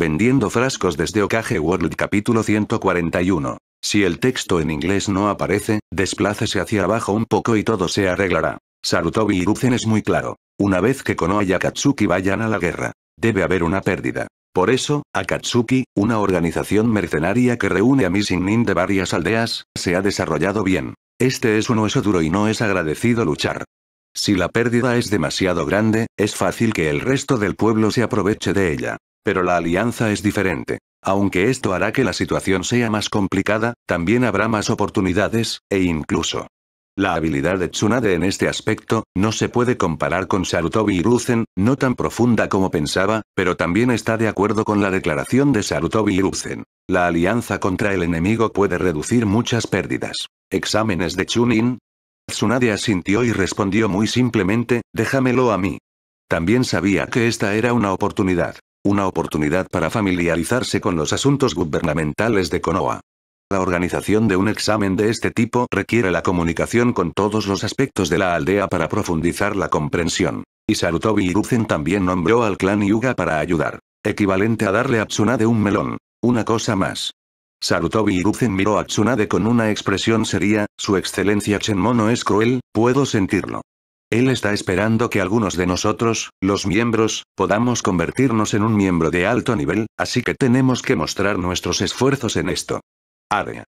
Vendiendo frascos desde Okage World capítulo 141. Si el texto en inglés no aparece, desplácese hacia abajo un poco y todo se arreglará. Sarutobi y es muy claro. Una vez que Konoha y Akatsuki vayan a la guerra, debe haber una pérdida. Por eso, Akatsuki, una organización mercenaria que reúne a Missing Nin de varias aldeas, se ha desarrollado bien. Este es un hueso duro y no es agradecido luchar. Si la pérdida es demasiado grande, es fácil que el resto del pueblo se aproveche de ella. Pero la alianza es diferente. Aunque esto hará que la situación sea más complicada, también habrá más oportunidades, e incluso. La habilidad de Tsunade en este aspecto, no se puede comparar con Sarutobi Hiruzen, no tan profunda como pensaba, pero también está de acuerdo con la declaración de Sarutobi Hiruzen. La alianza contra el enemigo puede reducir muchas pérdidas. Exámenes de Chunin. Tsunade asintió y respondió muy simplemente, déjamelo a mí. También sabía que esta era una oportunidad. Una oportunidad para familiarizarse con los asuntos gubernamentales de Konoha. La organización de un examen de este tipo requiere la comunicación con todos los aspectos de la aldea para profundizar la comprensión. Y Sarutobi Hiruzen también nombró al clan Yuga para ayudar. Equivalente a darle a Tsunade un melón. Una cosa más. Sarutobi Hiruzen miró a Tsunade con una expresión seria, su excelencia Chenmono es cruel, puedo sentirlo. Él está esperando que algunos de nosotros, los miembros, podamos convertirnos en un miembro de alto nivel, así que tenemos que mostrar nuestros esfuerzos en esto. Área.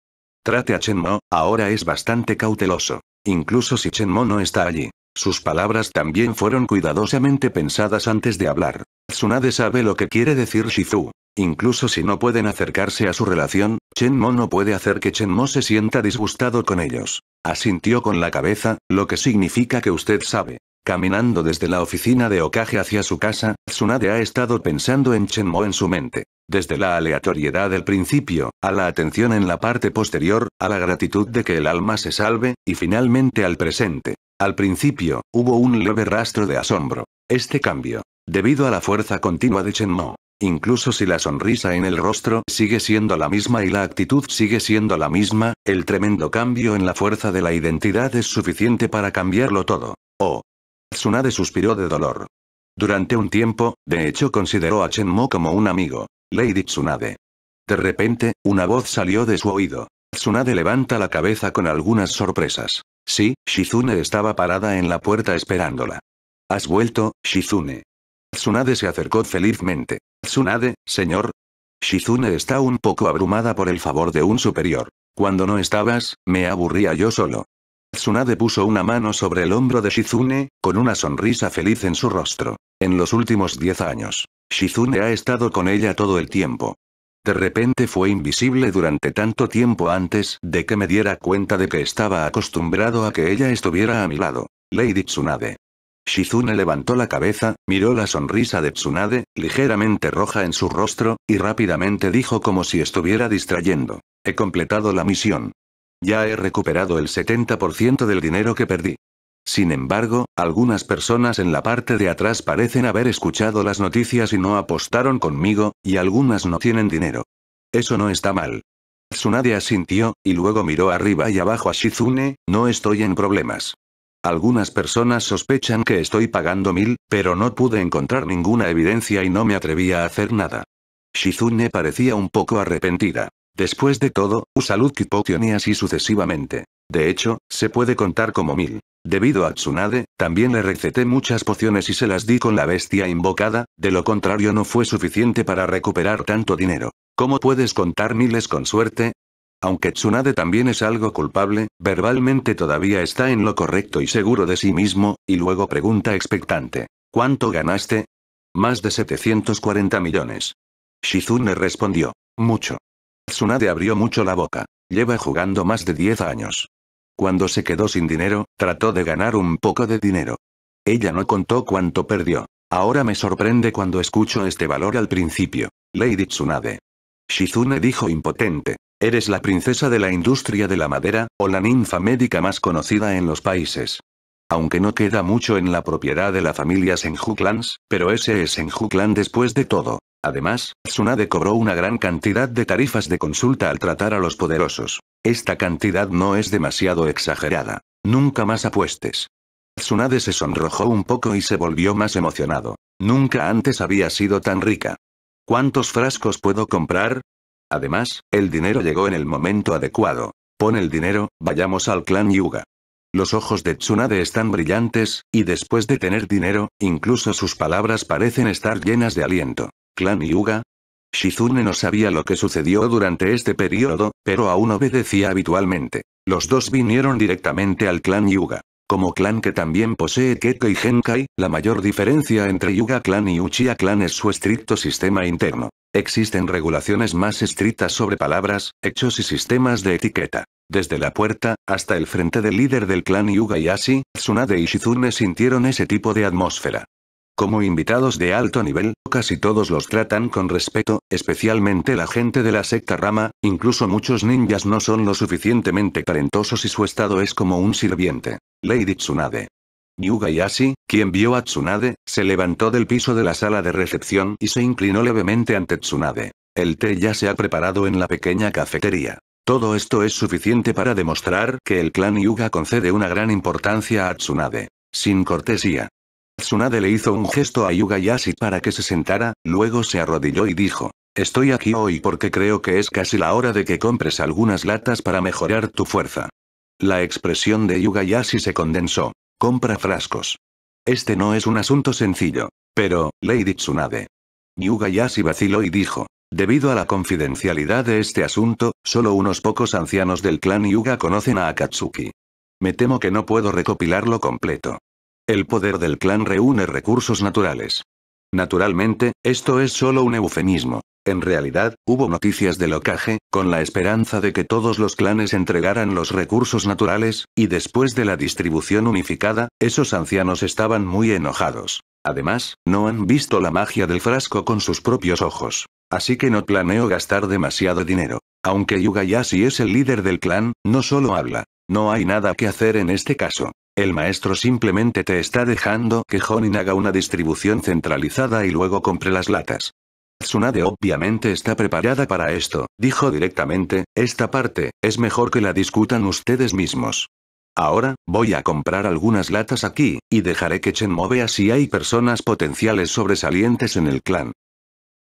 Trate a Chenmo, ahora es bastante cauteloso. Incluso si Chenmo no está allí. Sus palabras también fueron cuidadosamente pensadas antes de hablar. Tsunade sabe lo que quiere decir Shizu. Incluso si no pueden acercarse a su relación, Chenmo no puede hacer que Chenmo se sienta disgustado con ellos. Asintió con la cabeza, lo que significa que usted sabe. Caminando desde la oficina de Okage hacia su casa, Tsunade ha estado pensando en Chenmo en su mente. Desde la aleatoriedad del principio, a la atención en la parte posterior, a la gratitud de que el alma se salve, y finalmente al presente. Al principio, hubo un leve rastro de asombro. Este cambio, debido a la fuerza continua de Chen Mo. Incluso si la sonrisa en el rostro sigue siendo la misma y la actitud sigue siendo la misma, el tremendo cambio en la fuerza de la identidad es suficiente para cambiarlo todo. Oh. Tsunade suspiró de dolor. Durante un tiempo, de hecho consideró a Chen Mo como un amigo. Lady Tsunade. De repente, una voz salió de su oído. Tsunade levanta la cabeza con algunas sorpresas. Sí, Shizune estaba parada en la puerta esperándola. Has vuelto, Shizune. Tsunade se acercó felizmente. Tsunade, señor. Shizune está un poco abrumada por el favor de un superior. Cuando no estabas, me aburría yo solo. Tsunade puso una mano sobre el hombro de Shizune, con una sonrisa feliz en su rostro. En los últimos diez años, Shizune ha estado con ella todo el tiempo. De repente fue invisible durante tanto tiempo antes de que me diera cuenta de que estaba acostumbrado a que ella estuviera a mi lado. Lady Tsunade. Shizune levantó la cabeza, miró la sonrisa de Tsunade, ligeramente roja en su rostro, y rápidamente dijo como si estuviera distrayendo. He completado la misión. Ya he recuperado el 70% del dinero que perdí. Sin embargo, algunas personas en la parte de atrás parecen haber escuchado las noticias y no apostaron conmigo, y algunas no tienen dinero. Eso no está mal. Tsunade asintió, y luego miró arriba y abajo a Shizune, no estoy en problemas. Algunas personas sospechan que estoy pagando mil, pero no pude encontrar ninguna evidencia y no me atreví a hacer nada. Shizune parecía un poco arrepentida. Después de todo, Usalud Potion y así sucesivamente. De hecho, se puede contar como mil. Debido a Tsunade, también le receté muchas pociones y se las di con la bestia invocada, de lo contrario no fue suficiente para recuperar tanto dinero. ¿Cómo puedes contar miles con suerte? Aunque Tsunade también es algo culpable, verbalmente todavía está en lo correcto y seguro de sí mismo, y luego pregunta expectante. ¿Cuánto ganaste? Más de 740 millones. Shizune respondió. Mucho. Tsunade abrió mucho la boca. Lleva jugando más de 10 años. Cuando se quedó sin dinero, trató de ganar un poco de dinero. Ella no contó cuánto perdió. Ahora me sorprende cuando escucho este valor al principio. Lady Tsunade. Shizune dijo impotente. Eres la princesa de la industria de la madera, o la ninfa médica más conocida en los países. Aunque no queda mucho en la propiedad de la familia Senju pero ese es Senju después de todo. Además, Tsunade cobró una gran cantidad de tarifas de consulta al tratar a los poderosos. Esta cantidad no es demasiado exagerada. Nunca más apuestes. Tsunade se sonrojó un poco y se volvió más emocionado. Nunca antes había sido tan rica. ¿Cuántos frascos puedo comprar? Además, el dinero llegó en el momento adecuado. Pon el dinero, vayamos al clan Yuga. Los ojos de Tsunade están brillantes, y después de tener dinero, incluso sus palabras parecen estar llenas de aliento clan Yuga? Shizune no sabía lo que sucedió durante este periodo, pero aún obedecía habitualmente. Los dos vinieron directamente al clan Yuga. Como clan que también posee Keke y Genkai, la mayor diferencia entre Yuga Clan y Uchiha Clan es su estricto sistema interno. Existen regulaciones más estrictas sobre palabras, hechos y sistemas de etiqueta. Desde la puerta, hasta el frente del líder del clan Yuga y así, Tsunade y Shizune sintieron ese tipo de atmósfera. Como invitados de alto nivel, casi todos los tratan con respeto, especialmente la gente de la secta Rama, incluso muchos ninjas no son lo suficientemente talentosos y su estado es como un sirviente. Lady Tsunade. Yuga Yashi, quien vio a Tsunade, se levantó del piso de la sala de recepción y se inclinó levemente ante Tsunade. El té ya se ha preparado en la pequeña cafetería. Todo esto es suficiente para demostrar que el clan Yuga concede una gran importancia a Tsunade. Sin cortesía. Tsunade le hizo un gesto a Yuga para que se sentara, luego se arrodilló y dijo. Estoy aquí hoy porque creo que es casi la hora de que compres algunas latas para mejorar tu fuerza. La expresión de Yuga se condensó. Compra frascos. Este no es un asunto sencillo. Pero, Lady Tsunade. Yuga Yashi vaciló y dijo. Debido a la confidencialidad de este asunto, solo unos pocos ancianos del clan Yuga conocen a Akatsuki. Me temo que no puedo recopilarlo completo. El poder del clan reúne recursos naturales. Naturalmente, esto es solo un eufemismo. En realidad, hubo noticias de locaje, con la esperanza de que todos los clanes entregaran los recursos naturales, y después de la distribución unificada, esos ancianos estaban muy enojados. Además, no han visto la magia del frasco con sus propios ojos. Así que no planeo gastar demasiado dinero. Aunque Yuga es el líder del clan, no solo habla. No hay nada que hacer en este caso. El maestro simplemente te está dejando que Honin haga una distribución centralizada y luego compre las latas. Tsunade obviamente está preparada para esto, dijo directamente, esta parte, es mejor que la discutan ustedes mismos. Ahora, voy a comprar algunas latas aquí, y dejaré que Chen vea si hay personas potenciales sobresalientes en el clan.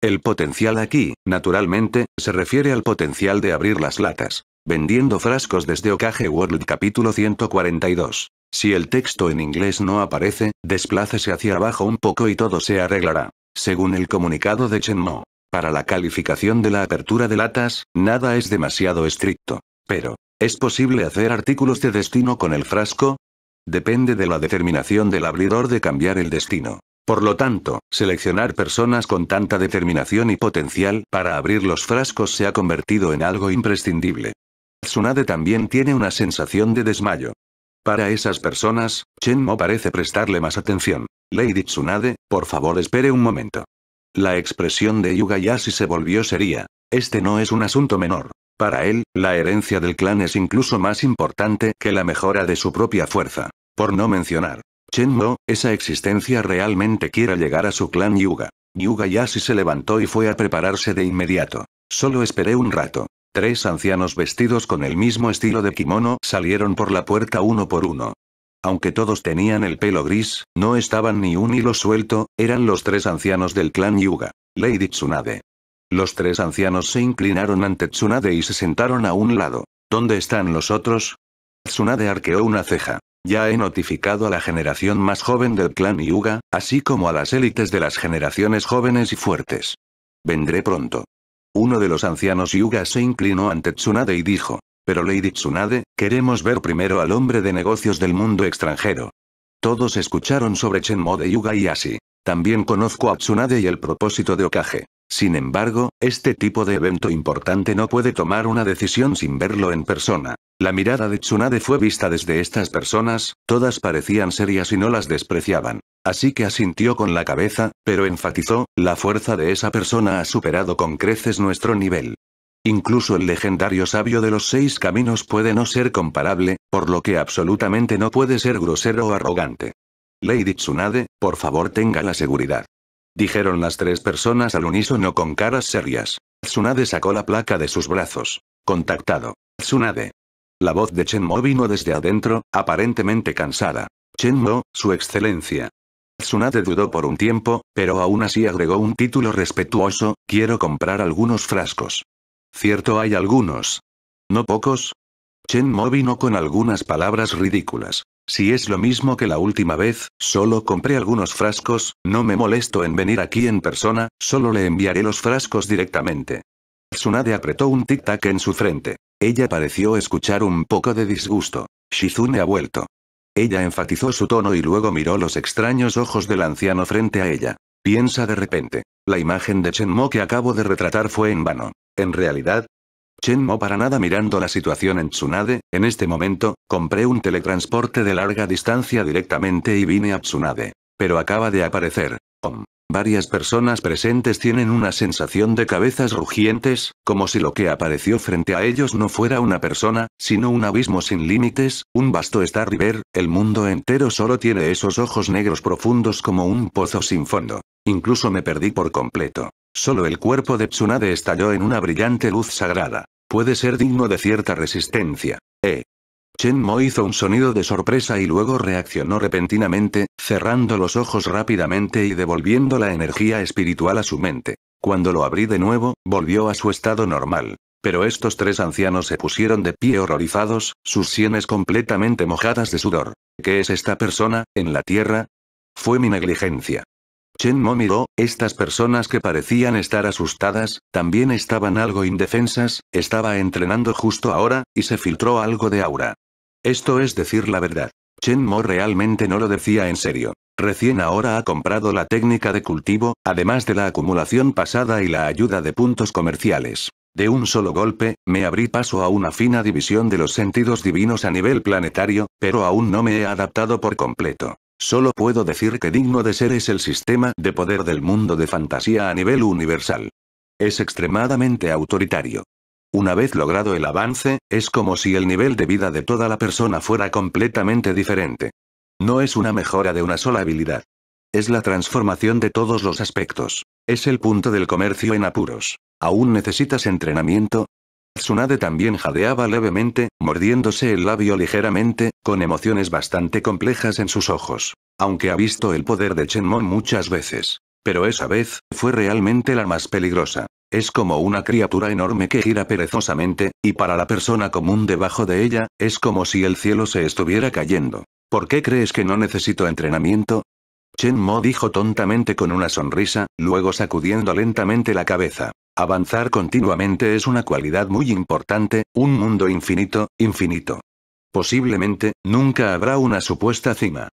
El potencial aquí, naturalmente, se refiere al potencial de abrir las latas. Vendiendo frascos desde Okage World capítulo 142. Si el texto en inglés no aparece, desplácese hacia abajo un poco y todo se arreglará. Según el comunicado de Chen Mo. Para la calificación de la apertura de latas, nada es demasiado estricto. Pero, ¿es posible hacer artículos de destino con el frasco? Depende de la determinación del abridor de cambiar el destino. Por lo tanto, seleccionar personas con tanta determinación y potencial para abrir los frascos se ha convertido en algo imprescindible. Tsunade también tiene una sensación de desmayo. Para esas personas, Chen Mo parece prestarle más atención. Lady Tsunade, por favor espere un momento. La expresión de Yuga Yashi se volvió seria. Este no es un asunto menor. Para él, la herencia del clan es incluso más importante que la mejora de su propia fuerza. Por no mencionar, Chen Mo, esa existencia realmente quiere llegar a su clan Yuga. Yuga Yashi se levantó y fue a prepararse de inmediato. Solo esperé un rato. Tres ancianos vestidos con el mismo estilo de kimono salieron por la puerta uno por uno. Aunque todos tenían el pelo gris, no estaban ni un hilo suelto, eran los tres ancianos del clan Yuga. Lady Tsunade. Los tres ancianos se inclinaron ante Tsunade y se sentaron a un lado. ¿Dónde están los otros? Tsunade arqueó una ceja. Ya he notificado a la generación más joven del clan Yuga, así como a las élites de las generaciones jóvenes y fuertes. Vendré pronto. Uno de los ancianos Yuga se inclinó ante Tsunade y dijo. Pero Lady Tsunade, queremos ver primero al hombre de negocios del mundo extranjero. Todos escucharon sobre Chenmo de Yuga y así. También conozco a Tsunade y el propósito de Okage. Sin embargo, este tipo de evento importante no puede tomar una decisión sin verlo en persona. La mirada de Tsunade fue vista desde estas personas, todas parecían serias y no las despreciaban. Así que asintió con la cabeza, pero enfatizó, la fuerza de esa persona ha superado con creces nuestro nivel. Incluso el legendario sabio de los seis caminos puede no ser comparable, por lo que absolutamente no puede ser grosero o arrogante. Lady Tsunade, por favor tenga la seguridad. Dijeron las tres personas al unísono con caras serias. Tsunade sacó la placa de sus brazos. Contactado. Tsunade. La voz de Chen Mo vino desde adentro, aparentemente cansada. Chen Mo, su excelencia. Tsunade dudó por un tiempo, pero aún así agregó un título respetuoso, quiero comprar algunos frascos. Cierto hay algunos. No pocos. Chen Mo vino con algunas palabras ridículas. Si es lo mismo que la última vez, solo compré algunos frascos, no me molesto en venir aquí en persona, solo le enviaré los frascos directamente. Tsunade apretó un tic-tac en su frente. Ella pareció escuchar un poco de disgusto. Shizune ha vuelto. Ella enfatizó su tono y luego miró los extraños ojos del anciano frente a ella. Piensa de repente. La imagen de Chen Mo que acabo de retratar fue en vano. En realidad, Chen Mo para nada mirando la situación en Tsunade, en este momento, compré un teletransporte de larga distancia directamente y vine a Tsunade. Pero acaba de aparecer. Om. Varias personas presentes tienen una sensación de cabezas rugientes, como si lo que apareció frente a ellos no fuera una persona, sino un abismo sin límites, un vasto Star River, el mundo entero solo tiene esos ojos negros profundos como un pozo sin fondo. Incluso me perdí por completo. Solo el cuerpo de Tsunade estalló en una brillante luz sagrada. Puede ser digno de cierta resistencia. Eh, Chen Mo hizo un sonido de sorpresa y luego reaccionó repentinamente, cerrando los ojos rápidamente y devolviendo la energía espiritual a su mente. Cuando lo abrí de nuevo, volvió a su estado normal. Pero estos tres ancianos se pusieron de pie horrorizados, sus sienes completamente mojadas de sudor. ¿Qué es esta persona, en la tierra? Fue mi negligencia. Chen Mo miró, estas personas que parecían estar asustadas, también estaban algo indefensas, estaba entrenando justo ahora, y se filtró algo de aura. Esto es decir la verdad. Chen Mo realmente no lo decía en serio. Recién ahora ha comprado la técnica de cultivo, además de la acumulación pasada y la ayuda de puntos comerciales. De un solo golpe, me abrí paso a una fina división de los sentidos divinos a nivel planetario, pero aún no me he adaptado por completo. Solo puedo decir que digno de ser es el sistema de poder del mundo de fantasía a nivel universal. Es extremadamente autoritario. Una vez logrado el avance, es como si el nivel de vida de toda la persona fuera completamente diferente. No es una mejora de una sola habilidad. Es la transformación de todos los aspectos. Es el punto del comercio en apuros. Aún necesitas entrenamiento, Tsunade también jadeaba levemente, mordiéndose el labio ligeramente, con emociones bastante complejas en sus ojos. Aunque ha visto el poder de Chenmon muchas veces. Pero esa vez, fue realmente la más peligrosa. Es como una criatura enorme que gira perezosamente, y para la persona común debajo de ella, es como si el cielo se estuviera cayendo. ¿Por qué crees que no necesito entrenamiento? Chen Mo dijo tontamente con una sonrisa, luego sacudiendo lentamente la cabeza. Avanzar continuamente es una cualidad muy importante, un mundo infinito, infinito. Posiblemente, nunca habrá una supuesta cima.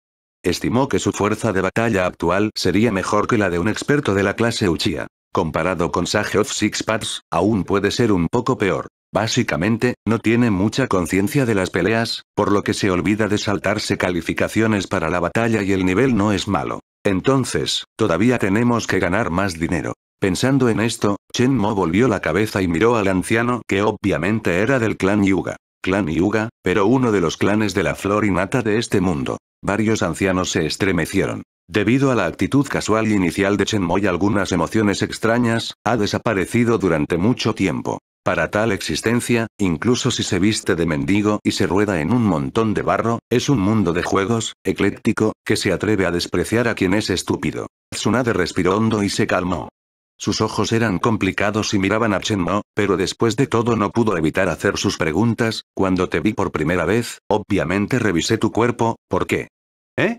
Estimó que su fuerza de batalla actual sería mejor que la de un experto de la clase Uchiha. Comparado con Sage of Six Paths, aún puede ser un poco peor. Básicamente, no tiene mucha conciencia de las peleas, por lo que se olvida de saltarse calificaciones para la batalla y el nivel no es malo. Entonces, todavía tenemos que ganar más dinero. Pensando en esto, Chen Mo volvió la cabeza y miró al anciano que obviamente era del clan Yuga. Clan Yuga, pero uno de los clanes de la flor y nata de este mundo. Varios ancianos se estremecieron. Debido a la actitud casual inicial de Chen Mo y algunas emociones extrañas, ha desaparecido durante mucho tiempo. Para tal existencia, incluso si se viste de mendigo y se rueda en un montón de barro, es un mundo de juegos, ecléctico, que se atreve a despreciar a quien es estúpido. Tsunade respiró hondo y se calmó. Sus ojos eran complicados y miraban a Chenmo, pero después de todo no pudo evitar hacer sus preguntas, cuando te vi por primera vez, obviamente revisé tu cuerpo, ¿por qué? ¿Eh?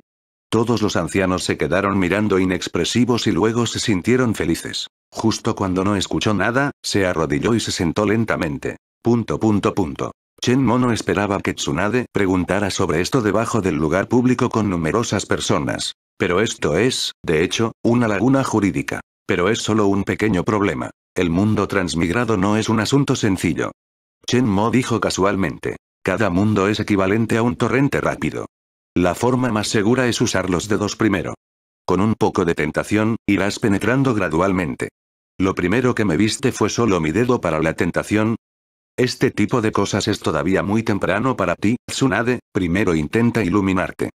Todos los ancianos se quedaron mirando inexpresivos y luego se sintieron felices. Justo cuando no escuchó nada, se arrodilló y se sentó lentamente. Punto punto punto. Chen no esperaba que Tsunade preguntara sobre esto debajo del lugar público con numerosas personas. Pero esto es, de hecho, una laguna jurídica. Pero es solo un pequeño problema. El mundo transmigrado no es un asunto sencillo. Chen Mo dijo casualmente. Cada mundo es equivalente a un torrente rápido. La forma más segura es usar los dedos primero. Con un poco de tentación, irás penetrando gradualmente. Lo primero que me viste fue solo mi dedo para la tentación. Este tipo de cosas es todavía muy temprano para ti, Tsunade, primero intenta iluminarte.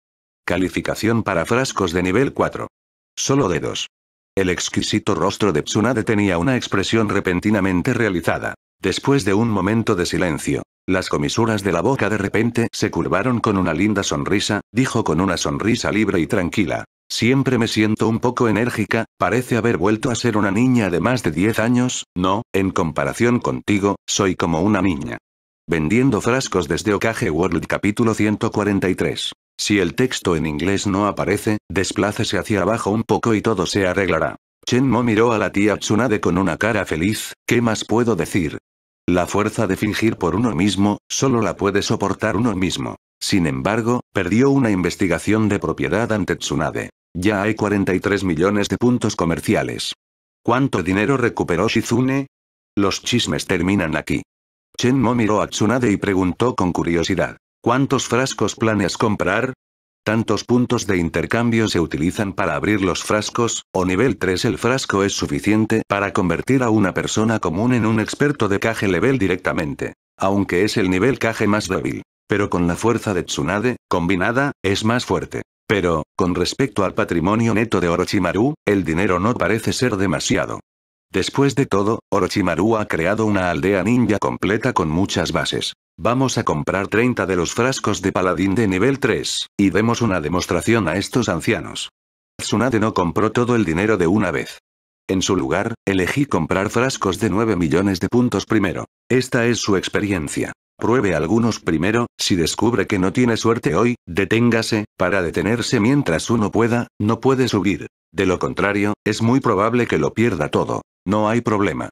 Calificación para frascos de nivel 4. Solo dedos. El exquisito rostro de Tsunade tenía una expresión repentinamente realizada. Después de un momento de silencio, las comisuras de la boca de repente se curvaron con una linda sonrisa, dijo con una sonrisa libre y tranquila. Siempre me siento un poco enérgica, parece haber vuelto a ser una niña de más de 10 años, no, en comparación contigo, soy como una niña. Vendiendo frascos desde Okage World capítulo 143. Si el texto en inglés no aparece, desplácese hacia abajo un poco y todo se arreglará. Chen Mo miró a la tía Tsunade con una cara feliz, ¿qué más puedo decir? La fuerza de fingir por uno mismo, solo la puede soportar uno mismo. Sin embargo, perdió una investigación de propiedad ante Tsunade. Ya hay 43 millones de puntos comerciales. ¿Cuánto dinero recuperó Shizune? Los chismes terminan aquí. Chenmo miró a Tsunade y preguntó con curiosidad. ¿Cuántos frascos planeas comprar? Tantos puntos de intercambio se utilizan para abrir los frascos, o nivel 3 el frasco es suficiente para convertir a una persona común en un experto de caje level directamente. Aunque es el nivel caje más débil. Pero con la fuerza de Tsunade, combinada, es más fuerte. Pero, con respecto al patrimonio neto de Orochimaru, el dinero no parece ser demasiado. Después de todo, Orochimaru ha creado una aldea ninja completa con muchas bases. Vamos a comprar 30 de los frascos de paladín de nivel 3, y demos una demostración a estos ancianos. Tsunade no compró todo el dinero de una vez. En su lugar, elegí comprar frascos de 9 millones de puntos primero. Esta es su experiencia. Pruebe algunos primero, si descubre que no tiene suerte hoy, deténgase, para detenerse mientras uno pueda, no puede subir. De lo contrario, es muy probable que lo pierda todo. No hay problema.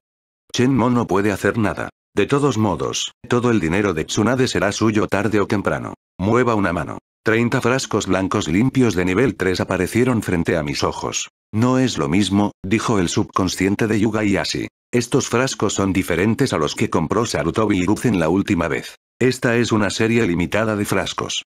Chen Mo no puede hacer nada. De todos modos, todo el dinero de Tsunade será suyo tarde o temprano. Mueva una mano. Treinta frascos blancos limpios de nivel 3 aparecieron frente a mis ojos. No es lo mismo, dijo el subconsciente de Yuga y así. Estos frascos son diferentes a los que compró Sarutobi y Guzen la última vez. Esta es una serie limitada de frascos.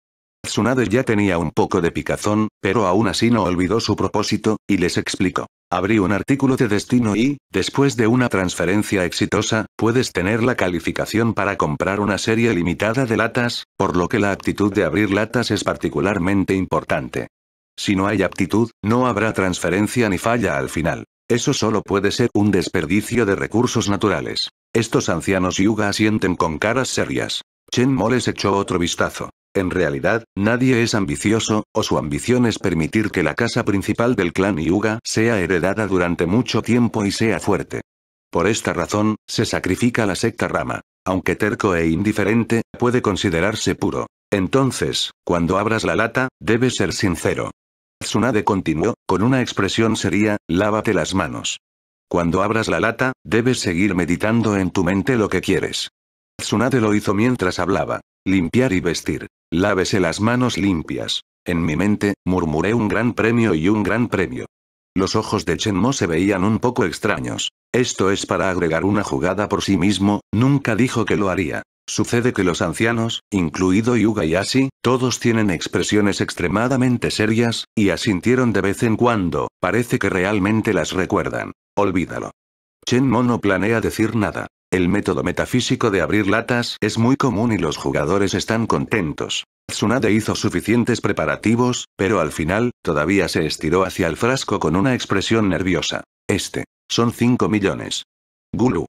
Tsunade ya tenía un poco de picazón, pero aún así no olvidó su propósito, y les explicó. Abrí un artículo de destino y, después de una transferencia exitosa, puedes tener la calificación para comprar una serie limitada de latas, por lo que la aptitud de abrir latas es particularmente importante. Si no hay aptitud, no habrá transferencia ni falla al final. Eso solo puede ser un desperdicio de recursos naturales. Estos ancianos yuga asienten con caras serias. Chen Mo les echó otro vistazo. En realidad, nadie es ambicioso, o su ambición es permitir que la casa principal del clan Yuga sea heredada durante mucho tiempo y sea fuerte. Por esta razón, se sacrifica la secta rama. Aunque terco e indiferente, puede considerarse puro. Entonces, cuando abras la lata, debes ser sincero. Tsunade continuó, con una expresión seria, lávate las manos. Cuando abras la lata, debes seguir meditando en tu mente lo que quieres. Tsunade lo hizo mientras hablaba. Limpiar y vestir. Lávese las manos limpias. En mi mente, murmuré un gran premio y un gran premio. Los ojos de Chen Mo se veían un poco extraños. Esto es para agregar una jugada por sí mismo, nunca dijo que lo haría. Sucede que los ancianos, incluido Yuga y Asi, todos tienen expresiones extremadamente serias, y asintieron de vez en cuando, parece que realmente las recuerdan. Olvídalo. Chen Mo no planea decir nada. El método metafísico de abrir latas es muy común y los jugadores están contentos. Tsunade hizo suficientes preparativos, pero al final, todavía se estiró hacia el frasco con una expresión nerviosa. Este. Son 5 millones. Gulu.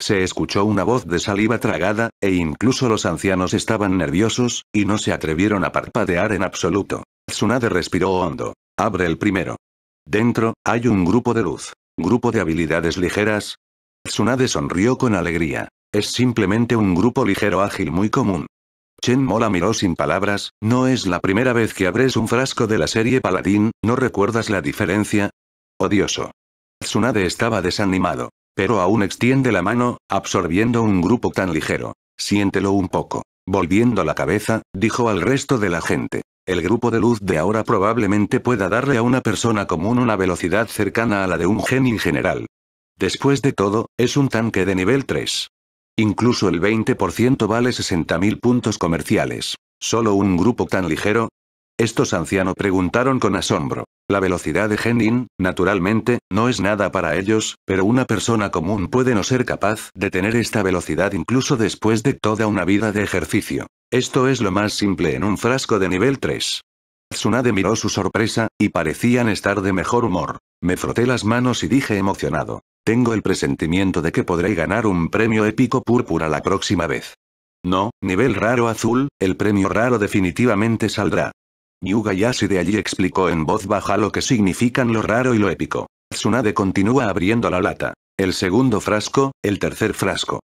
Se escuchó una voz de saliva tragada, e incluso los ancianos estaban nerviosos, y no se atrevieron a parpadear en absoluto. Tsunade respiró hondo. Abre el primero. Dentro, hay un grupo de luz. Grupo de habilidades ligeras, Tsunade sonrió con alegría. Es simplemente un grupo ligero ágil muy común. Chen Mola miró sin palabras, no es la primera vez que abres un frasco de la serie Paladín, ¿no recuerdas la diferencia? Odioso. Tsunade estaba desanimado. Pero aún extiende la mano, absorbiendo un grupo tan ligero. Siéntelo un poco. Volviendo la cabeza, dijo al resto de la gente. El grupo de luz de ahora probablemente pueda darle a una persona común una velocidad cercana a la de un en general. Después de todo, es un tanque de nivel 3. Incluso el 20% vale 60.000 puntos comerciales. ¿Solo un grupo tan ligero? Estos ancianos preguntaron con asombro. La velocidad de Genin, naturalmente, no es nada para ellos, pero una persona común puede no ser capaz de tener esta velocidad incluso después de toda una vida de ejercicio. Esto es lo más simple en un frasco de nivel 3. Tsunade miró su sorpresa, y parecían estar de mejor humor. Me froté las manos y dije emocionado. Tengo el presentimiento de que podré ganar un premio épico púrpura la próxima vez. No, nivel raro azul, el premio raro definitivamente saldrá. Yuga Yashi de allí explicó en voz baja lo que significan lo raro y lo épico. Tsunade continúa abriendo la lata. El segundo frasco, el tercer frasco.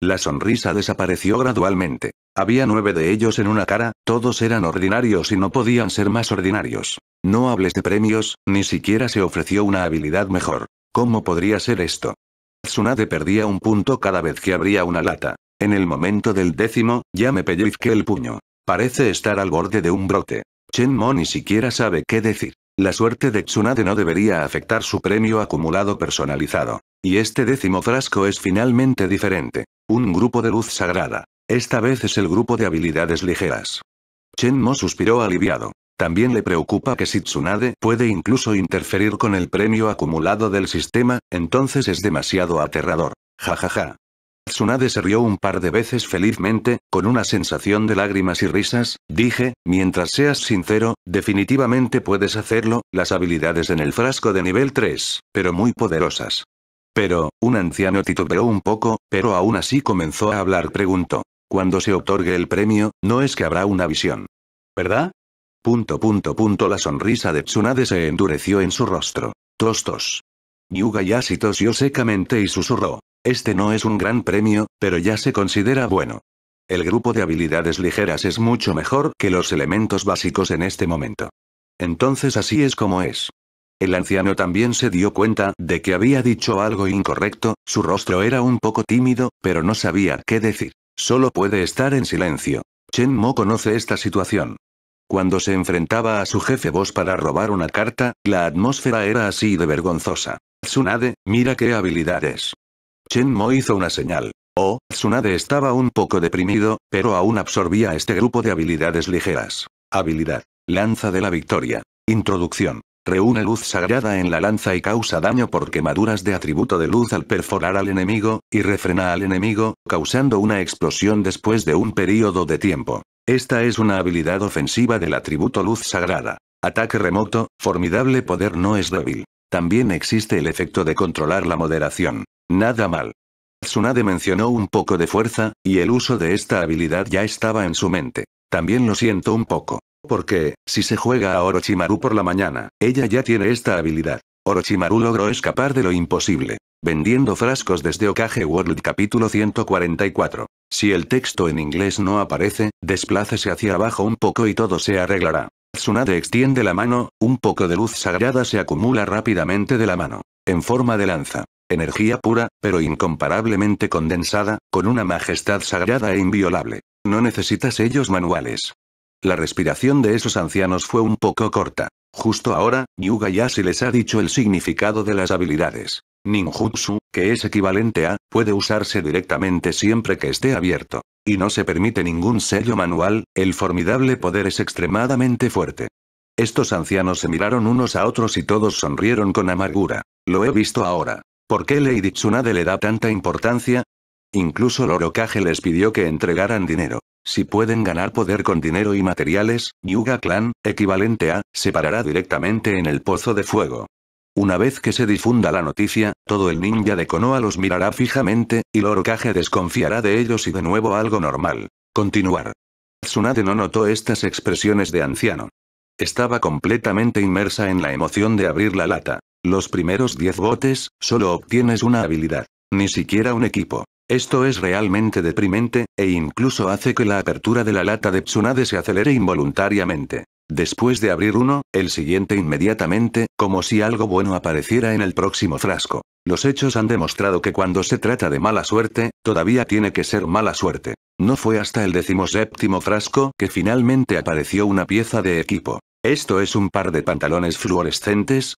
La sonrisa desapareció gradualmente. Había nueve de ellos en una cara, todos eran ordinarios y no podían ser más ordinarios. No hables de premios, ni siquiera se ofreció una habilidad mejor. ¿Cómo podría ser esto? Tsunade perdía un punto cada vez que abría una lata. En el momento del décimo, ya me pellizqué el puño. Parece estar al borde de un brote. Mo ni siquiera sabe qué decir. La suerte de Tsunade no debería afectar su premio acumulado personalizado. Y este décimo frasco es finalmente diferente. Un grupo de luz sagrada. Esta vez es el grupo de habilidades ligeras. Chen Mo suspiró aliviado. También le preocupa que si Tsunade puede incluso interferir con el premio acumulado del sistema, entonces es demasiado aterrador. Jajaja. Tsunade se rió un par de veces felizmente, con una sensación de lágrimas y risas, dije, mientras seas sincero, definitivamente puedes hacerlo, las habilidades en el frasco de nivel 3, pero muy poderosas. Pero, un anciano titubeó un poco, pero aún así comenzó a hablar preguntó. Cuando se otorgue el premio, no es que habrá una visión. ¿Verdad? Punto punto punto la sonrisa de Tsunade se endureció en su rostro. Tostos. Yuga ya Yashi tosió secamente y susurró. Este no es un gran premio, pero ya se considera bueno. El grupo de habilidades ligeras es mucho mejor que los elementos básicos en este momento. Entonces así es como es. El anciano también se dio cuenta de que había dicho algo incorrecto, su rostro era un poco tímido, pero no sabía qué decir. Solo puede estar en silencio. Chen Mo conoce esta situación. Cuando se enfrentaba a su jefe Boss para robar una carta, la atmósfera era así de vergonzosa. Tsunade, mira qué habilidades. Chen Mo hizo una señal. Oh, Tsunade estaba un poco deprimido, pero aún absorbía este grupo de habilidades ligeras. Habilidad. Lanza de la victoria. Introducción. Reúne luz sagrada en la lanza y causa daño por quemaduras de atributo de luz al perforar al enemigo, y refrena al enemigo, causando una explosión después de un período de tiempo. Esta es una habilidad ofensiva del atributo luz sagrada. Ataque remoto, formidable poder no es débil. También existe el efecto de controlar la moderación. Nada mal. Tsunade mencionó un poco de fuerza, y el uso de esta habilidad ya estaba en su mente. También lo siento un poco. Porque, si se juega a Orochimaru por la mañana, ella ya tiene esta habilidad. Orochimaru logró escapar de lo imposible. Vendiendo frascos desde Okage World capítulo 144. Si el texto en inglés no aparece, desplácese hacia abajo un poco y todo se arreglará. Tsunade extiende la mano, un poco de luz sagrada se acumula rápidamente de la mano. En forma de lanza. Energía pura, pero incomparablemente condensada, con una majestad sagrada e inviolable. No necesitas sellos manuales. La respiración de esos ancianos fue un poco corta. Justo ahora, Yuga ya se les ha dicho el significado de las habilidades. Ninjutsu, que es equivalente a, puede usarse directamente siempre que esté abierto. Y no se permite ningún sello manual, el formidable poder es extremadamente fuerte. Estos ancianos se miraron unos a otros y todos sonrieron con amargura. Lo he visto ahora. ¿Por qué Lady Tsunade le da tanta importancia? Incluso Lorokage les pidió que entregaran dinero. Si pueden ganar poder con dinero y materiales, Yuga Clan, equivalente a, se parará directamente en el pozo de fuego. Una vez que se difunda la noticia, todo el ninja de Konoha los mirará fijamente, y Lorokage desconfiará de ellos y de nuevo algo normal. Continuar. Tsunade no notó estas expresiones de anciano. Estaba completamente inmersa en la emoción de abrir la lata. Los primeros 10 botes, solo obtienes una habilidad. Ni siquiera un equipo. Esto es realmente deprimente, e incluso hace que la apertura de la lata de Tsunade se acelere involuntariamente. Después de abrir uno, el siguiente inmediatamente, como si algo bueno apareciera en el próximo frasco. Los hechos han demostrado que cuando se trata de mala suerte, todavía tiene que ser mala suerte. No fue hasta el decimoséptimo frasco que finalmente apareció una pieza de equipo. Esto es un par de pantalones fluorescentes,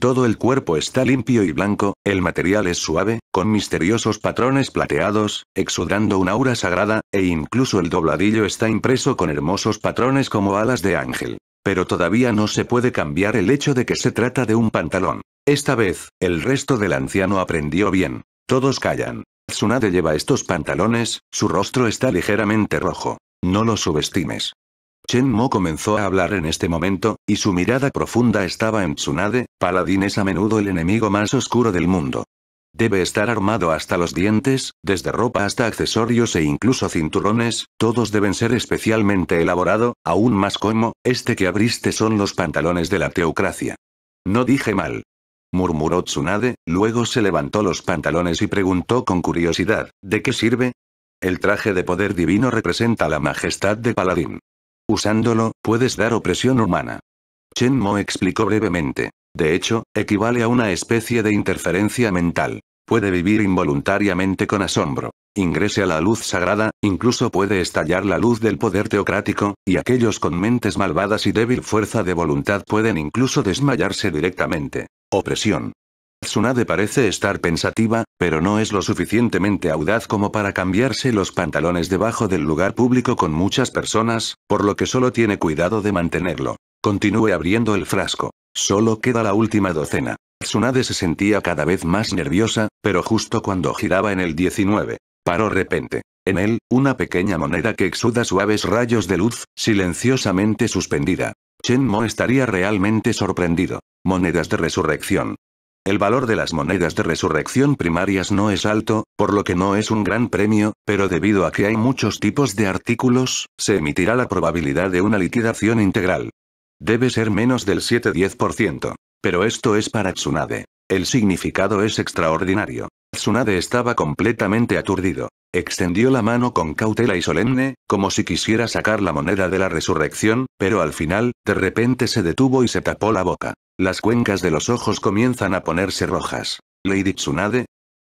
todo el cuerpo está limpio y blanco, el material es suave, con misteriosos patrones plateados, exudando un aura sagrada, e incluso el dobladillo está impreso con hermosos patrones como alas de ángel. Pero todavía no se puede cambiar el hecho de que se trata de un pantalón. Esta vez, el resto del anciano aprendió bien. Todos callan. Tsunade lleva estos pantalones, su rostro está ligeramente rojo. No lo subestimes. Chen Mo comenzó a hablar en este momento, y su mirada profunda estaba en Tsunade, paladín es a menudo el enemigo más oscuro del mundo. Debe estar armado hasta los dientes, desde ropa hasta accesorios e incluso cinturones, todos deben ser especialmente elaborado, aún más como, este que abriste son los pantalones de la teocracia. No dije mal. Murmuró Tsunade, luego se levantó los pantalones y preguntó con curiosidad, ¿de qué sirve? El traje de poder divino representa la majestad de Paladín. Usándolo, puedes dar opresión humana. Chen Mo explicó brevemente. De hecho, equivale a una especie de interferencia mental. Puede vivir involuntariamente con asombro. Ingrese a la luz sagrada, incluso puede estallar la luz del poder teocrático, y aquellos con mentes malvadas y débil fuerza de voluntad pueden incluso desmayarse directamente. Opresión. Tsunade parece estar pensativa, pero no es lo suficientemente audaz como para cambiarse los pantalones debajo del lugar público con muchas personas, por lo que solo tiene cuidado de mantenerlo. Continúe abriendo el frasco. Solo queda la última docena. Tsunade se sentía cada vez más nerviosa, pero justo cuando giraba en el 19, paró repente. En él, una pequeña moneda que exuda suaves rayos de luz, silenciosamente suspendida. Chen Mo estaría realmente sorprendido. Monedas de resurrección. El valor de las monedas de resurrección primarias no es alto, por lo que no es un gran premio, pero debido a que hay muchos tipos de artículos, se emitirá la probabilidad de una liquidación integral. Debe ser menos del 7-10%. Pero esto es para Tsunade. El significado es extraordinario. Tsunade estaba completamente aturdido. Extendió la mano con cautela y solemne, como si quisiera sacar la moneda de la resurrección, pero al final, de repente se detuvo y se tapó la boca. Las cuencas de los ojos comienzan a ponerse rojas. Lady Tsunade.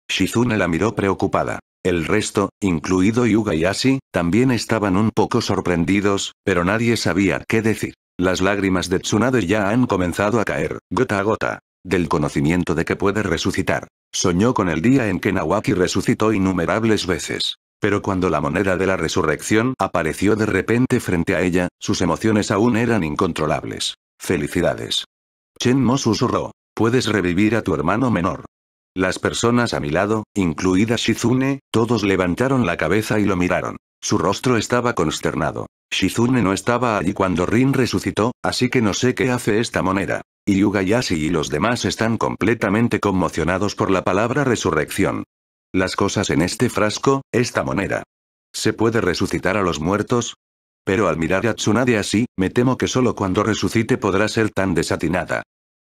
Shizune la miró preocupada. El resto, incluido Yuga y Ashi, también estaban un poco sorprendidos, pero nadie sabía qué decir. Las lágrimas de Tsunade ya han comenzado a caer, gota a gota. Del conocimiento de que puede resucitar. Soñó con el día en que Nawaki resucitó innumerables veces. Pero cuando la moneda de la resurrección apareció de repente frente a ella, sus emociones aún eran incontrolables. Felicidades. Chen Mo susurró. Puedes revivir a tu hermano menor. Las personas a mi lado, incluida Shizune, todos levantaron la cabeza y lo miraron. Su rostro estaba consternado. Shizune no estaba allí cuando Rin resucitó, así que no sé qué hace esta moneda. Y Yugayashi y los demás están completamente conmocionados por la palabra resurrección. Las cosas en este frasco, esta moneda. ¿Se puede resucitar a los muertos? Pero al mirar a Tsunade así, me temo que solo cuando resucite podrá ser tan desatinada.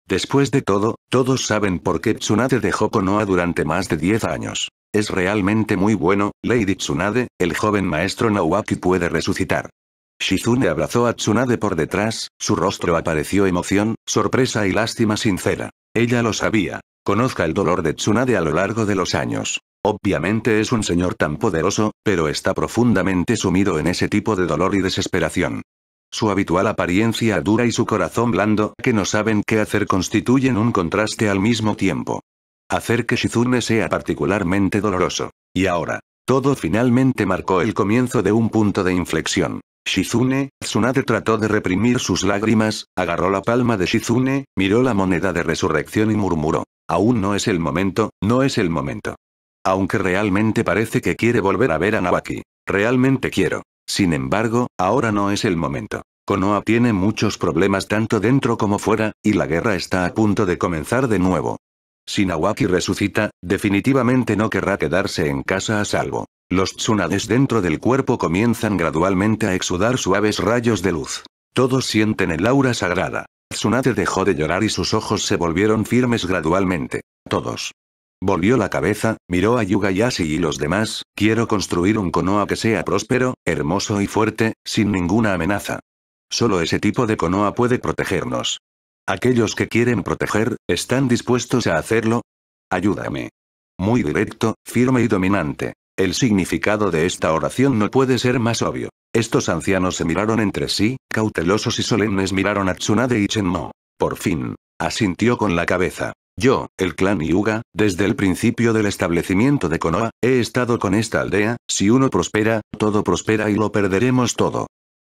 Después de todo, todos saben por qué Tsunade dejó Konoha durante más de 10 años. Es realmente muy bueno, Lady Tsunade, el joven maestro Nawaki puede resucitar. Shizune abrazó a Tsunade por detrás, su rostro apareció emoción, sorpresa y lástima sincera. Ella lo sabía. Conozca el dolor de Tsunade a lo largo de los años. Obviamente es un señor tan poderoso, pero está profundamente sumido en ese tipo de dolor y desesperación. Su habitual apariencia dura y su corazón blando que no saben qué hacer constituyen un contraste al mismo tiempo. Hacer que Shizune sea particularmente doloroso. Y ahora, todo finalmente marcó el comienzo de un punto de inflexión. Shizune, Tsunade trató de reprimir sus lágrimas, agarró la palma de Shizune, miró la moneda de resurrección y murmuró. Aún no es el momento, no es el momento. Aunque realmente parece que quiere volver a ver a Nawaki. Realmente quiero. Sin embargo, ahora no es el momento. Konoha tiene muchos problemas tanto dentro como fuera, y la guerra está a punto de comenzar de nuevo. Si Nawaki resucita, definitivamente no querrá quedarse en casa a salvo. Los tsunades dentro del cuerpo comienzan gradualmente a exudar suaves rayos de luz. Todos sienten el aura sagrada. Tsunade dejó de llorar y sus ojos se volvieron firmes gradualmente. Todos. Volvió la cabeza, miró a Yugayashi y los demás, quiero construir un Konoha que sea próspero, hermoso y fuerte, sin ninguna amenaza. Solo ese tipo de Konoha puede protegernos. Aquellos que quieren proteger, ¿están dispuestos a hacerlo? Ayúdame. Muy directo, firme y dominante. El significado de esta oración no puede ser más obvio. Estos ancianos se miraron entre sí, cautelosos y solemnes miraron a Tsunade y Chenmo. Por fin, asintió con la cabeza. Yo, el clan Yuga, desde el principio del establecimiento de Konoha, he estado con esta aldea, si uno prospera, todo prospera y lo perderemos todo.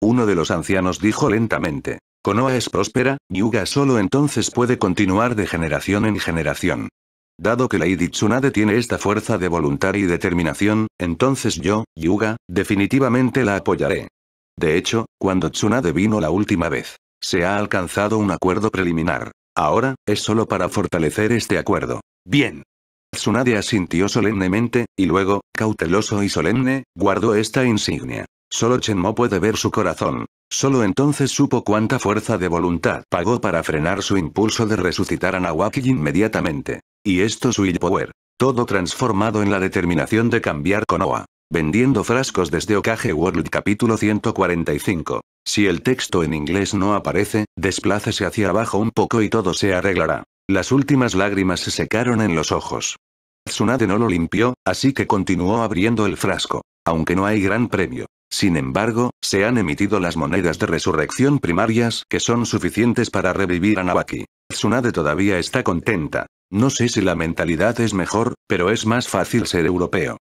Uno de los ancianos dijo lentamente. Konoha es próspera, Yuga solo entonces puede continuar de generación en generación. Dado que Lady Tsunade tiene esta fuerza de voluntad y determinación, entonces yo, Yuga, definitivamente la apoyaré. De hecho, cuando Tsunade vino la última vez, se ha alcanzado un acuerdo preliminar. Ahora, es solo para fortalecer este acuerdo. Bien. Tsunade asintió solemnemente, y luego, cauteloso y solemne, guardó esta insignia. Solo Chenmo puede ver su corazón. Solo entonces supo cuánta fuerza de voluntad pagó para frenar su impulso de resucitar a Nawaki inmediatamente. Y esto su power. Todo transformado en la determinación de cambiar con Konoha. Vendiendo frascos desde Okage World capítulo 145. Si el texto en inglés no aparece, desplácese hacia abajo un poco y todo se arreglará. Las últimas lágrimas se secaron en los ojos. Tsunade no lo limpió, así que continuó abriendo el frasco. Aunque no hay gran premio. Sin embargo, se han emitido las monedas de resurrección primarias que son suficientes para revivir a Nawaki. Tsunade todavía está contenta. No sé si la mentalidad es mejor, pero es más fácil ser europeo.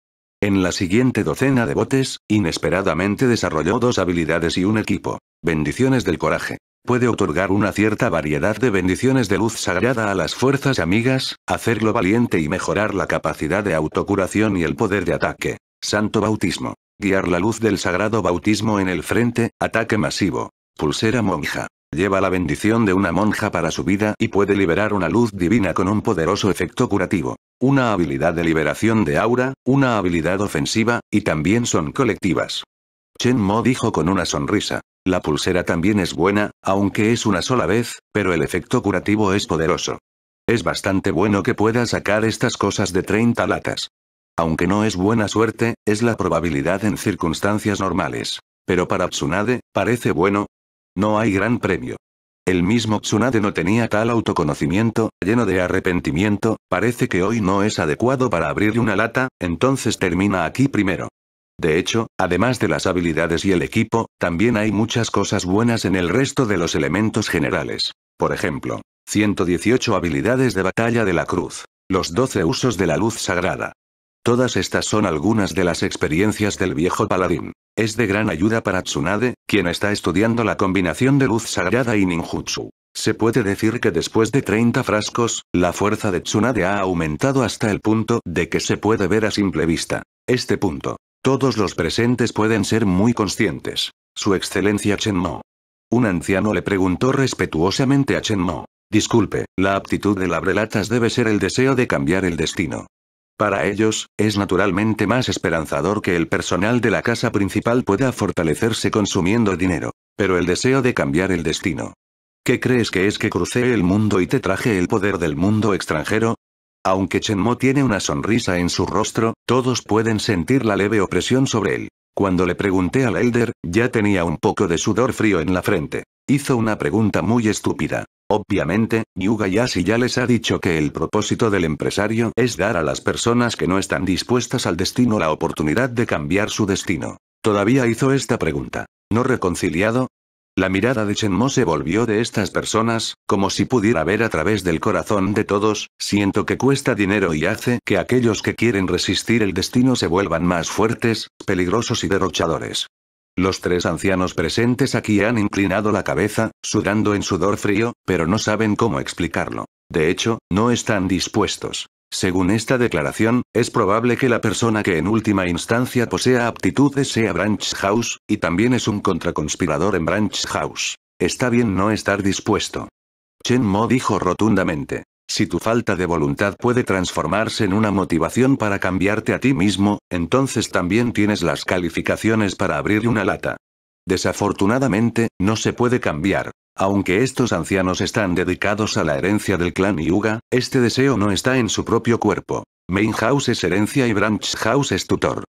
En la siguiente docena de botes, inesperadamente desarrolló dos habilidades y un equipo. Bendiciones del coraje. Puede otorgar una cierta variedad de bendiciones de luz sagrada a las fuerzas amigas, hacerlo valiente y mejorar la capacidad de autocuración y el poder de ataque. Santo bautismo. Guiar la luz del sagrado bautismo en el frente, ataque masivo. Pulsera monja lleva la bendición de una monja para su vida y puede liberar una luz divina con un poderoso efecto curativo. Una habilidad de liberación de aura, una habilidad ofensiva, y también son colectivas. Chen Mo dijo con una sonrisa. La pulsera también es buena, aunque es una sola vez, pero el efecto curativo es poderoso. Es bastante bueno que pueda sacar estas cosas de 30 latas. Aunque no es buena suerte, es la probabilidad en circunstancias normales. Pero para Tsunade, parece bueno, no hay gran premio. El mismo Tsunade no tenía tal autoconocimiento, lleno de arrepentimiento, parece que hoy no es adecuado para abrir una lata, entonces termina aquí primero. De hecho, además de las habilidades y el equipo, también hay muchas cosas buenas en el resto de los elementos generales. Por ejemplo, 118 habilidades de batalla de la cruz, los 12 usos de la luz sagrada, Todas estas son algunas de las experiencias del viejo paladín. Es de gran ayuda para Tsunade, quien está estudiando la combinación de luz sagrada y ninjutsu. Se puede decir que después de 30 frascos, la fuerza de Tsunade ha aumentado hasta el punto de que se puede ver a simple vista. Este punto. Todos los presentes pueden ser muy conscientes. Su excelencia Mo. Un anciano le preguntó respetuosamente a Mo. Disculpe, la aptitud de la brelatas debe ser el deseo de cambiar el destino. Para ellos, es naturalmente más esperanzador que el personal de la casa principal pueda fortalecerse consumiendo dinero. Pero el deseo de cambiar el destino. ¿Qué crees que es que crucé el mundo y te traje el poder del mundo extranjero? Aunque Chen Mo tiene una sonrisa en su rostro, todos pueden sentir la leve opresión sobre él. Cuando le pregunté al Elder, ya tenía un poco de sudor frío en la frente. Hizo una pregunta muy estúpida. Obviamente, Yashi ya les ha dicho que el propósito del empresario es dar a las personas que no están dispuestas al destino la oportunidad de cambiar su destino. Todavía hizo esta pregunta. ¿No reconciliado? La mirada de Shenmo se volvió de estas personas, como si pudiera ver a través del corazón de todos, siento que cuesta dinero y hace que aquellos que quieren resistir el destino se vuelvan más fuertes, peligrosos y derrochadores. Los tres ancianos presentes aquí han inclinado la cabeza, sudando en sudor frío, pero no saben cómo explicarlo. De hecho, no están dispuestos. Según esta declaración, es probable que la persona que en última instancia posea aptitudes sea Branch House, y también es un contraconspirador en Branch House. Está bien no estar dispuesto. Chen Mo dijo rotundamente. Si tu falta de voluntad puede transformarse en una motivación para cambiarte a ti mismo, entonces también tienes las calificaciones para abrir una lata. Desafortunadamente, no se puede cambiar. Aunque estos ancianos están dedicados a la herencia del clan Yuga, este deseo no está en su propio cuerpo. Main House es herencia y Branch House es tutor.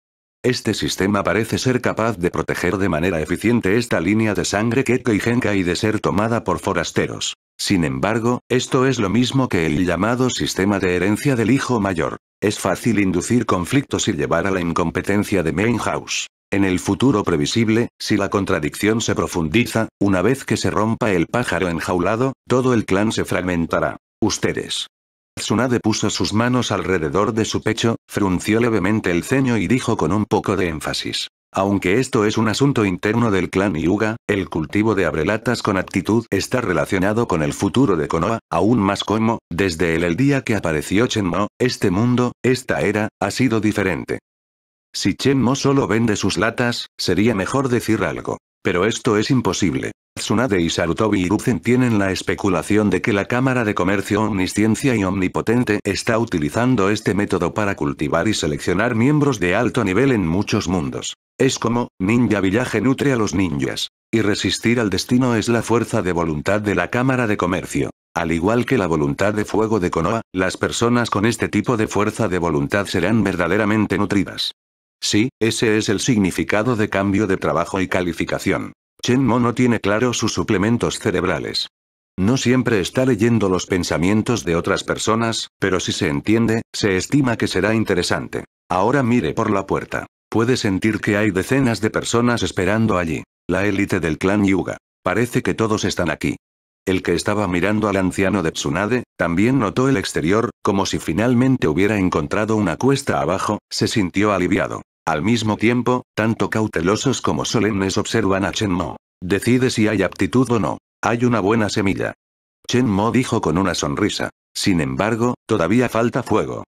Este sistema parece ser capaz de proteger de manera eficiente esta línea de sangre Keke y Genka y de ser tomada por forasteros. Sin embargo, esto es lo mismo que el llamado sistema de herencia del hijo mayor. Es fácil inducir conflictos y llevar a la incompetencia de House. En el futuro previsible, si la contradicción se profundiza, una vez que se rompa el pájaro enjaulado, todo el clan se fragmentará. Ustedes. Tsunade puso sus manos alrededor de su pecho, frunció levemente el ceño y dijo con un poco de énfasis. Aunque esto es un asunto interno del clan Yuga, el cultivo de abrelatas con actitud está relacionado con el futuro de Konoha, aún más como, desde el, el día que apareció Chenmo, este mundo, esta era, ha sido diferente. Si Chenmo solo vende sus latas, sería mejor decir algo. Pero esto es imposible. Tsunade y Sarutobi tienen la especulación de que la Cámara de Comercio Omnisciencia y Omnipotente está utilizando este método para cultivar y seleccionar miembros de alto nivel en muchos mundos. Es como, Ninja Village nutre a los ninjas. Y resistir al destino es la fuerza de voluntad de la Cámara de Comercio. Al igual que la voluntad de fuego de Konoha, las personas con este tipo de fuerza de voluntad serán verdaderamente nutridas. Sí, ese es el significado de cambio de trabajo y calificación. Chen Mo no tiene claro sus suplementos cerebrales. No siempre está leyendo los pensamientos de otras personas, pero si se entiende, se estima que será interesante. Ahora mire por la puerta. Puede sentir que hay decenas de personas esperando allí. La élite del clan Yuga. Parece que todos están aquí. El que estaba mirando al anciano de Tsunade, también notó el exterior, como si finalmente hubiera encontrado una cuesta abajo, se sintió aliviado. Al mismo tiempo, tanto cautelosos como solemnes observan a Chen Mo. Decide si hay aptitud o no. Hay una buena semilla. Chen Mo dijo con una sonrisa. Sin embargo, todavía falta fuego.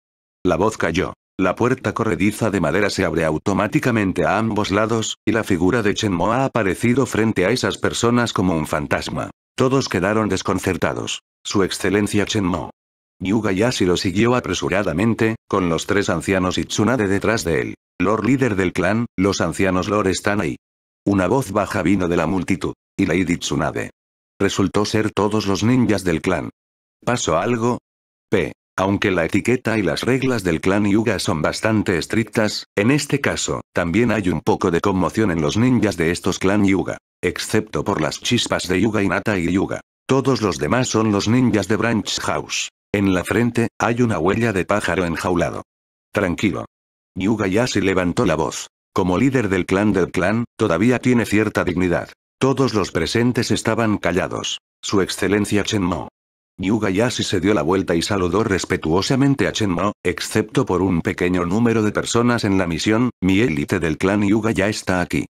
La voz cayó. La puerta corrediza de madera se abre automáticamente a ambos lados, y la figura de Chen Mo ha aparecido frente a esas personas como un fantasma. Todos quedaron desconcertados. Su excelencia Mo. Yuga Yashi lo siguió apresuradamente, con los tres ancianos y Tsunade detrás de él. Lord líder del clan, los ancianos Lord están ahí. Una voz baja vino de la multitud. Y Lady Tsunade. Resultó ser todos los ninjas del clan. ¿Pasó algo? P. Aunque la etiqueta y las reglas del clan Yuga son bastante estrictas, en este caso, también hay un poco de conmoción en los ninjas de estos clan Yuga. Excepto por las chispas de Yuga y Nata y Yuga. Todos los demás son los ninjas de Branch House. En la frente, hay una huella de pájaro enjaulado. Tranquilo, Yuga Yashi levantó la voz. Como líder del clan del clan, todavía tiene cierta dignidad. Todos los presentes estaban callados. Su excelencia Chenmo. Yuga Yashi se dio la vuelta y saludó respetuosamente a Chenmo, excepto por un pequeño número de personas en la misión, mi élite del clan Yuga ya está aquí.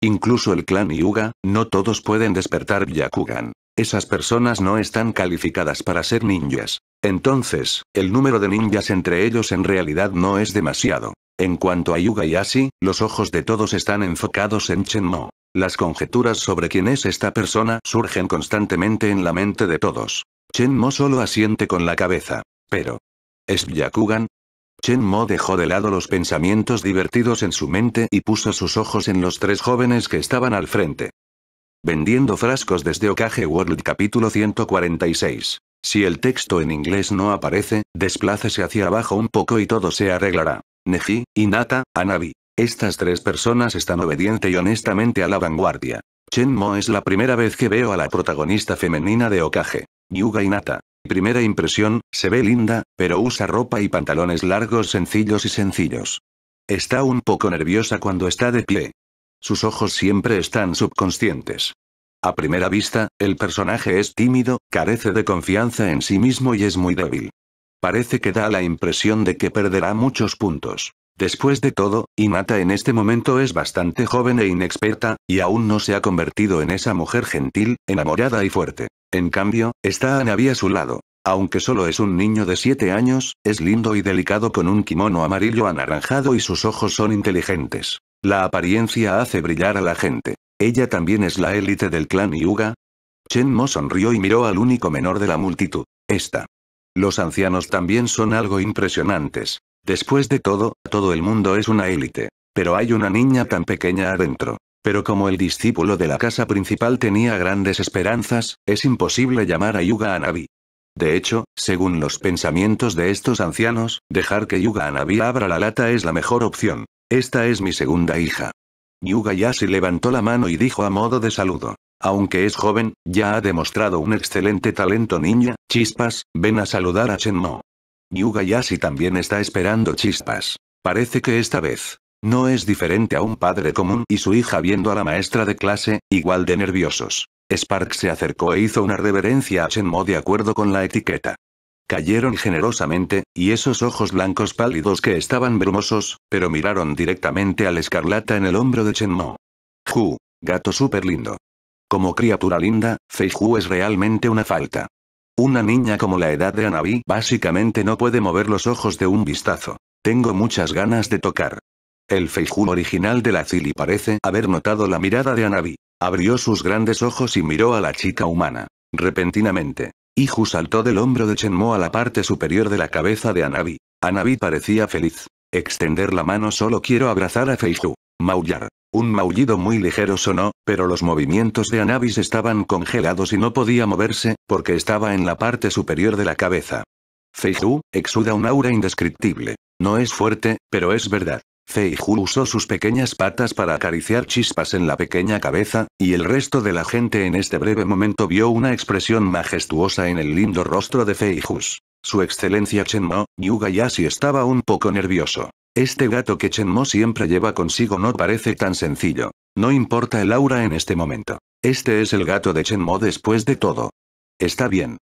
Incluso el clan Yuga, no todos pueden despertar Yakugan. Esas personas no están calificadas para ser ninjas. Entonces, el número de ninjas entre ellos en realidad no es demasiado. En cuanto a Yuga y Asi, los ojos de todos están enfocados en Mo. Las conjeturas sobre quién es esta persona surgen constantemente en la mente de todos. Mo solo asiente con la cabeza. Pero... ¿Es Chen Mo dejó de lado los pensamientos divertidos en su mente y puso sus ojos en los tres jóvenes que estaban al frente. Vendiendo frascos desde Okage World capítulo 146. Si el texto en inglés no aparece, desplácese hacia abajo un poco y todo se arreglará. Neji, Inata, Anabi. Estas tres personas están obediente y honestamente a la vanguardia. Mo es la primera vez que veo a la protagonista femenina de Okage. Yuga Inata. Primera impresión, se ve linda, pero usa ropa y pantalones largos sencillos y sencillos. Está un poco nerviosa cuando está de pie. Sus ojos siempre están subconscientes. A primera vista, el personaje es tímido, carece de confianza en sí mismo y es muy débil. Parece que da la impresión de que perderá muchos puntos. Después de todo, Inata en este momento es bastante joven e inexperta, y aún no se ha convertido en esa mujer gentil, enamorada y fuerte. En cambio, está Anabi a su lado. Aunque solo es un niño de 7 años, es lindo y delicado con un kimono amarillo anaranjado y sus ojos son inteligentes. La apariencia hace brillar a la gente. Ella también es la élite del clan Yuga. Chen Mo sonrió y miró al único menor de la multitud. Esta los ancianos también son algo impresionantes. Después de todo, todo el mundo es una élite. Pero hay una niña tan pequeña adentro. Pero como el discípulo de la casa principal tenía grandes esperanzas, es imposible llamar a Yuga Anabi. De hecho, según los pensamientos de estos ancianos, dejar que Yuga Anabi abra la lata es la mejor opción. Esta es mi segunda hija. Yuga ya se levantó la mano y dijo a modo de saludo. Aunque es joven, ya ha demostrado un excelente talento niña, Chispas, ven a saludar a Mo. Yuga Yasi también está esperando Chispas. Parece que esta vez. No es diferente a un padre común y su hija viendo a la maestra de clase, igual de nerviosos. Spark se acercó e hizo una reverencia a Chenmo de acuerdo con la etiqueta. Cayeron generosamente, y esos ojos blancos pálidos que estaban brumosos, pero miraron directamente al escarlata en el hombro de Mo. Ju, gato súper lindo. Como criatura linda, Feiju es realmente una falta. Una niña como la edad de Anabi básicamente no puede mover los ojos de un vistazo. Tengo muchas ganas de tocar. El Feiju original de la Cili parece haber notado la mirada de Anabi. Abrió sus grandes ojos y miró a la chica humana. Repentinamente. Iju saltó del hombro de Chenmo a la parte superior de la cabeza de Anabi. Anabi parecía feliz. Extender la mano solo quiero abrazar a Feiju. Maullar. Un maullido muy ligero sonó, pero los movimientos de Anabis estaban congelados y no podía moverse, porque estaba en la parte superior de la cabeza. Feiju, exuda un aura indescriptible. No es fuerte, pero es verdad. Feiju usó sus pequeñas patas para acariciar chispas en la pequeña cabeza, y el resto de la gente en este breve momento vio una expresión majestuosa en el lindo rostro de Feijus. Su excelencia Chenmo, Yuga Yashi estaba un poco nervioso. Este gato que Chen Mo siempre lleva consigo no parece tan sencillo. No importa el aura en este momento. Este es el gato de Chen Mo después de todo. Está bien.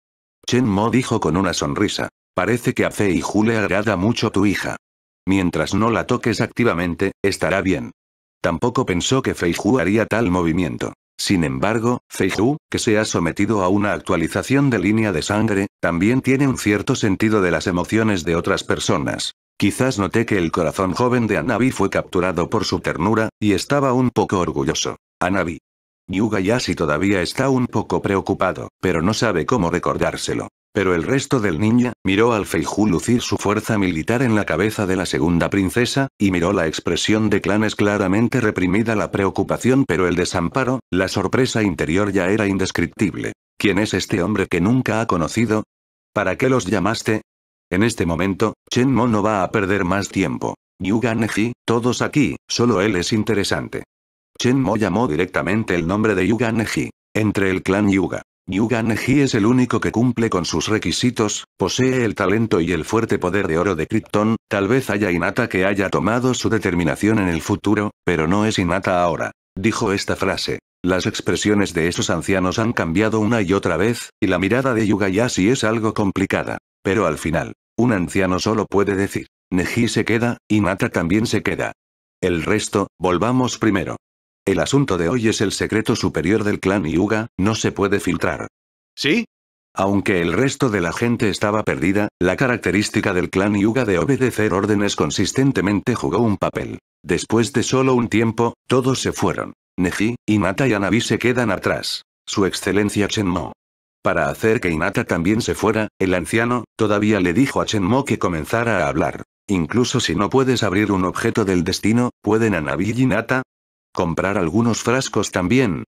Chen Mo dijo con una sonrisa. Parece que a Fei y le agrada mucho tu hija. Mientras no la toques activamente, estará bien. Tampoco pensó que Hu haría tal movimiento. Sin embargo, Hu, que se ha sometido a una actualización de línea de sangre, también tiene un cierto sentido de las emociones de otras personas. Quizás noté que el corazón joven de Anabi fue capturado por su ternura, y estaba un poco orgulloso. Anabi. Yuga Yashi todavía está un poco preocupado, pero no sabe cómo recordárselo. Pero el resto del niño miró al Feiju lucir su fuerza militar en la cabeza de la segunda princesa, y miró la expresión de clanes claramente reprimida la preocupación pero el desamparo, la sorpresa interior ya era indescriptible. ¿Quién es este hombre que nunca ha conocido? ¿Para qué los llamaste? En este momento, Chen Mo no va a perder más tiempo. Neji, todos aquí, solo él es interesante. Chen Mo llamó directamente el nombre de Neji. Entre el clan Yuga. Ganji es el único que cumple con sus requisitos, posee el talento y el fuerte poder de oro de Krypton, tal vez haya Inata que haya tomado su determinación en el futuro, pero no es Inata ahora. Dijo esta frase. Las expresiones de esos ancianos han cambiado una y otra vez, y la mirada de Yuga Yashi es algo complicada. Pero al final, un anciano solo puede decir, Neji se queda, y Mata también se queda. El resto, volvamos primero. El asunto de hoy es el secreto superior del clan Yuga, no se puede filtrar. ¿Sí? Aunque el resto de la gente estaba perdida, la característica del clan Yuga de obedecer órdenes consistentemente jugó un papel. Después de solo un tiempo, todos se fueron. Neji, Mata y Anabi se quedan atrás. Su excelencia Chenmo. Para hacer que Inata también se fuera, el anciano, todavía le dijo a Mo que comenzara a hablar. Incluso si no puedes abrir un objeto del destino, ¿pueden Anabi y Inata? Comprar algunos frascos también.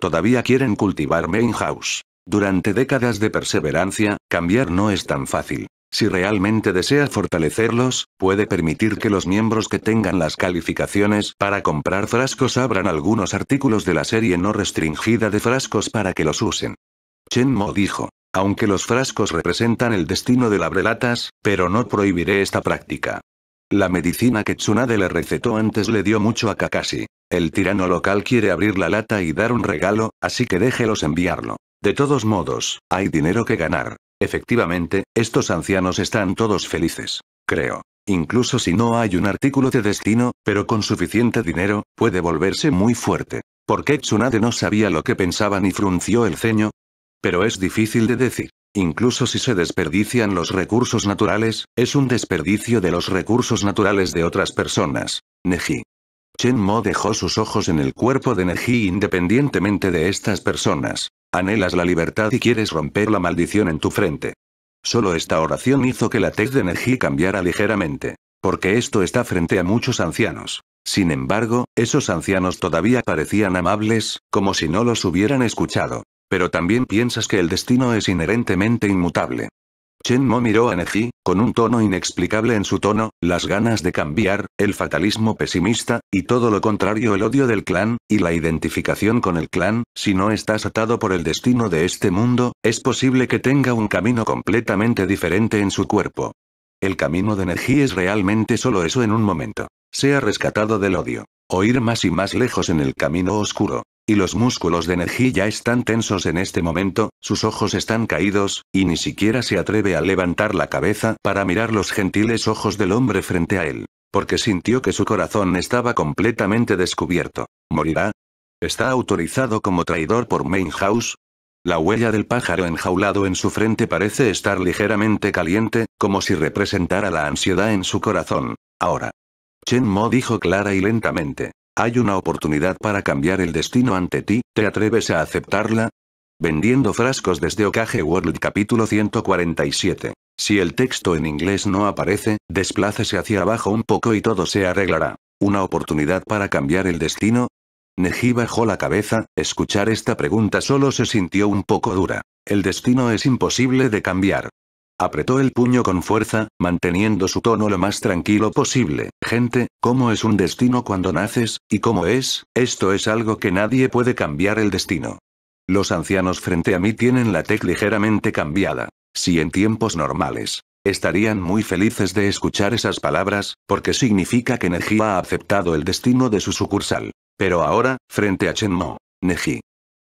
Todavía quieren cultivar Main House. Durante décadas de perseverancia, cambiar no es tan fácil. Si realmente desea fortalecerlos, puede permitir que los miembros que tengan las calificaciones para comprar frascos abran algunos artículos de la serie no restringida de frascos para que los usen. Chen Mo dijo. Aunque los frascos representan el destino de la brelatas, pero no prohibiré esta práctica. La medicina que Tsunade le recetó antes le dio mucho a Kakashi. El tirano local quiere abrir la lata y dar un regalo, así que déjelos enviarlo. De todos modos, hay dinero que ganar. Efectivamente, estos ancianos están todos felices. Creo. Incluso si no hay un artículo de destino, pero con suficiente dinero, puede volverse muy fuerte. ¿Por qué Tsunade no sabía lo que pensaba ni frunció el ceño? Pero es difícil de decir. Incluso si se desperdician los recursos naturales, es un desperdicio de los recursos naturales de otras personas. Neji. Chen Mo dejó sus ojos en el cuerpo de Neji independientemente de estas personas. Anhelas la libertad y quieres romper la maldición en tu frente. Solo esta oración hizo que la tez de Neji cambiara ligeramente. Porque esto está frente a muchos ancianos. Sin embargo, esos ancianos todavía parecían amables, como si no los hubieran escuchado. Pero también piensas que el destino es inherentemente inmutable. Chen Mo miró a Neji, con un tono inexplicable en su tono, las ganas de cambiar, el fatalismo pesimista, y todo lo contrario el odio del clan, y la identificación con el clan, si no estás atado por el destino de este mundo, es posible que tenga un camino completamente diferente en su cuerpo. El camino de Neji es realmente solo eso en un momento. Sea rescatado del odio. O ir más y más lejos en el camino oscuro y los músculos de energía ya están tensos en este momento, sus ojos están caídos, y ni siquiera se atreve a levantar la cabeza para mirar los gentiles ojos del hombre frente a él, porque sintió que su corazón estaba completamente descubierto. ¿Morirá? ¿Está autorizado como traidor por House? La huella del pájaro enjaulado en su frente parece estar ligeramente caliente, como si representara la ansiedad en su corazón. Ahora. Chen Mo dijo clara y lentamente. Hay una oportunidad para cambiar el destino ante ti, ¿te atreves a aceptarla? Vendiendo frascos desde Okage World capítulo 147. Si el texto en inglés no aparece, desplácese hacia abajo un poco y todo se arreglará. ¿Una oportunidad para cambiar el destino? Neji bajó la cabeza, escuchar esta pregunta solo se sintió un poco dura. El destino es imposible de cambiar. Apretó el puño con fuerza, manteniendo su tono lo más tranquilo posible. Gente, ¿cómo es un destino cuando naces? ¿Y cómo es? Esto es algo que nadie puede cambiar el destino. Los ancianos frente a mí tienen la TEC ligeramente cambiada. Si en tiempos normales. Estarían muy felices de escuchar esas palabras, porque significa que Neji ha aceptado el destino de su sucursal. Pero ahora, frente a Chenmo, Neji,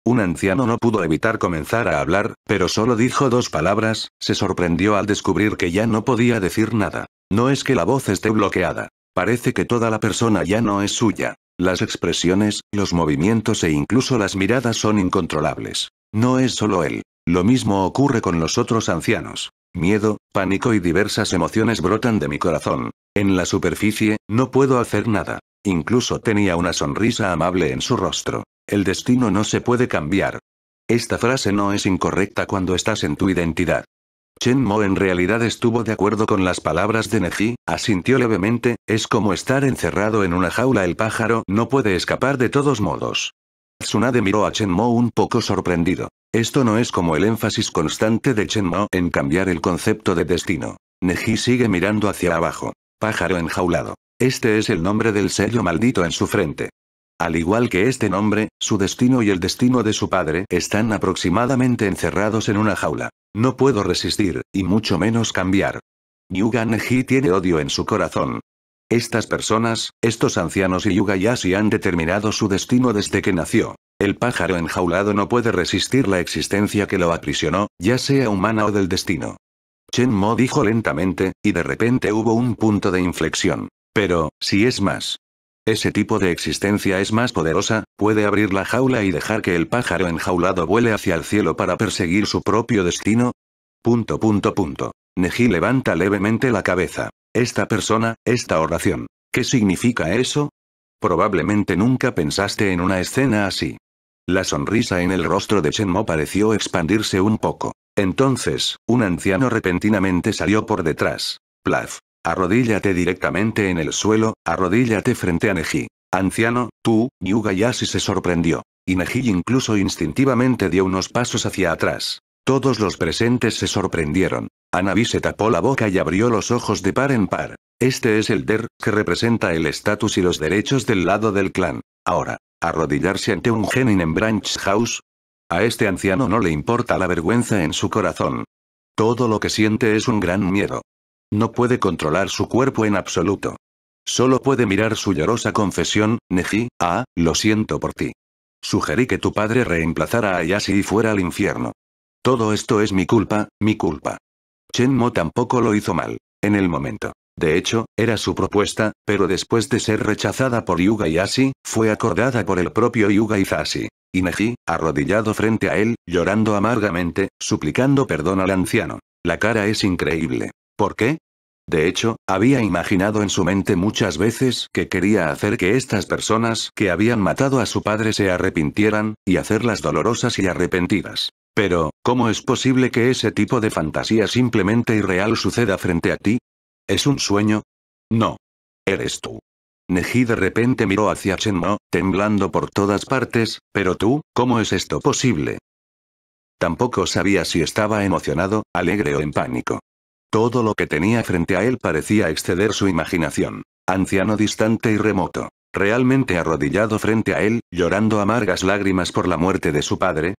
un anciano no pudo evitar comenzar a hablar, pero solo dijo dos palabras, se sorprendió al descubrir que ya no podía decir nada. No es que la voz esté bloqueada. Parece que toda la persona ya no es suya. Las expresiones, los movimientos e incluso las miradas son incontrolables. No es solo él. Lo mismo ocurre con los otros ancianos. Miedo, pánico y diversas emociones brotan de mi corazón. En la superficie, no puedo hacer nada. Incluso tenía una sonrisa amable en su rostro. El destino no se puede cambiar. Esta frase no es incorrecta cuando estás en tu identidad. Chen Mo en realidad estuvo de acuerdo con las palabras de Neji, asintió levemente, es como estar encerrado en una jaula el pájaro no puede escapar de todos modos. Tsunade miró a Chen Mo un poco sorprendido. Esto no es como el énfasis constante de Chen Mo en cambiar el concepto de destino. Neji sigue mirando hacia abajo. Pájaro enjaulado. Este es el nombre del sello maldito en su frente. Al igual que este nombre, su destino y el destino de su padre están aproximadamente encerrados en una jaula. No puedo resistir, y mucho menos cambiar. Yuga Neji tiene odio en su corazón. Estas personas, estos ancianos y Yuga Yashi han determinado su destino desde que nació. El pájaro enjaulado no puede resistir la existencia que lo aprisionó, ya sea humana o del destino. Chen Mo dijo lentamente, y de repente hubo un punto de inflexión. Pero, si es más, ese tipo de existencia es más poderosa, puede abrir la jaula y dejar que el pájaro enjaulado vuele hacia el cielo para perseguir su propio destino. Punto punto punto. Neji levanta levemente la cabeza. Esta persona, esta oración. ¿Qué significa eso? Probablemente nunca pensaste en una escena así. La sonrisa en el rostro de Mo pareció expandirse un poco. Entonces, un anciano repentinamente salió por detrás. Plaf. Arrodíllate directamente en el suelo, arrodíllate frente a Neji. Anciano, tú, Yuga se sorprendió. Y Neji incluso instintivamente dio unos pasos hacia atrás. Todos los presentes se sorprendieron. Anabi se tapó la boca y abrió los ojos de par en par. Este es el Der, que representa el estatus y los derechos del lado del clan. Ahora, arrodillarse ante un genin en Branch House. A este anciano no le importa la vergüenza en su corazón. Todo lo que siente es un gran miedo. No puede controlar su cuerpo en absoluto. Solo puede mirar su llorosa confesión, Neji, ah, lo siento por ti. Sugerí que tu padre reemplazara a Yashi y fuera al infierno. Todo esto es mi culpa, mi culpa. Chenmo tampoco lo hizo mal. En el momento. De hecho, era su propuesta, pero después de ser rechazada por Yuga Ayashi, fue acordada por el propio Yuga Izashi. Y Neji, arrodillado frente a él, llorando amargamente, suplicando perdón al anciano. La cara es increíble. ¿Por qué? De hecho, había imaginado en su mente muchas veces que quería hacer que estas personas que habían matado a su padre se arrepintieran, y hacerlas dolorosas y arrepentidas. Pero, ¿cómo es posible que ese tipo de fantasía simplemente irreal suceda frente a ti? ¿Es un sueño? No. Eres tú. Neji de repente miró hacia Chenmo, temblando por todas partes, pero tú, ¿cómo es esto posible? Tampoco sabía si estaba emocionado, alegre o en pánico. Todo lo que tenía frente a él parecía exceder su imaginación. Anciano distante y remoto. Realmente arrodillado frente a él, llorando amargas lágrimas por la muerte de su padre.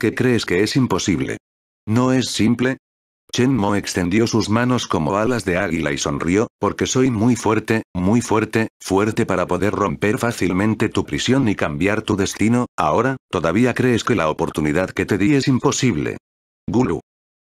¿Qué crees que es imposible? ¿No es simple? Chen Mo extendió sus manos como alas de águila y sonrió, porque soy muy fuerte, muy fuerte, fuerte para poder romper fácilmente tu prisión y cambiar tu destino, ahora, todavía crees que la oportunidad que te di es imposible. Gulu.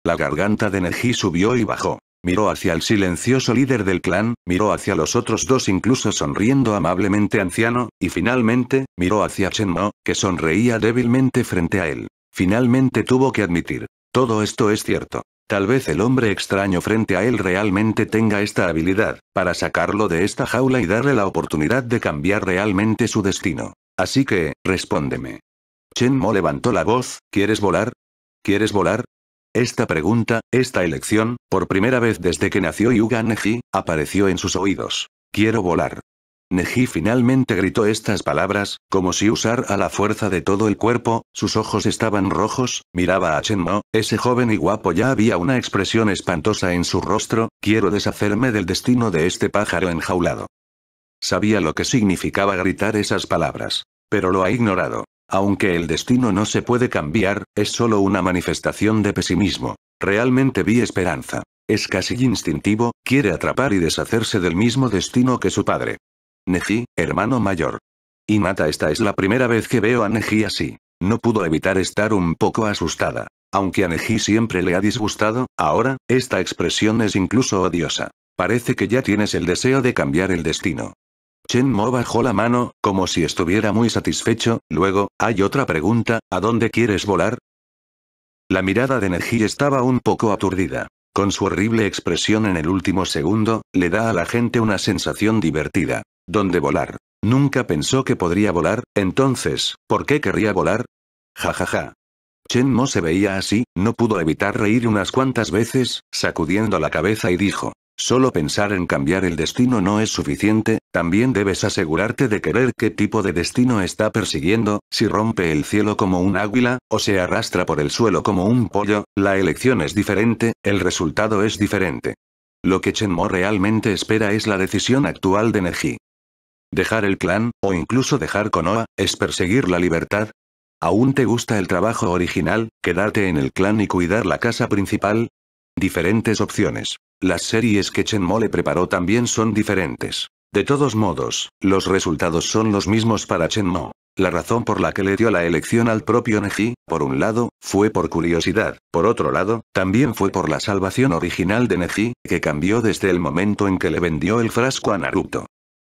La garganta de Neji subió y bajó. Miró hacia el silencioso líder del clan, miró hacia los otros dos incluso sonriendo amablemente anciano, y finalmente, miró hacia Chen Mo, que sonreía débilmente frente a él. Finalmente tuvo que admitir. Todo esto es cierto. Tal vez el hombre extraño frente a él realmente tenga esta habilidad, para sacarlo de esta jaula y darle la oportunidad de cambiar realmente su destino. Así que, respóndeme. Chen Mo levantó la voz, ¿quieres volar? ¿Quieres volar? Esta pregunta, esta elección, por primera vez desde que nació Yuga Neji, apareció en sus oídos. Quiero volar. Neji finalmente gritó estas palabras, como si usara la fuerza de todo el cuerpo, sus ojos estaban rojos, miraba a Chenmo, ese joven y guapo ya había una expresión espantosa en su rostro, quiero deshacerme del destino de este pájaro enjaulado. Sabía lo que significaba gritar esas palabras. Pero lo ha ignorado. Aunque el destino no se puede cambiar, es solo una manifestación de pesimismo. Realmente vi esperanza. Es casi instintivo, quiere atrapar y deshacerse del mismo destino que su padre. Neji, hermano mayor. mata esta es la primera vez que veo a Neji así. No pudo evitar estar un poco asustada. Aunque a Neji siempre le ha disgustado, ahora, esta expresión es incluso odiosa. Parece que ya tienes el deseo de cambiar el destino. Chen Mo bajó la mano, como si estuviera muy satisfecho, luego, hay otra pregunta, ¿a dónde quieres volar? La mirada de Neji estaba un poco aturdida. Con su horrible expresión en el último segundo, le da a la gente una sensación divertida. ¿Dónde volar? Nunca pensó que podría volar, entonces, ¿por qué querría volar? Ja ja ja. Chen Mo se veía así, no pudo evitar reír unas cuantas veces, sacudiendo la cabeza y dijo, Solo pensar en cambiar el destino no es suficiente, también debes asegurarte de querer qué tipo de destino está persiguiendo, si rompe el cielo como un águila, o se arrastra por el suelo como un pollo, la elección es diferente, el resultado es diferente. Lo que Chen Mo realmente espera es la decisión actual de Neji. Dejar el clan, o incluso dejar Konoha, es perseguir la libertad, ¿Aún te gusta el trabajo original, quedarte en el clan y cuidar la casa principal? Diferentes opciones. Las series que Chenmo le preparó también son diferentes. De todos modos, los resultados son los mismos para Chenmo. La razón por la que le dio la elección al propio Neji, por un lado, fue por curiosidad, por otro lado, también fue por la salvación original de Neji, que cambió desde el momento en que le vendió el frasco a Naruto.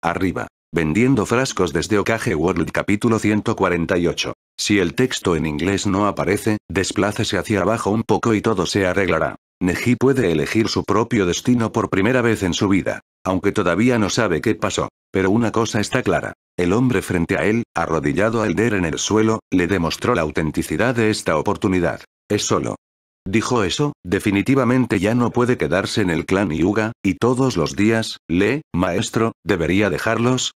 Arriba. Vendiendo frascos desde Okage World capítulo 148. Si el texto en inglés no aparece, desplácese hacia abajo un poco y todo se arreglará. Neji puede elegir su propio destino por primera vez en su vida. Aunque todavía no sabe qué pasó. Pero una cosa está clara. El hombre frente a él, arrodillado a Elder en el suelo, le demostró la autenticidad de esta oportunidad. Es solo. Dijo eso, definitivamente ya no puede quedarse en el clan Yuga, y todos los días, le, maestro, debería dejarlos.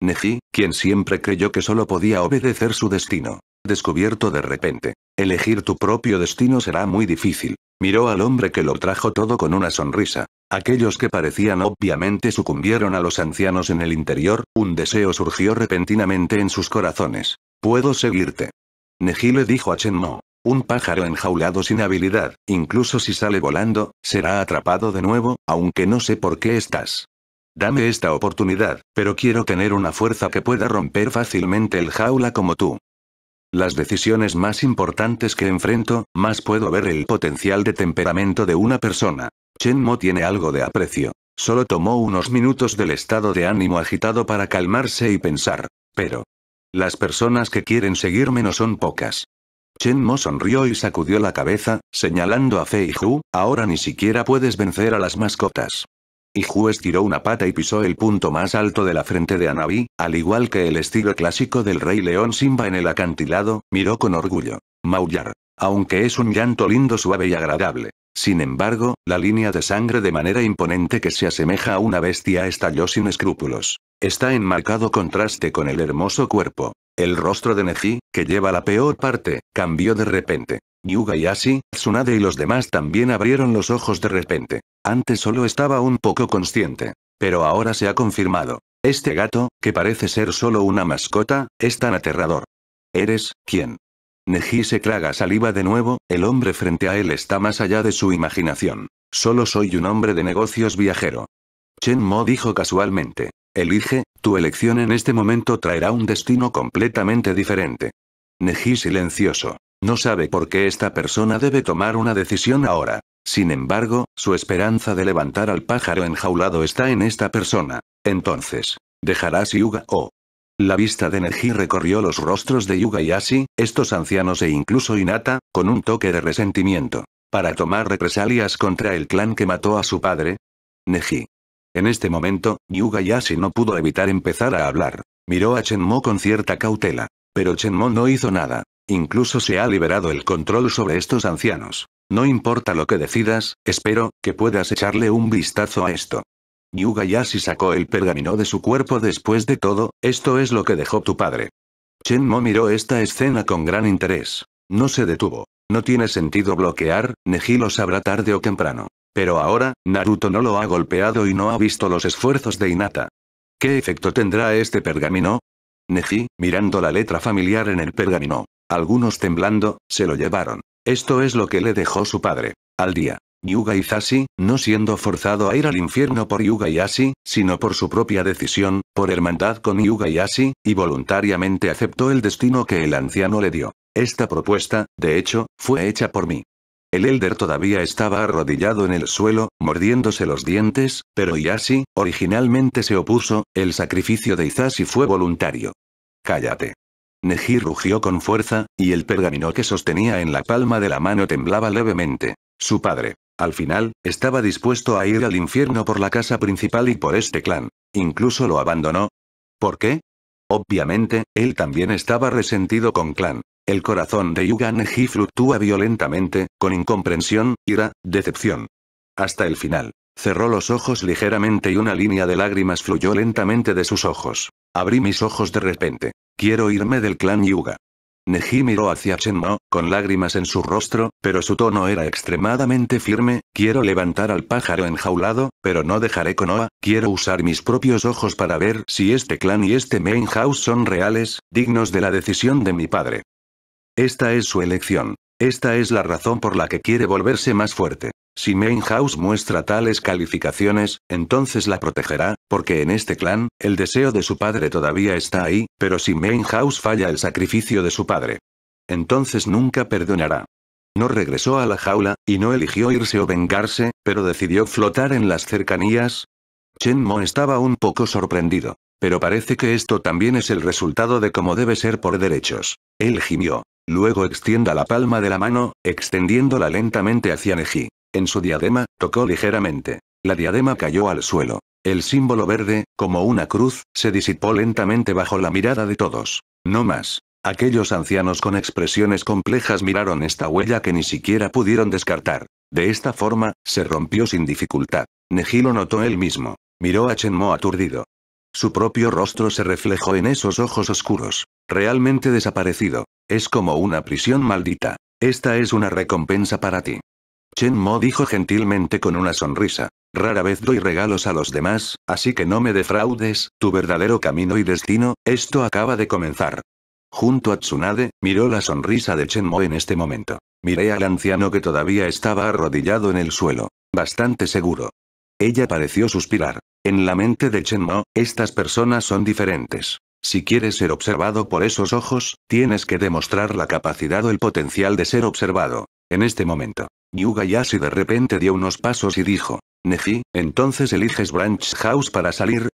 Neji, quien siempre creyó que solo podía obedecer su destino, descubierto de repente. Elegir tu propio destino será muy difícil. Miró al hombre que lo trajo todo con una sonrisa. Aquellos que parecían obviamente sucumbieron a los ancianos en el interior, un deseo surgió repentinamente en sus corazones. Puedo seguirte. Neji le dijo a Chenmo. Un pájaro enjaulado sin habilidad, incluso si sale volando, será atrapado de nuevo, aunque no sé por qué estás. Dame esta oportunidad, pero quiero tener una fuerza que pueda romper fácilmente el jaula como tú. Las decisiones más importantes que enfrento, más puedo ver el potencial de temperamento de una persona. Chen Mo tiene algo de aprecio. Solo tomó unos minutos del estado de ánimo agitado para calmarse y pensar. Pero. Las personas que quieren seguirme no son pocas. Chen Mo sonrió y sacudió la cabeza, señalando a Fei Hu, ahora ni siquiera puedes vencer a las mascotas. Y Juez tiró una pata y pisó el punto más alto de la frente de Anabi, al igual que el estilo clásico del rey león Simba en el acantilado, miró con orgullo. Maullar. Aunque es un llanto lindo suave y agradable. Sin embargo, la línea de sangre de manera imponente que se asemeja a una bestia estalló sin escrúpulos. Está en marcado contraste con el hermoso cuerpo. El rostro de Neji, que lleva la peor parte, cambió de repente. Yuga y Ashi, Tsunade y los demás también abrieron los ojos de repente. Antes solo estaba un poco consciente. Pero ahora se ha confirmado. Este gato, que parece ser solo una mascota, es tan aterrador. ¿Eres quién? Neji se claga saliva de nuevo, el hombre frente a él está más allá de su imaginación. Solo soy un hombre de negocios viajero. Chen Mo dijo casualmente. Elige, tu elección en este momento traerá un destino completamente diferente. Neji silencioso. No sabe por qué esta persona debe tomar una decisión ahora. Sin embargo, su esperanza de levantar al pájaro enjaulado está en esta persona. Entonces, ¿dejarás Yuga o...? La vista de Neji recorrió los rostros de Yuga y Asi, estos ancianos e incluso Inata, con un toque de resentimiento. Para tomar represalias contra el clan que mató a su padre. Neji. En este momento, Yuga Yashi no pudo evitar empezar a hablar. Miró a Chenmo con cierta cautela. Pero Chenmo no hizo nada. Incluso se ha liberado el control sobre estos ancianos. No importa lo que decidas, espero, que puedas echarle un vistazo a esto. Yuga Yashi sacó el pergamino de su cuerpo después de todo, esto es lo que dejó tu padre. Mo miró esta escena con gran interés. No se detuvo. No tiene sentido bloquear, Neji lo sabrá tarde o temprano. Pero ahora, Naruto no lo ha golpeado y no ha visto los esfuerzos de Hinata. ¿Qué efecto tendrá este pergamino? Neji, mirando la letra familiar en el pergamino. Algunos temblando, se lo llevaron. Esto es lo que le dejó su padre. Al día. Yuga y Zashi, no siendo forzado a ir al infierno por Yuga y Ashi, sino por su propia decisión, por hermandad con Yuga y Ashi, y voluntariamente aceptó el destino que el anciano le dio. Esta propuesta, de hecho, fue hecha por mí. El Elder todavía estaba arrodillado en el suelo, mordiéndose los dientes, pero Iasi, originalmente se opuso, el sacrificio de Izashi fue voluntario. Cállate. Neji rugió con fuerza, y el pergamino que sostenía en la palma de la mano temblaba levemente. Su padre, al final, estaba dispuesto a ir al infierno por la casa principal y por este clan. Incluso lo abandonó. ¿Por qué? Obviamente, él también estaba resentido con clan. El corazón de Yuga Neji fluctúa violentamente, con incomprensión, ira, decepción. Hasta el final. Cerró los ojos ligeramente y una línea de lágrimas fluyó lentamente de sus ojos. Abrí mis ojos de repente. Quiero irme del clan Yuga. Neji miró hacia Chenmo, con lágrimas en su rostro, pero su tono era extremadamente firme, quiero levantar al pájaro enjaulado, pero no dejaré Konoha, quiero usar mis propios ojos para ver si este clan y este main house son reales, dignos de la decisión de mi padre. Esta es su elección. Esta es la razón por la que quiere volverse más fuerte. Si Mainhouse muestra tales calificaciones, entonces la protegerá, porque en este clan, el deseo de su padre todavía está ahí, pero si Mainhouse falla el sacrificio de su padre, entonces nunca perdonará. No regresó a la jaula, y no eligió irse o vengarse, pero decidió flotar en las cercanías. Chen Mo estaba un poco sorprendido. Pero parece que esto también es el resultado de cómo debe ser por derechos. Él gimió. Luego extienda la palma de la mano, extendiéndola lentamente hacia Neji. En su diadema, tocó ligeramente. La diadema cayó al suelo. El símbolo verde, como una cruz, se disipó lentamente bajo la mirada de todos. No más. Aquellos ancianos con expresiones complejas miraron esta huella que ni siquiera pudieron descartar. De esta forma, se rompió sin dificultad. Neji lo notó él mismo. Miró a Chenmo aturdido. Su propio rostro se reflejó en esos ojos oscuros. Realmente desaparecido. Es como una prisión maldita. Esta es una recompensa para ti. Chen Mo dijo gentilmente con una sonrisa. Rara vez doy regalos a los demás, así que no me defraudes, tu verdadero camino y destino, esto acaba de comenzar. Junto a Tsunade, miró la sonrisa de Chen Mo en este momento. Miré al anciano que todavía estaba arrodillado en el suelo. Bastante seguro. Ella pareció suspirar. En la mente de Chen Mo, estas personas son diferentes. Si quieres ser observado por esos ojos, tienes que demostrar la capacidad o el potencial de ser observado. En este momento, Yuga Yasi de repente dio unos pasos y dijo, Neji, entonces eliges Branch House para salir.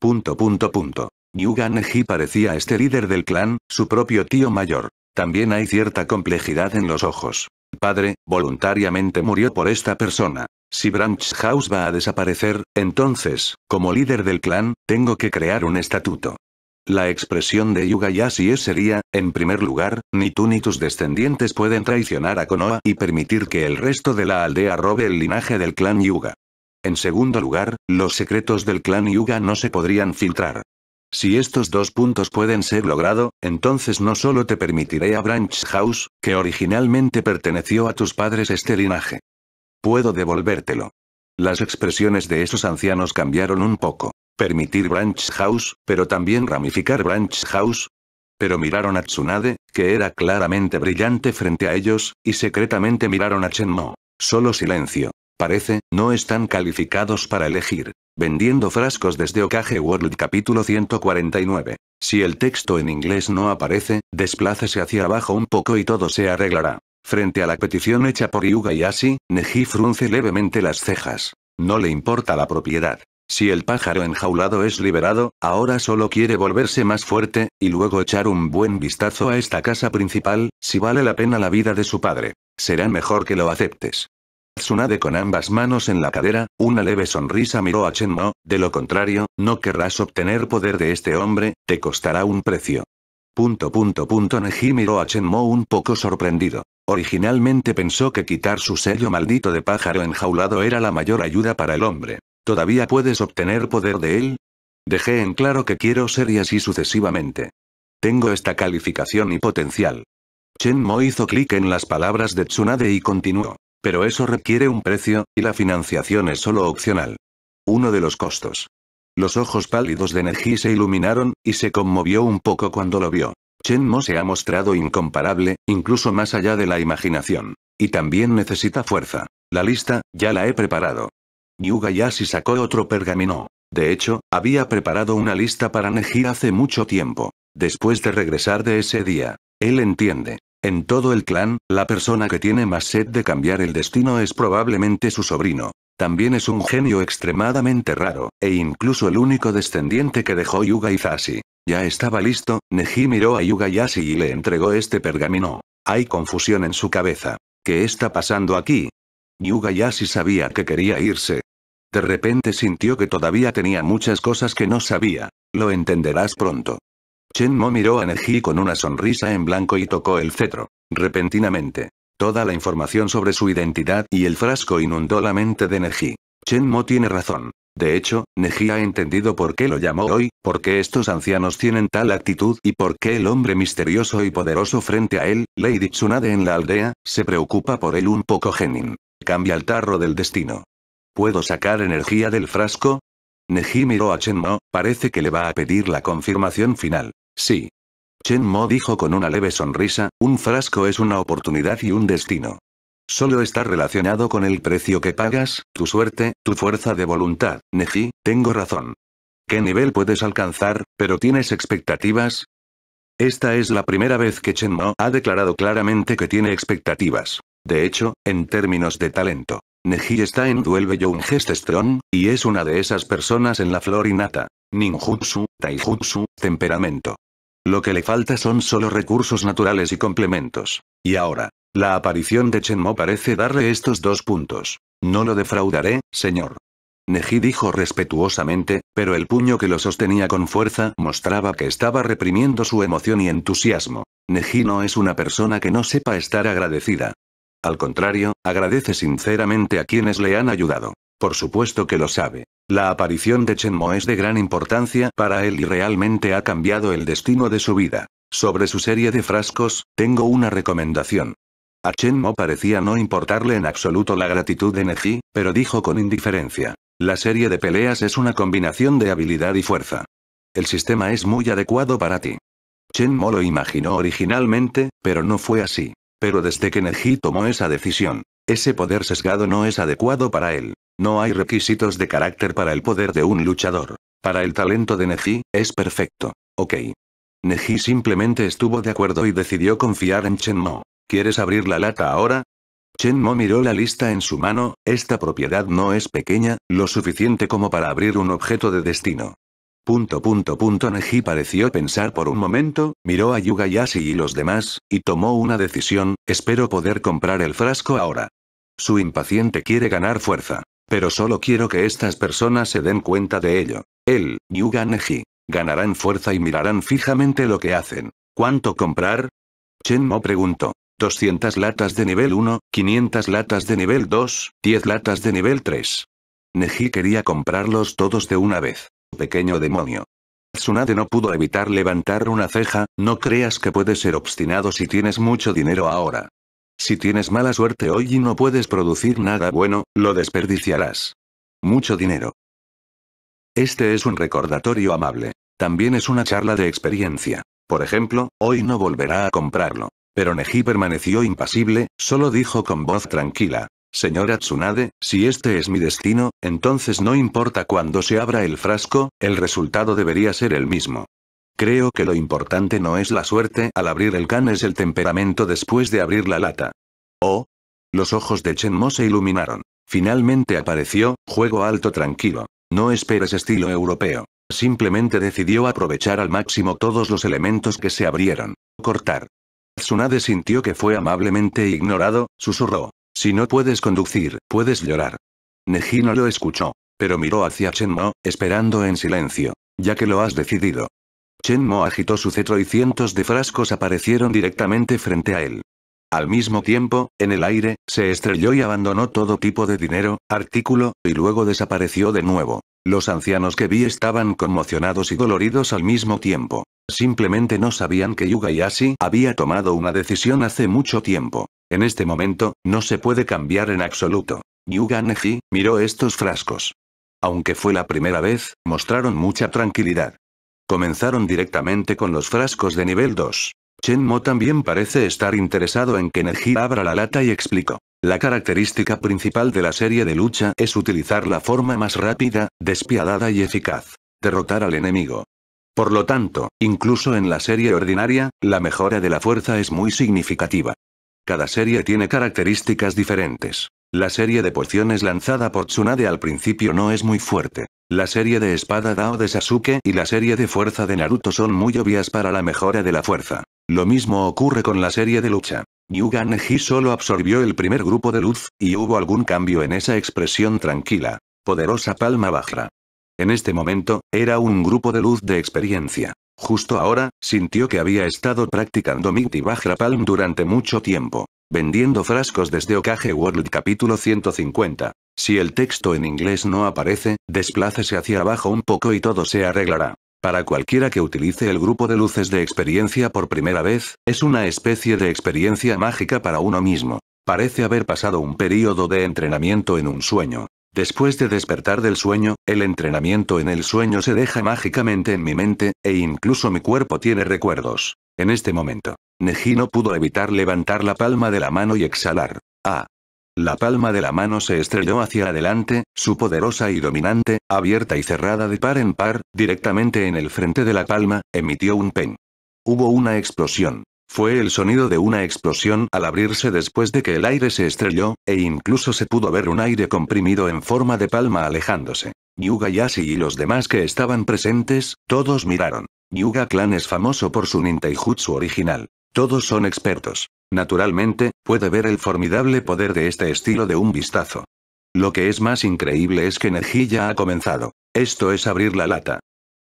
Punto punto punto. Yuga Neji parecía este líder del clan, su propio tío mayor. También hay cierta complejidad en los ojos. Padre, voluntariamente murió por esta persona. Si Branch House va a desaparecer, entonces, como líder del clan, tengo que crear un estatuto. La expresión de Yuga Yasi es sería, en primer lugar, ni tú ni tus descendientes pueden traicionar a Konoha y permitir que el resto de la aldea robe el linaje del clan Yuga. En segundo lugar, los secretos del clan Yuga no se podrían filtrar. Si estos dos puntos pueden ser logrado, entonces no solo te permitiré a Branch House, que originalmente perteneció a tus padres este linaje. Puedo devolvértelo. Las expresiones de esos ancianos cambiaron un poco permitir Branch House, pero también ramificar Branch House. Pero miraron a Tsunade, que era claramente brillante frente a ellos, y secretamente miraron a Chenmo. Solo silencio. Parece, no están calificados para elegir. Vendiendo frascos desde Okage World capítulo 149. Si el texto en inglés no aparece, desplácese hacia abajo un poco y todo se arreglará. Frente a la petición hecha por Yuga y Asi, Neji frunce levemente las cejas. No le importa la propiedad. Si el pájaro enjaulado es liberado, ahora solo quiere volverse más fuerte, y luego echar un buen vistazo a esta casa principal, si vale la pena la vida de su padre. Será mejor que lo aceptes. Tsunade con ambas manos en la cadera, una leve sonrisa miró a Chenmo, de lo contrario, no querrás obtener poder de este hombre, te costará un precio. Punto punto punto Neji miró a Chenmo un poco sorprendido. Originalmente pensó que quitar su sello maldito de pájaro enjaulado era la mayor ayuda para el hombre. ¿Todavía puedes obtener poder de él? Dejé en claro que quiero ser y así sucesivamente. Tengo esta calificación y potencial. Chen Mo hizo clic en las palabras de Tsunade y continuó. Pero eso requiere un precio, y la financiación es solo opcional. Uno de los costos. Los ojos pálidos de Neji se iluminaron, y se conmovió un poco cuando lo vio. Chen Mo se ha mostrado incomparable, incluso más allá de la imaginación. Y también necesita fuerza. La lista, ya la he preparado. Yuga Yugayashi sacó otro pergamino. De hecho, había preparado una lista para Neji hace mucho tiempo. Después de regresar de ese día, él entiende. En todo el clan, la persona que tiene más sed de cambiar el destino es probablemente su sobrino. También es un genio extremadamente raro, e incluso el único descendiente que dejó Yuga Izashi. Ya estaba listo, Neji miró a Yuga Yashi y le entregó este pergamino. Hay confusión en su cabeza. ¿Qué está pasando aquí? Yuga ya si sabía que quería irse. De repente sintió que todavía tenía muchas cosas que no sabía. Lo entenderás pronto. Chen Mo miró a Neji con una sonrisa en blanco y tocó el cetro. Repentinamente. Toda la información sobre su identidad y el frasco inundó la mente de Neji. Chen Mo tiene razón. De hecho, Neji ha entendido por qué lo llamó hoy, por qué estos ancianos tienen tal actitud y por qué el hombre misterioso y poderoso frente a él, Lady Tsunade en la aldea, se preocupa por él un poco genin. Cambia el tarro del destino. ¿Puedo sacar energía del frasco? Neji miró a Chen Mo, parece que le va a pedir la confirmación final. Sí. Chen Mo dijo con una leve sonrisa, un frasco es una oportunidad y un destino. Solo está relacionado con el precio que pagas, tu suerte, tu fuerza de voluntad. Neji, tengo razón. ¿Qué nivel puedes alcanzar, pero tienes expectativas? Esta es la primera vez que Chen Mo ha declarado claramente que tiene expectativas. De hecho, en términos de talento, Neji está en un Youngest Strong, y es una de esas personas en la flor nata. Ninjutsu, taijutsu, temperamento. Lo que le falta son solo recursos naturales y complementos. Y ahora, la aparición de Mo parece darle estos dos puntos. No lo defraudaré, señor. Neji dijo respetuosamente, pero el puño que lo sostenía con fuerza mostraba que estaba reprimiendo su emoción y entusiasmo. Neji no es una persona que no sepa estar agradecida. Al contrario, agradece sinceramente a quienes le han ayudado. Por supuesto que lo sabe. La aparición de Mo es de gran importancia para él y realmente ha cambiado el destino de su vida. Sobre su serie de frascos, tengo una recomendación. A Mo parecía no importarle en absoluto la gratitud de Neji, pero dijo con indiferencia. La serie de peleas es una combinación de habilidad y fuerza. El sistema es muy adecuado para ti. Mo lo imaginó originalmente, pero no fue así. Pero desde que Neji tomó esa decisión, ese poder sesgado no es adecuado para él. No hay requisitos de carácter para el poder de un luchador. Para el talento de Neji, es perfecto. Ok. Neji simplemente estuvo de acuerdo y decidió confiar en Chenmo. ¿Quieres abrir la lata ahora? Chenmo miró la lista en su mano, esta propiedad no es pequeña, lo suficiente como para abrir un objeto de destino. Punto punto punto Neji pareció pensar por un momento, miró a Yashi y los demás, y tomó una decisión, espero poder comprar el frasco ahora. Su impaciente quiere ganar fuerza. Pero solo quiero que estas personas se den cuenta de ello. Él, Yuga Neji. Ganarán fuerza y mirarán fijamente lo que hacen. ¿Cuánto comprar? Chen preguntó. 200 latas de nivel 1, 500 latas de nivel 2, 10 latas de nivel 3. Neji quería comprarlos todos de una vez pequeño demonio. Tsunade no pudo evitar levantar una ceja, no creas que puedes ser obstinado si tienes mucho dinero ahora. Si tienes mala suerte hoy y no puedes producir nada bueno, lo desperdiciarás. Mucho dinero. Este es un recordatorio amable. También es una charla de experiencia. Por ejemplo, hoy no volverá a comprarlo. Pero Neji permaneció impasible, solo dijo con voz tranquila, Señora Tsunade, si este es mi destino, entonces no importa cuándo se abra el frasco, el resultado debería ser el mismo. Creo que lo importante no es la suerte al abrir el can es el temperamento después de abrir la lata. Oh. Los ojos de Chen Mo se iluminaron. Finalmente apareció, juego alto tranquilo. No esperes estilo europeo. Simplemente decidió aprovechar al máximo todos los elementos que se abrieron. Cortar. Tsunade sintió que fue amablemente ignorado, susurró. Si no puedes conducir, puedes llorar. Neji no lo escuchó, pero miró hacia Mo, esperando en silencio, ya que lo has decidido. Mo agitó su cetro y cientos de frascos aparecieron directamente frente a él. Al mismo tiempo, en el aire, se estrelló y abandonó todo tipo de dinero, artículo, y luego desapareció de nuevo. Los ancianos que vi estaban conmocionados y doloridos al mismo tiempo. Simplemente no sabían que Yuga Yashi había tomado una decisión hace mucho tiempo. En este momento, no se puede cambiar en absoluto. Yuga Neji miró estos frascos. Aunque fue la primera vez, mostraron mucha tranquilidad. Comenzaron directamente con los frascos de nivel 2. Chen Mo también parece estar interesado en que Neji abra la lata y explicó. La característica principal de la serie de lucha es utilizar la forma más rápida, despiadada y eficaz. Derrotar al enemigo. Por lo tanto, incluso en la serie ordinaria, la mejora de la fuerza es muy significativa. Cada serie tiene características diferentes. La serie de pociones lanzada por Tsunade al principio no es muy fuerte. La serie de espada Dao de Sasuke y la serie de fuerza de Naruto son muy obvias para la mejora de la fuerza. Lo mismo ocurre con la serie de lucha. Yugan-ji solo absorbió el primer grupo de luz, y hubo algún cambio en esa expresión tranquila, poderosa palma baja. En este momento, era un grupo de luz de experiencia. Justo ahora, sintió que había estado practicando Minty Bajra Palm durante mucho tiempo. Vendiendo frascos desde Okage World capítulo 150. Si el texto en inglés no aparece, desplácese hacia abajo un poco y todo se arreglará. Para cualquiera que utilice el grupo de luces de experiencia por primera vez, es una especie de experiencia mágica para uno mismo. Parece haber pasado un período de entrenamiento en un sueño. Después de despertar del sueño, el entrenamiento en el sueño se deja mágicamente en mi mente, e incluso mi cuerpo tiene recuerdos. En este momento, Neji no pudo evitar levantar la palma de la mano y exhalar. Ah, la palma de la mano se estrelló hacia adelante, su poderosa y dominante, abierta y cerrada de par en par, directamente en el frente de la palma, emitió un pen. Hubo una explosión. Fue el sonido de una explosión al abrirse después de que el aire se estrelló, e incluso se pudo ver un aire comprimido en forma de palma alejándose. Yuga Yashi y los demás que estaban presentes, todos miraron. Yuga Clan es famoso por su nintaijutsu original. Todos son expertos. Naturalmente, puede ver el formidable poder de este estilo de un vistazo. Lo que es más increíble es que Neji ya ha comenzado. Esto es abrir la lata.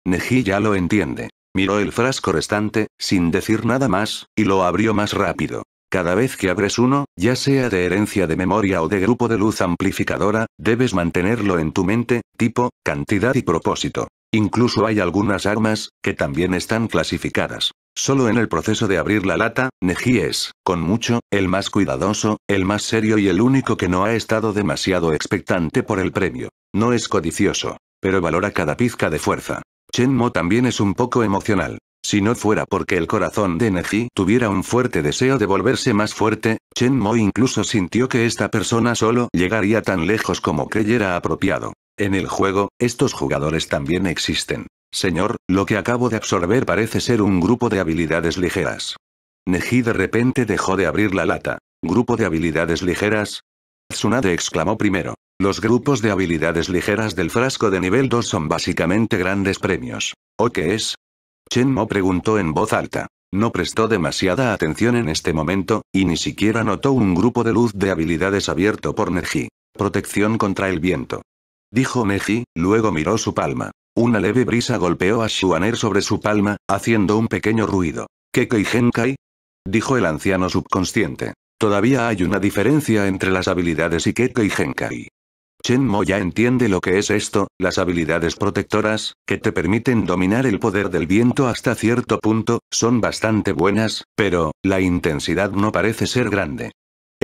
Neji ya lo entiende. Miró el frasco restante, sin decir nada más, y lo abrió más rápido. Cada vez que abres uno, ya sea de herencia de memoria o de grupo de luz amplificadora, debes mantenerlo en tu mente, tipo, cantidad y propósito. Incluso hay algunas armas, que también están clasificadas. Solo en el proceso de abrir la lata, Neji es, con mucho, el más cuidadoso, el más serio y el único que no ha estado demasiado expectante por el premio. No es codicioso, pero valora cada pizca de fuerza. Chen Mo también es un poco emocional. Si no fuera porque el corazón de Neji tuviera un fuerte deseo de volverse más fuerte, Chen Mo incluso sintió que esta persona solo llegaría tan lejos como creyera apropiado. En el juego, estos jugadores también existen. Señor, lo que acabo de absorber parece ser un grupo de habilidades ligeras. Neji de repente dejó de abrir la lata. ¿Grupo de habilidades ligeras? Tsunade exclamó primero. Los grupos de habilidades ligeras del frasco de nivel 2 son básicamente grandes premios. ¿O qué es? Chenmo preguntó en voz alta. No prestó demasiada atención en este momento, y ni siquiera notó un grupo de luz de habilidades abierto por Neji. Protección contra el viento dijo Meji, luego miró su palma. Una leve brisa golpeó a Shuaner sobre su palma, haciendo un pequeño ruido. ¿Qué Genkai? dijo el anciano subconsciente. Todavía hay una diferencia entre las habilidades y Keke y Chen Mo ya entiende lo que es esto, las habilidades protectoras, que te permiten dominar el poder del viento hasta cierto punto, son bastante buenas, pero, la intensidad no parece ser grande.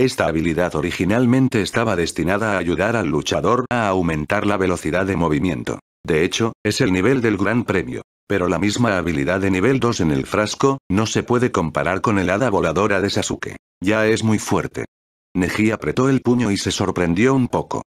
Esta habilidad originalmente estaba destinada a ayudar al luchador a aumentar la velocidad de movimiento. De hecho, es el nivel del Gran Premio. Pero la misma habilidad de nivel 2 en el frasco, no se puede comparar con el hada voladora de Sasuke. Ya es muy fuerte. Neji apretó el puño y se sorprendió un poco.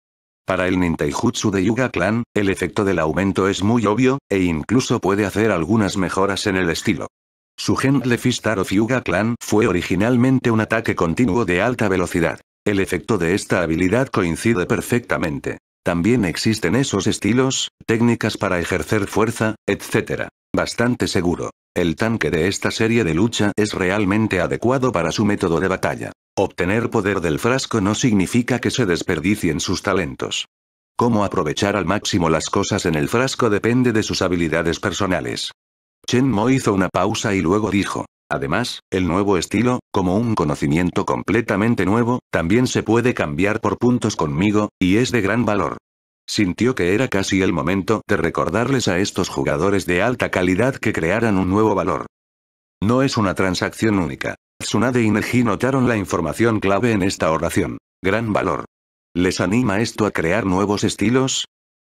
Para el nintaijutsu de Yuga Clan, el efecto del aumento es muy obvio, e incluso puede hacer algunas mejoras en el estilo. Su Gentle Fistar Arrow Clan fue originalmente un ataque continuo de alta velocidad. El efecto de esta habilidad coincide perfectamente. También existen esos estilos, técnicas para ejercer fuerza, etc. Bastante seguro. El tanque de esta serie de lucha es realmente adecuado para su método de batalla. Obtener poder del frasco no significa que se desperdicien sus talentos. Cómo aprovechar al máximo las cosas en el frasco depende de sus habilidades personales. Chen Mo hizo una pausa y luego dijo. Además, el nuevo estilo, como un conocimiento completamente nuevo, también se puede cambiar por puntos conmigo, y es de gran valor. Sintió que era casi el momento de recordarles a estos jugadores de alta calidad que crearan un nuevo valor. No es una transacción única. Tsunade y Neji notaron la información clave en esta oración. Gran valor. ¿Les anima esto a crear nuevos estilos?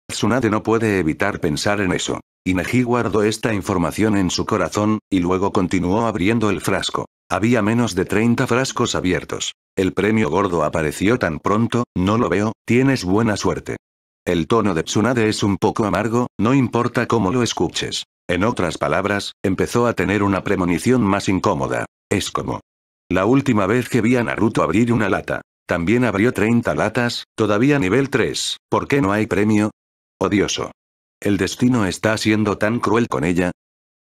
Tsunade no puede evitar pensar en eso. Inegi guardó esta información en su corazón, y luego continuó abriendo el frasco. Había menos de 30 frascos abiertos. El premio gordo apareció tan pronto, no lo veo, tienes buena suerte. El tono de Tsunade es un poco amargo, no importa cómo lo escuches. En otras palabras, empezó a tener una premonición más incómoda. Es como... La última vez que vi a Naruto abrir una lata. También abrió 30 latas, todavía nivel 3, ¿por qué no hay premio? Odioso. El destino está siendo tan cruel con ella.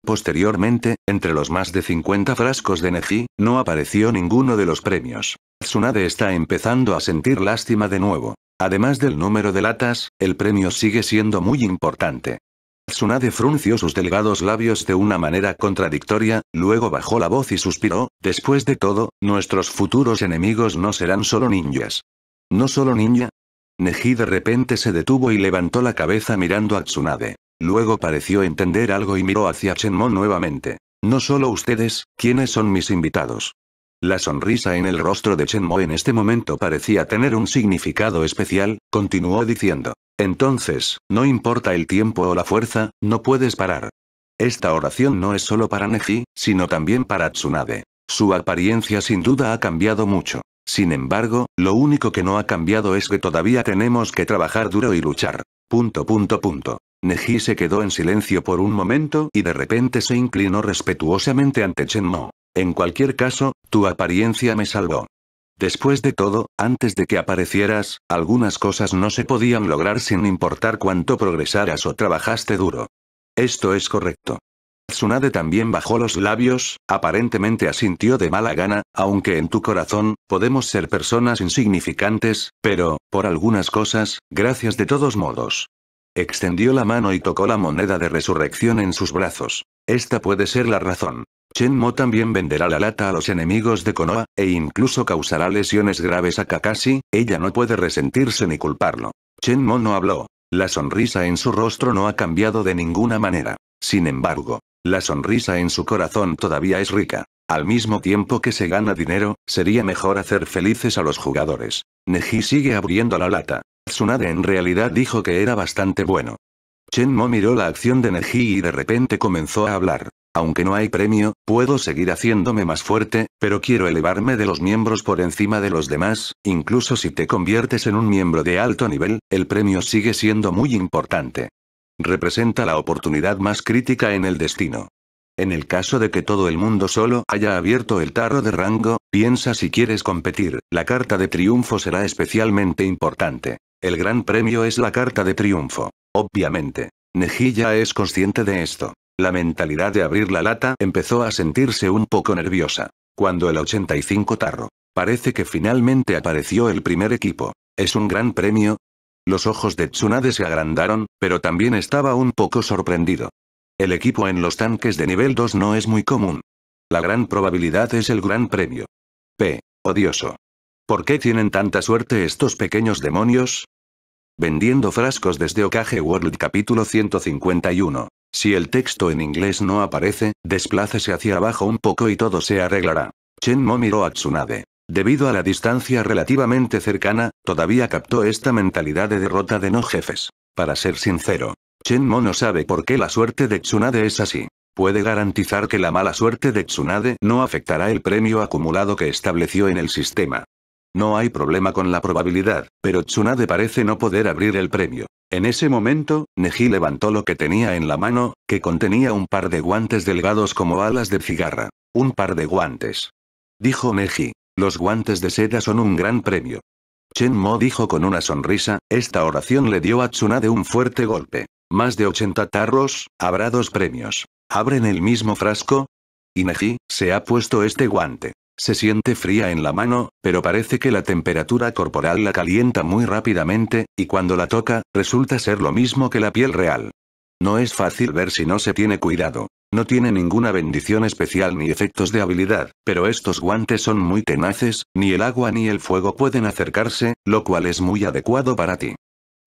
Posteriormente, entre los más de 50 frascos de Neji, no apareció ninguno de los premios. Tsunade está empezando a sentir lástima de nuevo. Además del número de latas, el premio sigue siendo muy importante. Tsunade frunció sus delgados labios de una manera contradictoria, luego bajó la voz y suspiró, después de todo, nuestros futuros enemigos no serán solo ninjas. No solo ninja, Neji de repente se detuvo y levantó la cabeza mirando a Tsunade. Luego pareció entender algo y miró hacia Mo nuevamente. No solo ustedes, ¿quiénes son mis invitados? La sonrisa en el rostro de Mo en este momento parecía tener un significado especial, continuó diciendo. Entonces, no importa el tiempo o la fuerza, no puedes parar. Esta oración no es solo para Neji, sino también para Tsunade. Su apariencia sin duda ha cambiado mucho. Sin embargo, lo único que no ha cambiado es que todavía tenemos que trabajar duro y luchar. Punto punto punto. Neji se quedó en silencio por un momento y de repente se inclinó respetuosamente ante Chenmo. En cualquier caso, tu apariencia me salvó. Después de todo, antes de que aparecieras, algunas cosas no se podían lograr sin importar cuánto progresaras o trabajaste duro. Esto es correcto. Tsunade también bajó los labios, aparentemente asintió de mala gana, aunque en tu corazón, podemos ser personas insignificantes, pero, por algunas cosas, gracias de todos modos. Extendió la mano y tocó la moneda de resurrección en sus brazos. Esta puede ser la razón. Mo también venderá la lata a los enemigos de Konoha, e incluso causará lesiones graves a Kakashi, ella no puede resentirse ni culparlo. Mo no habló. La sonrisa en su rostro no ha cambiado de ninguna manera. Sin embargo, la sonrisa en su corazón todavía es rica. Al mismo tiempo que se gana dinero, sería mejor hacer felices a los jugadores. Neji sigue abriendo la lata. Tsunade en realidad dijo que era bastante bueno. Chenmo miró la acción de Neji y de repente comenzó a hablar. Aunque no hay premio, puedo seguir haciéndome más fuerte, pero quiero elevarme de los miembros por encima de los demás, incluso si te conviertes en un miembro de alto nivel, el premio sigue siendo muy importante representa la oportunidad más crítica en el destino. En el caso de que todo el mundo solo haya abierto el tarro de rango, piensa si quieres competir, la carta de triunfo será especialmente importante. El gran premio es la carta de triunfo. Obviamente. ya es consciente de esto. La mentalidad de abrir la lata empezó a sentirse un poco nerviosa. Cuando el 85 tarro. Parece que finalmente apareció el primer equipo. Es un gran premio, los ojos de Tsunade se agrandaron, pero también estaba un poco sorprendido. El equipo en los tanques de nivel 2 no es muy común. La gran probabilidad es el gran premio. P. Odioso. ¿Por qué tienen tanta suerte estos pequeños demonios? Vendiendo frascos desde Okage World capítulo 151. Si el texto en inglés no aparece, desplácese hacia abajo un poco y todo se arreglará. Chen Mo miró a Tsunade. Debido a la distancia relativamente cercana, todavía captó esta mentalidad de derrota de no jefes. Para ser sincero, Mo no sabe por qué la suerte de Tsunade es así. Puede garantizar que la mala suerte de Tsunade no afectará el premio acumulado que estableció en el sistema. No hay problema con la probabilidad, pero Tsunade parece no poder abrir el premio. En ese momento, Neji levantó lo que tenía en la mano, que contenía un par de guantes delgados como alas de cigarra. Un par de guantes. Dijo Neji. Los guantes de seda son un gran premio. Chen Mo dijo con una sonrisa, esta oración le dio a Tsunade un fuerte golpe. Más de 80 tarros, habrá dos premios. ¿Abren el mismo frasco? Ineji, se ha puesto este guante. Se siente fría en la mano, pero parece que la temperatura corporal la calienta muy rápidamente, y cuando la toca, resulta ser lo mismo que la piel real. No es fácil ver si no se tiene cuidado. No tiene ninguna bendición especial ni efectos de habilidad, pero estos guantes son muy tenaces, ni el agua ni el fuego pueden acercarse, lo cual es muy adecuado para ti.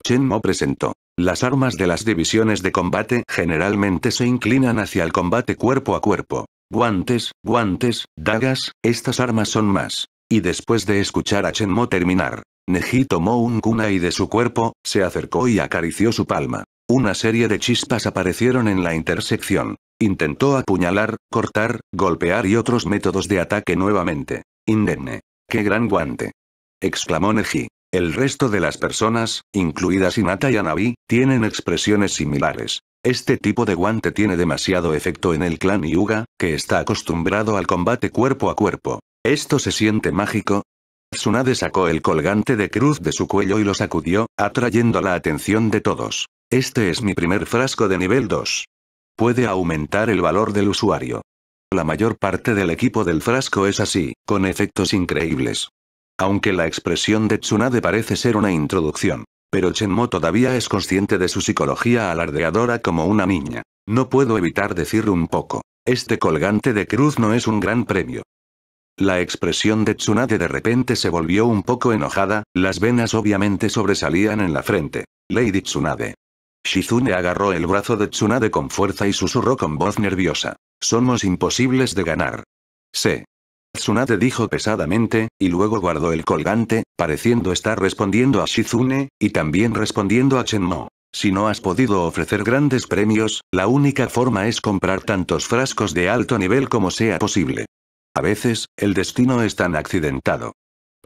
Chen Mo presentó. Las armas de las divisiones de combate generalmente se inclinan hacia el combate cuerpo a cuerpo. Guantes, guantes, dagas, estas armas son más. Y después de escuchar a Chen Mo terminar, Neji tomó un kunai de su cuerpo, se acercó y acarició su palma. Una serie de chispas aparecieron en la intersección. Intentó apuñalar, cortar, golpear y otros métodos de ataque nuevamente. Indemne. ¡Qué gran guante! exclamó Neji. El resto de las personas, incluidas Inata y Anabi, tienen expresiones similares. Este tipo de guante tiene demasiado efecto en el clan Yuga, que está acostumbrado al combate cuerpo a cuerpo. ¿Esto se siente mágico? Tsunade sacó el colgante de cruz de su cuello y lo sacudió, atrayendo la atención de todos. Este es mi primer frasco de nivel 2. Puede aumentar el valor del usuario. La mayor parte del equipo del frasco es así, con efectos increíbles. Aunque la expresión de Tsunade parece ser una introducción. Pero Chenmo todavía es consciente de su psicología alardeadora como una niña. No puedo evitar decir un poco. Este colgante de cruz no es un gran premio. La expresión de Tsunade de repente se volvió un poco enojada, las venas obviamente sobresalían en la frente. Lady Tsunade. Shizune agarró el brazo de Tsunade con fuerza y susurró con voz nerviosa. Somos imposibles de ganar. Se. Tsunade dijo pesadamente, y luego guardó el colgante, pareciendo estar respondiendo a Shizune, y también respondiendo a Chenmo. Si no has podido ofrecer grandes premios, la única forma es comprar tantos frascos de alto nivel como sea posible. A veces, el destino es tan accidentado.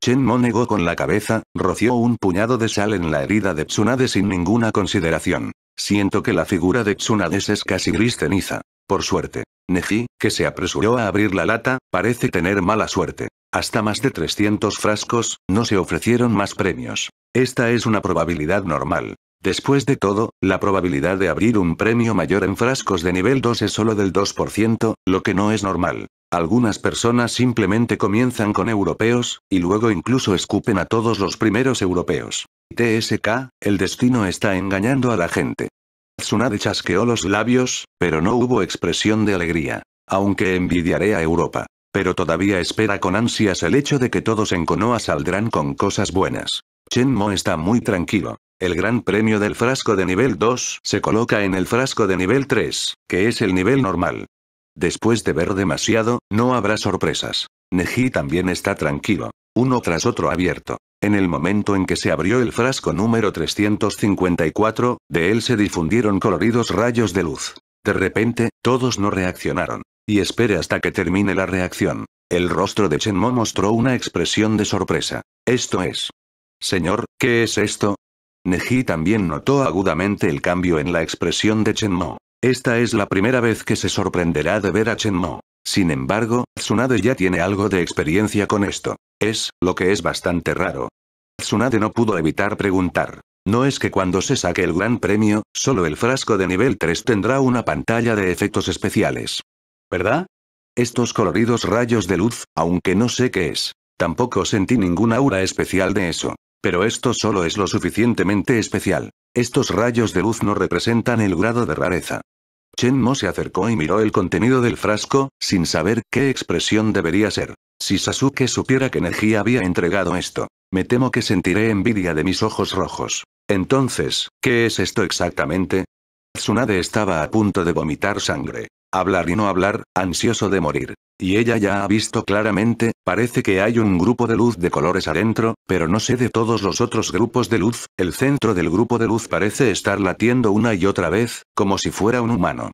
Chen negó con la cabeza, roció un puñado de sal en la herida de Tsunade sin ninguna consideración. Siento que la figura de Tsunade es casi gris ceniza. Por suerte. Neji, que se apresuró a abrir la lata, parece tener mala suerte. Hasta más de 300 frascos, no se ofrecieron más premios. Esta es una probabilidad normal. Después de todo, la probabilidad de abrir un premio mayor en frascos de nivel 2 es solo del 2%, lo que no es normal. Algunas personas simplemente comienzan con europeos, y luego incluso escupen a todos los primeros europeos. TSK, el destino está engañando a la gente. Tsunade chasqueó los labios, pero no hubo expresión de alegría. Aunque envidiaré a Europa. Pero todavía espera con ansias el hecho de que todos en Konoha saldrán con cosas buenas. Chen Mo está muy tranquilo. El gran premio del frasco de nivel 2 se coloca en el frasco de nivel 3, que es el nivel normal. Después de ver demasiado, no habrá sorpresas. Neji también está tranquilo. Uno tras otro abierto. En el momento en que se abrió el frasco número 354, de él se difundieron coloridos rayos de luz. De repente, todos no reaccionaron. Y espere hasta que termine la reacción. El rostro de Chenmo mostró una expresión de sorpresa. Esto es. Señor, ¿qué es esto? Neji también notó agudamente el cambio en la expresión de Mo. Esta es la primera vez que se sorprenderá de ver a Mo. Sin embargo, Tsunade ya tiene algo de experiencia con esto. Es, lo que es bastante raro. Tsunade no pudo evitar preguntar. ¿No es que cuando se saque el gran premio, solo el frasco de nivel 3 tendrá una pantalla de efectos especiales? ¿Verdad? Estos coloridos rayos de luz, aunque no sé qué es. Tampoco sentí ninguna aura especial de eso. Pero esto solo es lo suficientemente especial. Estos rayos de luz no representan el grado de rareza. Chen Mo se acercó y miró el contenido del frasco, sin saber qué expresión debería ser. Si Sasuke supiera que Neji había entregado esto, me temo que sentiré envidia de mis ojos rojos. Entonces, ¿qué es esto exactamente? Tsunade estaba a punto de vomitar sangre hablar y no hablar, ansioso de morir. Y ella ya ha visto claramente, parece que hay un grupo de luz de colores adentro, pero no sé de todos los otros grupos de luz, el centro del grupo de luz parece estar latiendo una y otra vez, como si fuera un humano.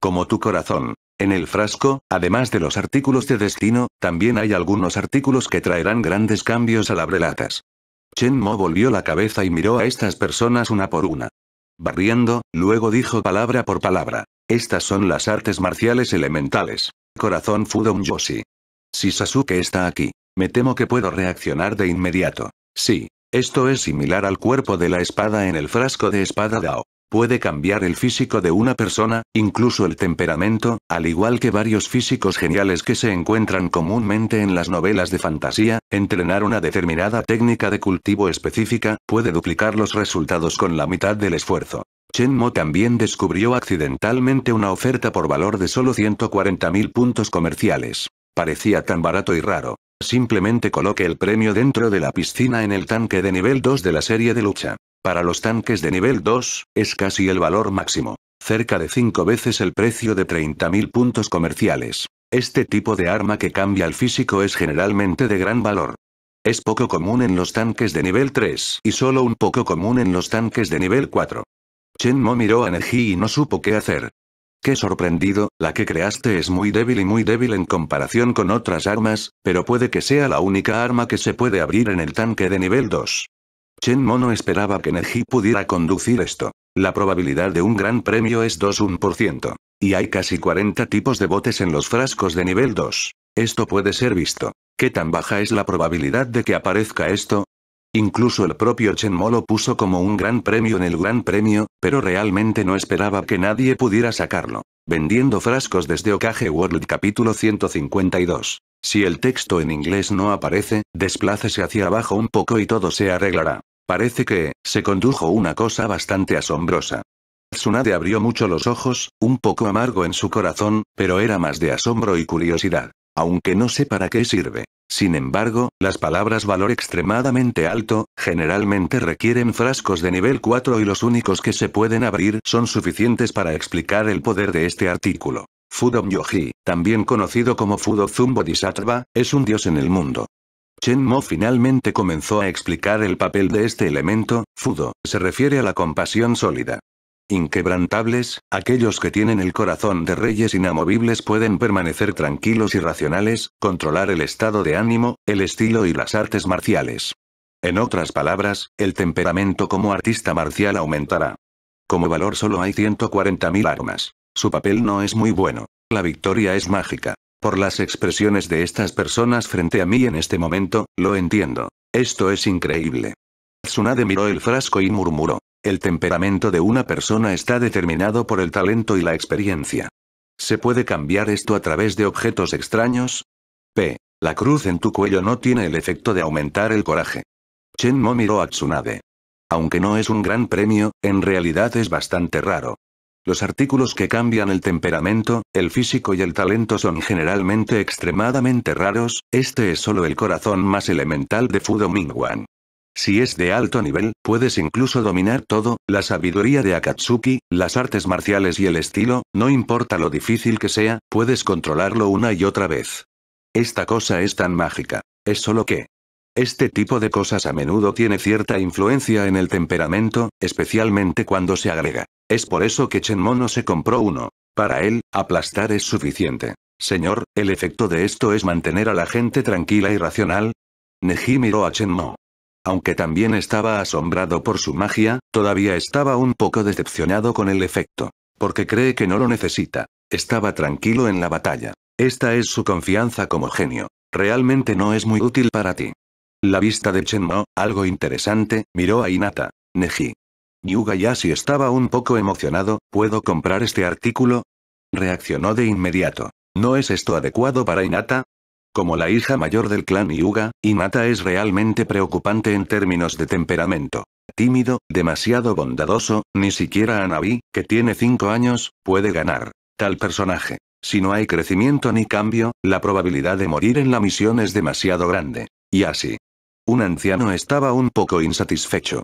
Como tu corazón. En el frasco, además de los artículos de destino, también hay algunos artículos que traerán grandes cambios a la brelatas. Chen Mo volvió la cabeza y miró a estas personas una por una. Barriendo, luego dijo palabra por palabra. Estas son las artes marciales elementales. Corazón Fudon Yoshi. Si Sasuke está aquí, me temo que puedo reaccionar de inmediato. Sí, esto es similar al cuerpo de la espada en el frasco de espada Dao. Puede cambiar el físico de una persona, incluso el temperamento, al igual que varios físicos geniales que se encuentran comúnmente en las novelas de fantasía, entrenar una determinada técnica de cultivo específica, puede duplicar los resultados con la mitad del esfuerzo. Chen Mo también descubrió accidentalmente una oferta por valor de solo 140.000 puntos comerciales. Parecía tan barato y raro. Simplemente coloque el premio dentro de la piscina en el tanque de nivel 2 de la serie de lucha. Para los tanques de nivel 2, es casi el valor máximo. Cerca de 5 veces el precio de 30.000 puntos comerciales. Este tipo de arma que cambia el físico es generalmente de gran valor. Es poco común en los tanques de nivel 3 y solo un poco común en los tanques de nivel 4. Mo miró a Neji y no supo qué hacer. Qué sorprendido, la que creaste es muy débil y muy débil en comparación con otras armas, pero puede que sea la única arma que se puede abrir en el tanque de nivel 2. Chen no esperaba que Neji pudiera conducir esto. La probabilidad de un gran premio es 2-1%. Y hay casi 40 tipos de botes en los frascos de nivel 2. Esto puede ser visto. ¿Qué tan baja es la probabilidad de que aparezca esto? Incluso el propio Mo lo puso como un gran premio en el gran premio, pero realmente no esperaba que nadie pudiera sacarlo. Vendiendo frascos desde Okage World capítulo 152. Si el texto en inglés no aparece, desplácese hacia abajo un poco y todo se arreglará. Parece que, se condujo una cosa bastante asombrosa. Tsunade abrió mucho los ojos, un poco amargo en su corazón, pero era más de asombro y curiosidad. Aunque no sé para qué sirve. Sin embargo, las palabras valor extremadamente alto, generalmente requieren frascos de nivel 4 y los únicos que se pueden abrir son suficientes para explicar el poder de este artículo. Fudo Myoji, también conocido como Fudo Zumbo es un dios en el mundo. Chen Mo finalmente comenzó a explicar el papel de este elemento, Fudo, se refiere a la compasión sólida. Inquebrantables, aquellos que tienen el corazón de reyes inamovibles pueden permanecer tranquilos y racionales, controlar el estado de ánimo, el estilo y las artes marciales. En otras palabras, el temperamento como artista marcial aumentará. Como valor solo hay 140.000 armas. Su papel no es muy bueno. La victoria es mágica. Por las expresiones de estas personas frente a mí en este momento, lo entiendo. Esto es increíble. Tsunade miró el frasco y murmuró. El temperamento de una persona está determinado por el talento y la experiencia. ¿Se puede cambiar esto a través de objetos extraños? P. La cruz en tu cuello no tiene el efecto de aumentar el coraje. Chen Mo miró a Tsunade. Aunque no es un gran premio, en realidad es bastante raro. Los artículos que cambian el temperamento, el físico y el talento son generalmente extremadamente raros, este es solo el corazón más elemental de Fudo Mingwan. Si es de alto nivel, puedes incluso dominar todo, la sabiduría de Akatsuki, las artes marciales y el estilo, no importa lo difícil que sea, puedes controlarlo una y otra vez. Esta cosa es tan mágica. Es solo que, este tipo de cosas a menudo tiene cierta influencia en el temperamento, especialmente cuando se agrega. Es por eso que Chen no se compró uno. Para él, aplastar es suficiente. Señor, ¿el efecto de esto es mantener a la gente tranquila y racional? Neji miró a Chen Mo. Aunque también estaba asombrado por su magia, todavía estaba un poco decepcionado con el efecto. Porque cree que no lo necesita. Estaba tranquilo en la batalla. Esta es su confianza como genio. Realmente no es muy útil para ti. La vista de Chen Mo, algo interesante, miró a Inata. Neji. Yuga si estaba un poco emocionado, ¿puedo comprar este artículo? Reaccionó de inmediato. ¿No es esto adecuado para Inata? Como la hija mayor del clan Yuga, Inata es realmente preocupante en términos de temperamento. Tímido, demasiado bondadoso, ni siquiera Anabi, que tiene 5 años, puede ganar. Tal personaje. Si no hay crecimiento ni cambio, la probabilidad de morir en la misión es demasiado grande. Y así. Un anciano estaba un poco insatisfecho.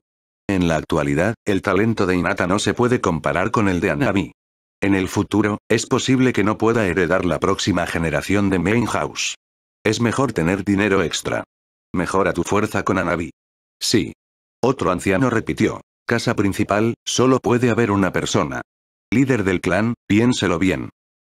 En la actualidad, el talento de Inata no se puede comparar con el de Anabi. En el futuro, es posible que no pueda heredar la próxima generación de Main House. Es mejor tener dinero extra. Mejora tu fuerza con Anabi. Sí. Otro anciano repitió. Casa principal, solo puede haber una persona. Líder del clan, piénselo bien.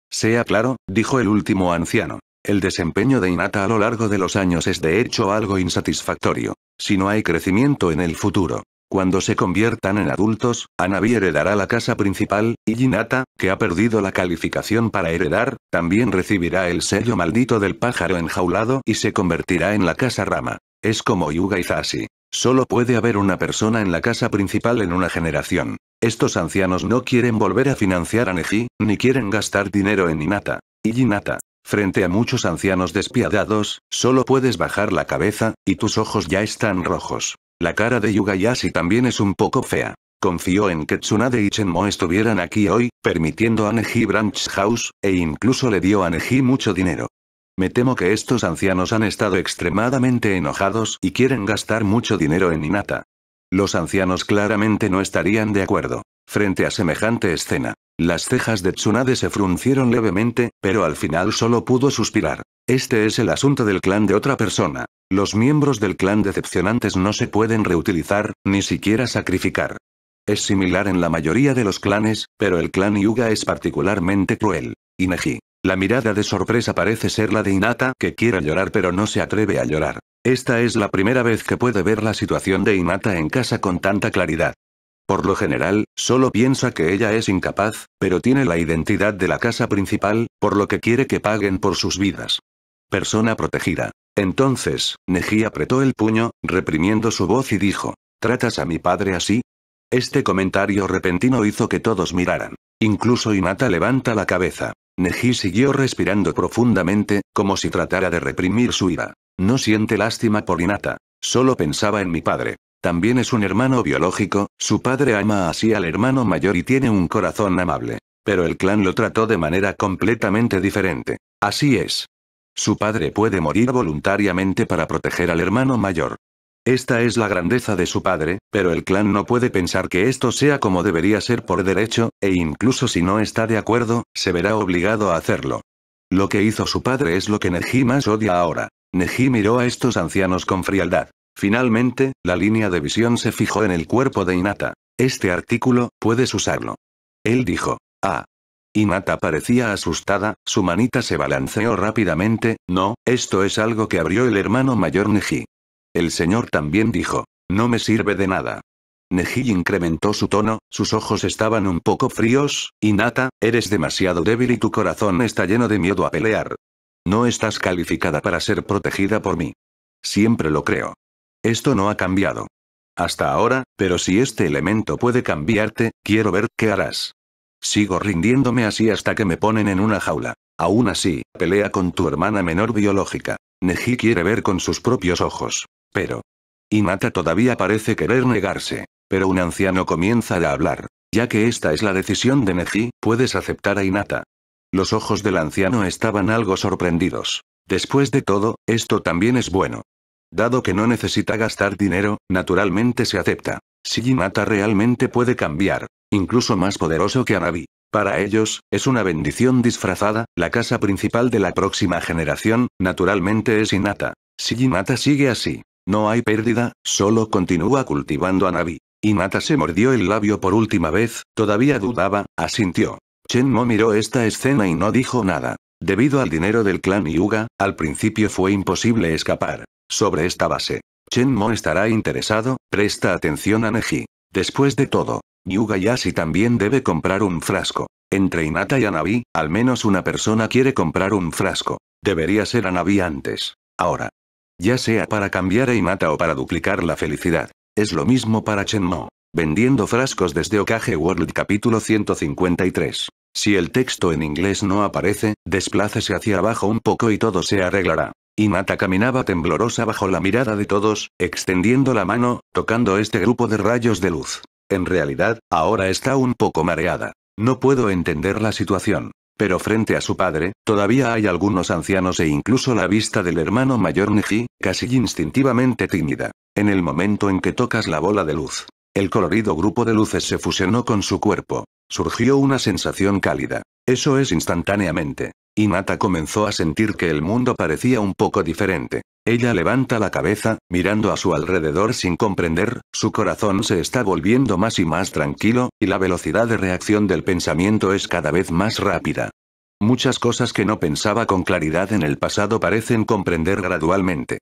Sea claro, dijo el último anciano. El desempeño de Inata a lo largo de los años es de hecho algo insatisfactorio. Si no hay crecimiento en el futuro, cuando se conviertan en adultos, Anabi heredará la casa principal, y Jinata, que ha perdido la calificación para heredar, también recibirá el sello maldito del pájaro enjaulado y se convertirá en la casa rama. Es como Yuga y Zashi. Solo puede haber una persona en la casa principal en una generación. Estos ancianos no quieren volver a financiar a Neji, ni quieren gastar dinero en Inata. Y Jinata. Frente a muchos ancianos despiadados, solo puedes bajar la cabeza, y tus ojos ya están rojos. La cara de Yugayashi también es un poco fea. Confió en que Tsunade y Chenmo estuvieran aquí hoy, permitiendo a Neji Branch House, e incluso le dio a Neji mucho dinero. Me temo que estos ancianos han estado extremadamente enojados y quieren gastar mucho dinero en Inata. Los ancianos claramente no estarían de acuerdo. Frente a semejante escena, las cejas de Tsunade se fruncieron levemente, pero al final solo pudo suspirar. Este es el asunto del clan de otra persona. Los miembros del clan decepcionantes no se pueden reutilizar, ni siquiera sacrificar. Es similar en la mayoría de los clanes, pero el clan Yuga es particularmente cruel. Ineji. La mirada de sorpresa parece ser la de Inata, que quiere llorar pero no se atreve a llorar. Esta es la primera vez que puede ver la situación de Inata en casa con tanta claridad. Por lo general, solo piensa que ella es incapaz, pero tiene la identidad de la casa principal, por lo que quiere que paguen por sus vidas. Persona protegida. Entonces, Neji apretó el puño, reprimiendo su voz y dijo, ¿tratas a mi padre así? Este comentario repentino hizo que todos miraran. Incluso Inata levanta la cabeza. Neji siguió respirando profundamente, como si tratara de reprimir su ira. No siente lástima por Inata. Solo pensaba en mi padre. También es un hermano biológico, su padre ama así al hermano mayor y tiene un corazón amable. Pero el clan lo trató de manera completamente diferente. Así es, su padre puede morir voluntariamente para proteger al hermano mayor. Esta es la grandeza de su padre, pero el clan no puede pensar que esto sea como debería ser por derecho, e incluso si no está de acuerdo, se verá obligado a hacerlo. Lo que hizo su padre es lo que Neji más odia ahora. Neji miró a estos ancianos con frialdad. Finalmente, la línea de visión se fijó en el cuerpo de Inata. Este artículo, puedes usarlo. Él dijo. Ah, Inata parecía asustada, su manita se balanceó rápidamente, no, esto es algo que abrió el hermano mayor Neji. El señor también dijo, no me sirve de nada. Neji incrementó su tono, sus ojos estaban un poco fríos, Inata, eres demasiado débil y tu corazón está lleno de miedo a pelear. No estás calificada para ser protegida por mí. Siempre lo creo. Esto no ha cambiado. Hasta ahora, pero si este elemento puede cambiarte, quiero ver qué harás. Sigo rindiéndome así hasta que me ponen en una jaula. Aún así, pelea con tu hermana menor biológica. Neji quiere ver con sus propios ojos. Pero. Inata todavía parece querer negarse. Pero un anciano comienza a hablar. Ya que esta es la decisión de Neji, puedes aceptar a Inata. Los ojos del anciano estaban algo sorprendidos. Después de todo, esto también es bueno. Dado que no necesita gastar dinero, naturalmente se acepta. Si Inata realmente puede cambiar, incluso más poderoso que Anabi. Para ellos, es una bendición disfrazada, la casa principal de la próxima generación, naturalmente es Inata. Si Inata sigue así, no hay pérdida, solo continúa cultivando a Anabi. Inata se mordió el labio por última vez, todavía dudaba, asintió. Chen Mo miró esta escena y no dijo nada. Debido al dinero del clan Yuga, al principio fue imposible escapar. Sobre esta base, Chen Mo estará interesado, presta atención a Neji. Después de todo, Yugayashi también debe comprar un frasco. Entre Inata y Anabi, al menos una persona quiere comprar un frasco. Debería ser Anabi antes. Ahora. Ya sea para cambiar a Inata o para duplicar la felicidad. Es lo mismo para Chenmo. Vendiendo frascos desde Okage World capítulo 153. Si el texto en inglés no aparece, desplácese hacia abajo un poco y todo se arreglará. Inata caminaba temblorosa bajo la mirada de todos, extendiendo la mano, tocando este grupo de rayos de luz. En realidad, ahora está un poco mareada. No puedo entender la situación. Pero frente a su padre, todavía hay algunos ancianos e incluso la vista del hermano mayor Neji, casi instintivamente tímida. En el momento en que tocas la bola de luz, el colorido grupo de luces se fusionó con su cuerpo. Surgió una sensación cálida. Eso es instantáneamente. Y Mata comenzó a sentir que el mundo parecía un poco diferente. Ella levanta la cabeza, mirando a su alrededor sin comprender, su corazón se está volviendo más y más tranquilo, y la velocidad de reacción del pensamiento es cada vez más rápida. Muchas cosas que no pensaba con claridad en el pasado parecen comprender gradualmente.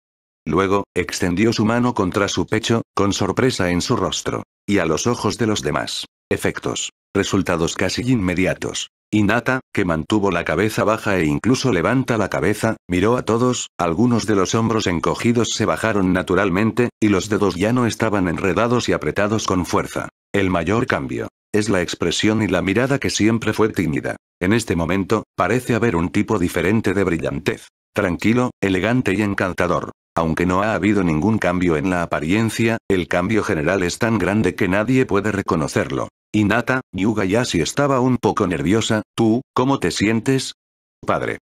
Luego, extendió su mano contra su pecho, con sorpresa en su rostro. Y a los ojos de los demás. Efectos. Resultados casi inmediatos. Inata, Nata, que mantuvo la cabeza baja e incluso levanta la cabeza, miró a todos, algunos de los hombros encogidos se bajaron naturalmente, y los dedos ya no estaban enredados y apretados con fuerza. El mayor cambio. Es la expresión y la mirada que siempre fue tímida. En este momento, parece haber un tipo diferente de brillantez. Tranquilo, elegante y encantador. Aunque no ha habido ningún cambio en la apariencia, el cambio general es tan grande que nadie puede reconocerlo. Y Yuga ya si estaba un poco nerviosa, ¿tú, cómo te sientes? Padre.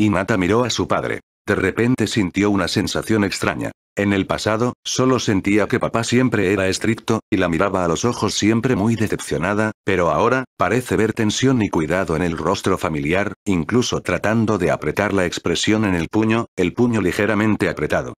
Inata miró a su padre. De repente sintió una sensación extraña. En el pasado, solo sentía que papá siempre era estricto, y la miraba a los ojos siempre muy decepcionada, pero ahora, parece ver tensión y cuidado en el rostro familiar, incluso tratando de apretar la expresión en el puño, el puño ligeramente apretado.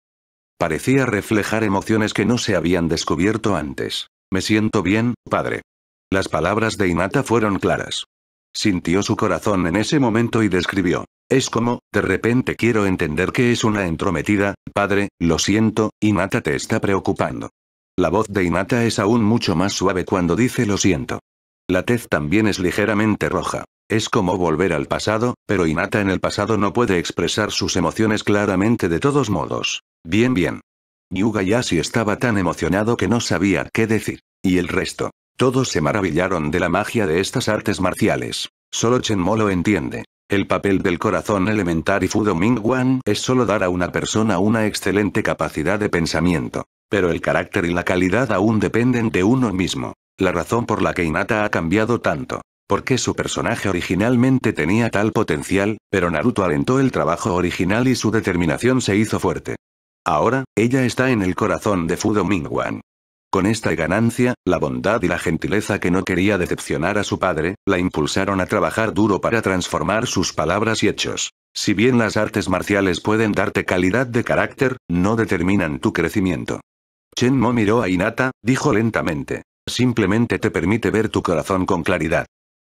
Parecía reflejar emociones que no se habían descubierto antes. Me siento bien, padre. Las palabras de Inata fueron claras. Sintió su corazón en ese momento y describió. Es como, de repente quiero entender que es una entrometida, padre, lo siento, Inata te está preocupando. La voz de Inata es aún mucho más suave cuando dice lo siento. La tez también es ligeramente roja. Es como volver al pasado, pero Inata en el pasado no puede expresar sus emociones claramente de todos modos. Bien bien. Yuga Yashi estaba tan emocionado que no sabía qué decir. ¿Y el resto? Todos se maravillaron de la magia de estas artes marciales. Solo Chen lo entiende. El papel del corazón elemental y Fudo Wan es solo dar a una persona una excelente capacidad de pensamiento. Pero el carácter y la calidad aún dependen de uno mismo. La razón por la que Inata ha cambiado tanto. Porque su personaje originalmente tenía tal potencial, pero Naruto alentó el trabajo original y su determinación se hizo fuerte. Ahora, ella está en el corazón de Fudo Wan. Con esta ganancia, la bondad y la gentileza que no quería decepcionar a su padre, la impulsaron a trabajar duro para transformar sus palabras y hechos. Si bien las artes marciales pueden darte calidad de carácter, no determinan tu crecimiento. Chen Mo miró a Inata, dijo lentamente. Simplemente te permite ver tu corazón con claridad.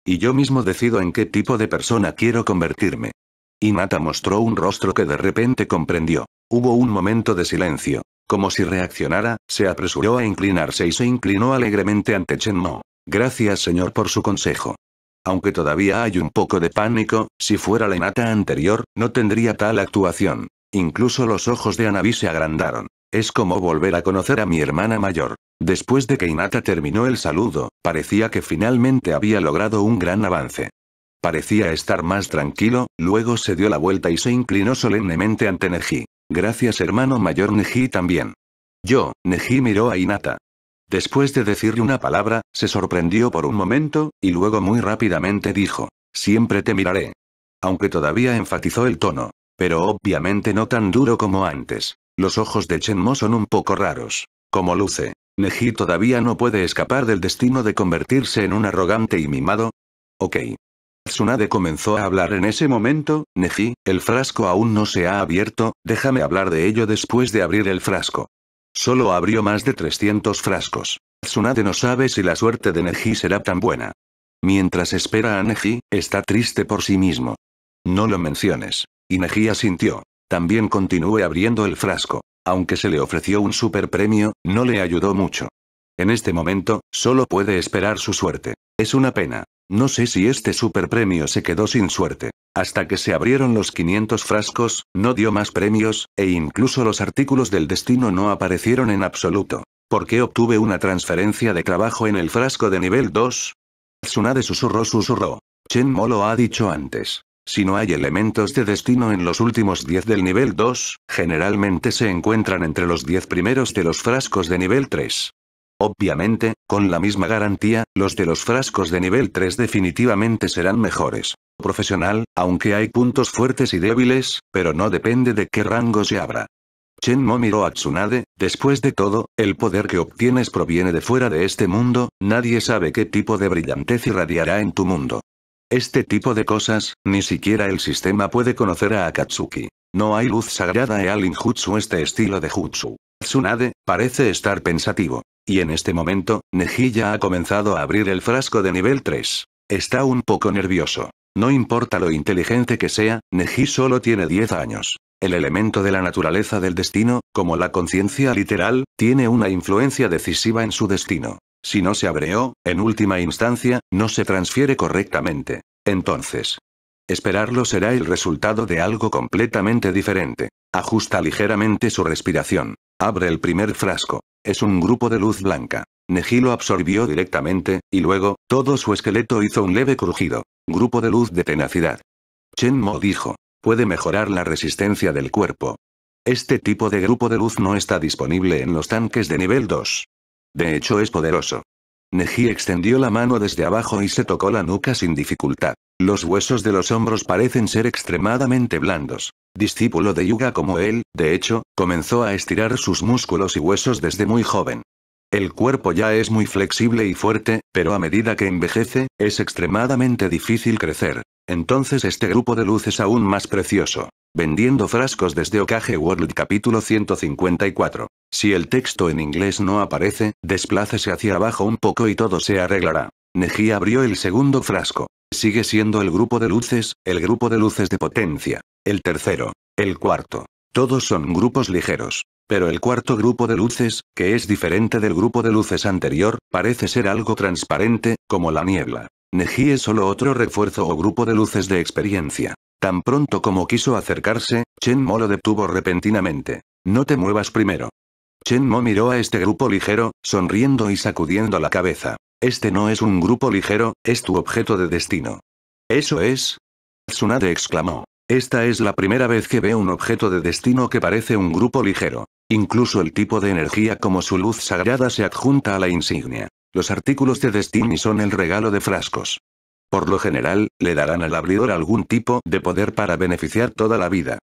Y yo mismo decido en qué tipo de persona quiero convertirme. Inata mostró un rostro que de repente comprendió. Hubo un momento de silencio. Como si reaccionara, se apresuró a inclinarse y se inclinó alegremente ante Mo. Gracias señor por su consejo. Aunque todavía hay un poco de pánico, si fuera la Inata anterior, no tendría tal actuación. Incluso los ojos de Anabi se agrandaron. Es como volver a conocer a mi hermana mayor. Después de que Inata terminó el saludo, parecía que finalmente había logrado un gran avance. Parecía estar más tranquilo, luego se dio la vuelta y se inclinó solemnemente ante Neji. Gracias hermano mayor Neji también. Yo, Neji miró a Hinata. Después de decirle una palabra, se sorprendió por un momento, y luego muy rápidamente dijo, siempre te miraré. Aunque todavía enfatizó el tono. Pero obviamente no tan duro como antes. Los ojos de Chenmo son un poco raros. Como luce. Neji todavía no puede escapar del destino de convertirse en un arrogante y mimado. Ok, Tsunade comenzó a hablar en ese momento, Neji, el frasco aún no se ha abierto, déjame hablar de ello después de abrir el frasco. Solo abrió más de 300 frascos. Tsunade no sabe si la suerte de Neji será tan buena. Mientras espera a Neji, está triste por sí mismo. No lo menciones. Y Neji asintió. También continúe abriendo el frasco. Aunque se le ofreció un super premio, no le ayudó mucho. En este momento, solo puede esperar su suerte. Es una pena. No sé si este super premio se quedó sin suerte. Hasta que se abrieron los 500 frascos, no dio más premios, e incluso los artículos del destino no aparecieron en absoluto. ¿Por qué obtuve una transferencia de trabajo en el frasco de nivel 2? Tsunade susurró susurró. Mo lo ha dicho antes. Si no hay elementos de destino en los últimos 10 del nivel 2, generalmente se encuentran entre los 10 primeros de los frascos de nivel 3. Obviamente, con la misma garantía, los de los frascos de nivel 3 definitivamente serán mejores. Profesional, aunque hay puntos fuertes y débiles, pero no depende de qué rango se abra. Chen miró a Tsunade, después de todo, el poder que obtienes proviene de fuera de este mundo, nadie sabe qué tipo de brillantez irradiará en tu mundo. Este tipo de cosas, ni siquiera el sistema puede conocer a Akatsuki. No hay luz sagrada e Alin Jutsu este estilo de Jutsu. Tsunade, parece estar pensativo. Y en este momento, ya ha comenzado a abrir el frasco de nivel 3. Está un poco nervioso. No importa lo inteligente que sea, Neji solo tiene 10 años. El elemento de la naturaleza del destino, como la conciencia literal, tiene una influencia decisiva en su destino. Si no se abreó, en última instancia, no se transfiere correctamente. Entonces, esperarlo será el resultado de algo completamente diferente. Ajusta ligeramente su respiración. Abre el primer frasco es un grupo de luz blanca. Neji lo absorbió directamente, y luego, todo su esqueleto hizo un leve crujido. Grupo de luz de tenacidad. Chen Mo dijo. Puede mejorar la resistencia del cuerpo. Este tipo de grupo de luz no está disponible en los tanques de nivel 2. De hecho es poderoso. Neji extendió la mano desde abajo y se tocó la nuca sin dificultad. Los huesos de los hombros parecen ser extremadamente blandos. Discípulo de Yuga como él, de hecho, comenzó a estirar sus músculos y huesos desde muy joven. El cuerpo ya es muy flexible y fuerte, pero a medida que envejece, es extremadamente difícil crecer. Entonces este grupo de luces es aún más precioso. Vendiendo frascos desde Okage World capítulo 154. Si el texto en inglés no aparece, desplácese hacia abajo un poco y todo se arreglará. Neji abrió el segundo frasco. Sigue siendo el grupo de luces, el grupo de luces de potencia el tercero, el cuarto. Todos son grupos ligeros. Pero el cuarto grupo de luces, que es diferente del grupo de luces anterior, parece ser algo transparente, como la niebla. Neji es solo otro refuerzo o grupo de luces de experiencia. Tan pronto como quiso acercarse, Chen Mo lo detuvo repentinamente. No te muevas primero. Chen Mo miró a este grupo ligero, sonriendo y sacudiendo la cabeza. Este no es un grupo ligero, es tu objeto de destino. Eso es. Tsunade exclamó. Esta es la primera vez que ve un objeto de destino que parece un grupo ligero. Incluso el tipo de energía como su luz sagrada se adjunta a la insignia. Los artículos de destino son el regalo de frascos. Por lo general, le darán al abridor algún tipo de poder para beneficiar toda la vida.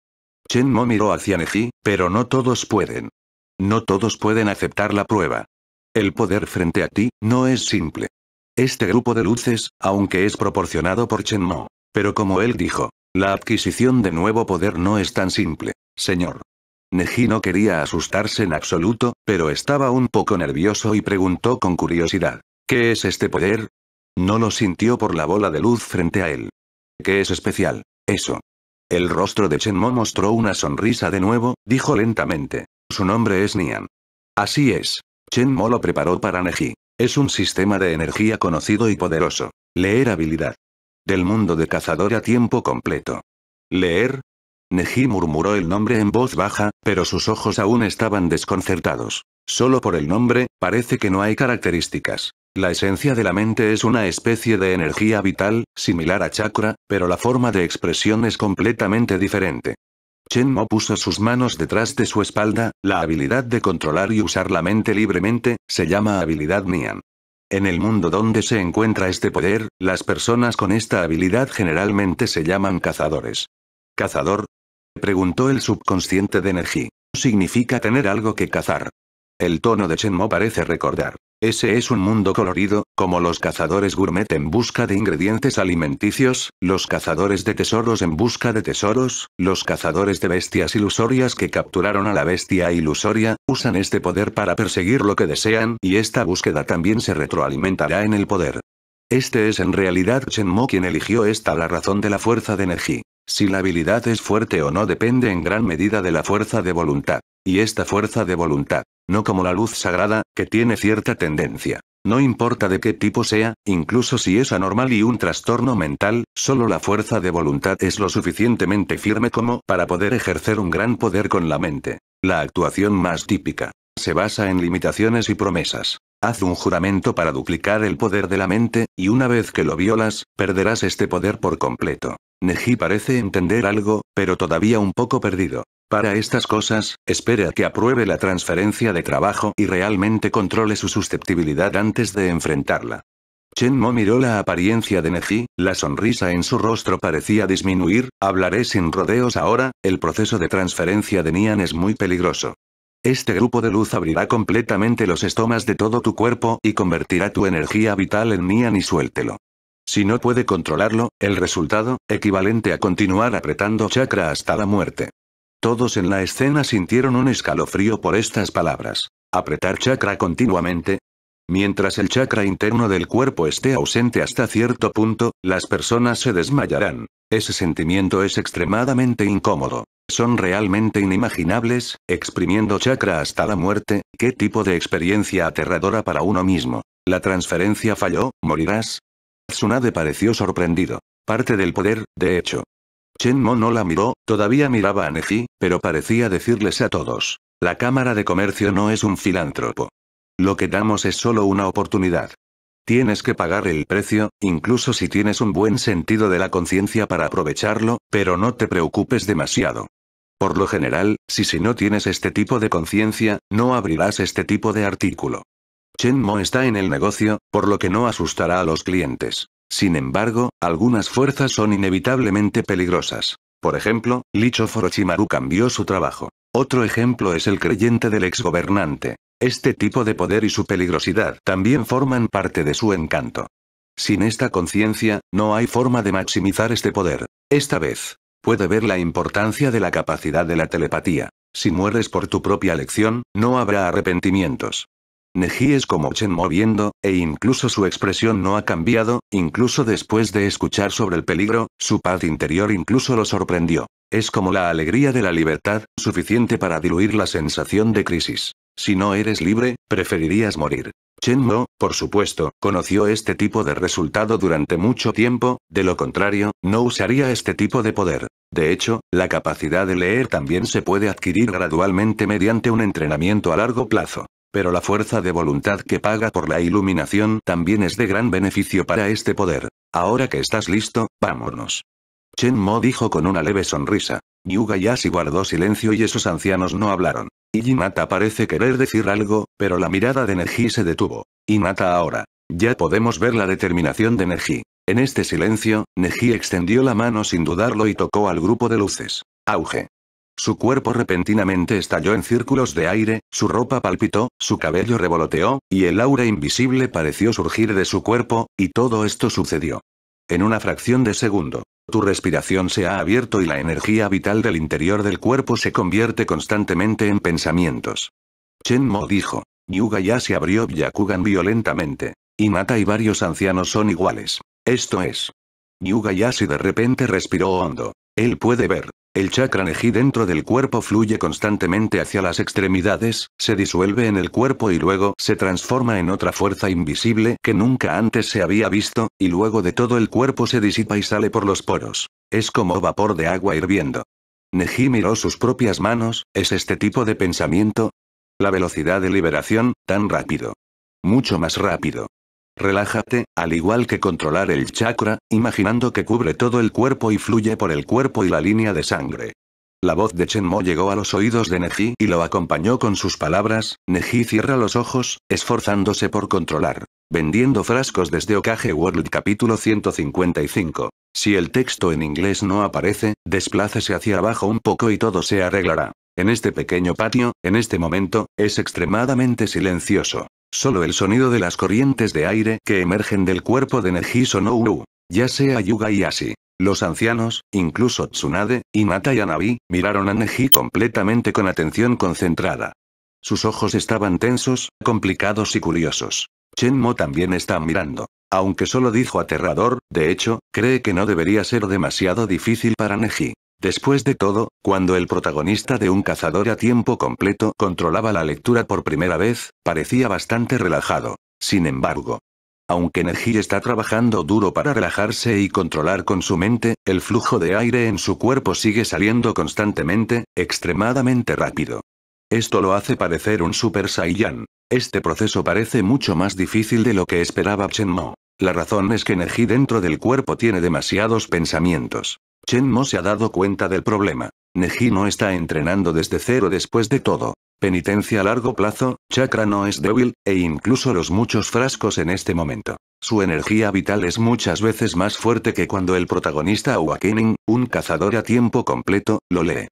Chen Mo miró hacia Neji, pero no todos pueden. No todos pueden aceptar la prueba. El poder frente a ti, no es simple. Este grupo de luces, aunque es proporcionado por Chen Mo. Pero como él dijo, la adquisición de nuevo poder no es tan simple, señor. Neji no quería asustarse en absoluto, pero estaba un poco nervioso y preguntó con curiosidad. ¿Qué es este poder? No lo sintió por la bola de luz frente a él. ¿Qué es especial? Eso. El rostro de Chen Mo mostró una sonrisa de nuevo, dijo lentamente. Su nombre es Nian. Así es. Chen Mo lo preparó para Neji. Es un sistema de energía conocido y poderoso. Leer habilidad. Del mundo de cazador a tiempo completo. ¿Leer? Neji murmuró el nombre en voz baja, pero sus ojos aún estaban desconcertados. Solo por el nombre, parece que no hay características. La esencia de la mente es una especie de energía vital, similar a chakra, pero la forma de expresión es completamente diferente. Chen Mo puso sus manos detrás de su espalda, la habilidad de controlar y usar la mente libremente, se llama habilidad Nian. En el mundo donde se encuentra este poder, las personas con esta habilidad generalmente se llaman cazadores. ¿Cazador? Preguntó el subconsciente de Neji. Significa tener algo que cazar. El tono de Mo parece recordar. Ese es un mundo colorido, como los cazadores gourmet en busca de ingredientes alimenticios, los cazadores de tesoros en busca de tesoros, los cazadores de bestias ilusorias que capturaron a la bestia ilusoria, usan este poder para perseguir lo que desean y esta búsqueda también se retroalimentará en el poder. Este es en realidad Shenmue quien eligió esta la razón de la fuerza de energía. Si la habilidad es fuerte o no depende en gran medida de la fuerza de voluntad. Y esta fuerza de voluntad, no como la luz sagrada, que tiene cierta tendencia. No importa de qué tipo sea, incluso si es anormal y un trastorno mental, solo la fuerza de voluntad es lo suficientemente firme como para poder ejercer un gran poder con la mente. La actuación más típica. Se basa en limitaciones y promesas. Haz un juramento para duplicar el poder de la mente, y una vez que lo violas, perderás este poder por completo. Neji parece entender algo, pero todavía un poco perdido. Para estas cosas, espera que apruebe la transferencia de trabajo y realmente controle su susceptibilidad antes de enfrentarla. Chen Mo miró la apariencia de Neji, la sonrisa en su rostro parecía disminuir, hablaré sin rodeos ahora, el proceso de transferencia de Nian es muy peligroso. Este grupo de luz abrirá completamente los estomas de todo tu cuerpo y convertirá tu energía vital en Nian y suéltelo. Si no puede controlarlo, el resultado, equivalente a continuar apretando chakra hasta la muerte. Todos en la escena sintieron un escalofrío por estas palabras. Apretar chakra continuamente. Mientras el chakra interno del cuerpo esté ausente hasta cierto punto, las personas se desmayarán. Ese sentimiento es extremadamente incómodo. Son realmente inimaginables, exprimiendo chakra hasta la muerte, qué tipo de experiencia aterradora para uno mismo. La transferencia falló, morirás. Tsunade pareció sorprendido. Parte del poder, de hecho, Chen Mo no la miró, todavía miraba a Neji, pero parecía decirles a todos. La Cámara de Comercio no es un filántropo. Lo que damos es solo una oportunidad. Tienes que pagar el precio, incluso si tienes un buen sentido de la conciencia para aprovecharlo, pero no te preocupes demasiado. Por lo general, si si no tienes este tipo de conciencia, no abrirás este tipo de artículo. Chen Mo está en el negocio, por lo que no asustará a los clientes. Sin embargo, algunas fuerzas son inevitablemente peligrosas. Por ejemplo, Licho Forochimaru cambió su trabajo. Otro ejemplo es el creyente del exgobernante. Este tipo de poder y su peligrosidad también forman parte de su encanto. Sin esta conciencia, no hay forma de maximizar este poder. Esta vez, puede ver la importancia de la capacidad de la telepatía. Si mueres por tu propia elección, no habrá arrepentimientos. Neji es como Chen moviendo, e incluso su expresión no ha cambiado, incluso después de escuchar sobre el peligro, su paz interior incluso lo sorprendió. Es como la alegría de la libertad, suficiente para diluir la sensación de crisis. Si no eres libre, preferirías morir. Chen Mo, por supuesto, conoció este tipo de resultado durante mucho tiempo, de lo contrario, no usaría este tipo de poder. De hecho, la capacidad de leer también se puede adquirir gradualmente mediante un entrenamiento a largo plazo. Pero la fuerza de voluntad que paga por la iluminación también es de gran beneficio para este poder. Ahora que estás listo, vámonos. Chen Mo dijo con una leve sonrisa. Yuga Yashi guardó silencio y esos ancianos no hablaron. Y parece querer decir algo, pero la mirada de Neji se detuvo. Mata ahora. Ya podemos ver la determinación de Neji. En este silencio, Neji extendió la mano sin dudarlo y tocó al grupo de luces. Auge. Su cuerpo repentinamente estalló en círculos de aire, su ropa palpitó, su cabello revoloteó, y el aura invisible pareció surgir de su cuerpo, y todo esto sucedió. En una fracción de segundo, tu respiración se ha abierto y la energía vital del interior del cuerpo se convierte constantemente en pensamientos. Chen Mo dijo. Yuga ya se abrió Yakugan violentamente. y Mata y varios ancianos son iguales. Esto es. Yuga Yashi de repente respiró hondo. Él puede ver, el chakra neji dentro del cuerpo fluye constantemente hacia las extremidades, se disuelve en el cuerpo y luego se transforma en otra fuerza invisible que nunca antes se había visto, y luego de todo el cuerpo se disipa y sale por los poros. Es como vapor de agua hirviendo. Neji miró sus propias manos, ¿es este tipo de pensamiento? La velocidad de liberación, tan rápido. Mucho más rápido. Relájate, al igual que controlar el chakra, imaginando que cubre todo el cuerpo y fluye por el cuerpo y la línea de sangre. La voz de Chenmo llegó a los oídos de Neji y lo acompañó con sus palabras, Neji cierra los ojos, esforzándose por controlar. Vendiendo frascos desde Okage World capítulo 155. Si el texto en inglés no aparece, desplácese hacia abajo un poco y todo se arreglará. En este pequeño patio, en este momento, es extremadamente silencioso. Solo el sonido de las corrientes de aire que emergen del cuerpo de Neji Uru. ya sea Yuga y Ashi. Los ancianos, incluso Tsunade, y y Anabi, miraron a Neji completamente con atención concentrada. Sus ojos estaban tensos, complicados y curiosos. Chenmo también está mirando. Aunque solo dijo aterrador, de hecho, cree que no debería ser demasiado difícil para Neji. Después de todo, cuando el protagonista de un cazador a tiempo completo controlaba la lectura por primera vez, parecía bastante relajado. Sin embargo, aunque Neji está trabajando duro para relajarse y controlar con su mente, el flujo de aire en su cuerpo sigue saliendo constantemente, extremadamente rápido. Esto lo hace parecer un Super Saiyan. Este proceso parece mucho más difícil de lo que esperaba Mo. La razón es que Neji dentro del cuerpo tiene demasiados pensamientos. Chen Mo se ha dado cuenta del problema. Neji no está entrenando desde cero después de todo. Penitencia a largo plazo, chakra no es débil, e incluso los muchos frascos en este momento. Su energía vital es muchas veces más fuerte que cuando el protagonista Awakening, un cazador a tiempo completo, lo lee.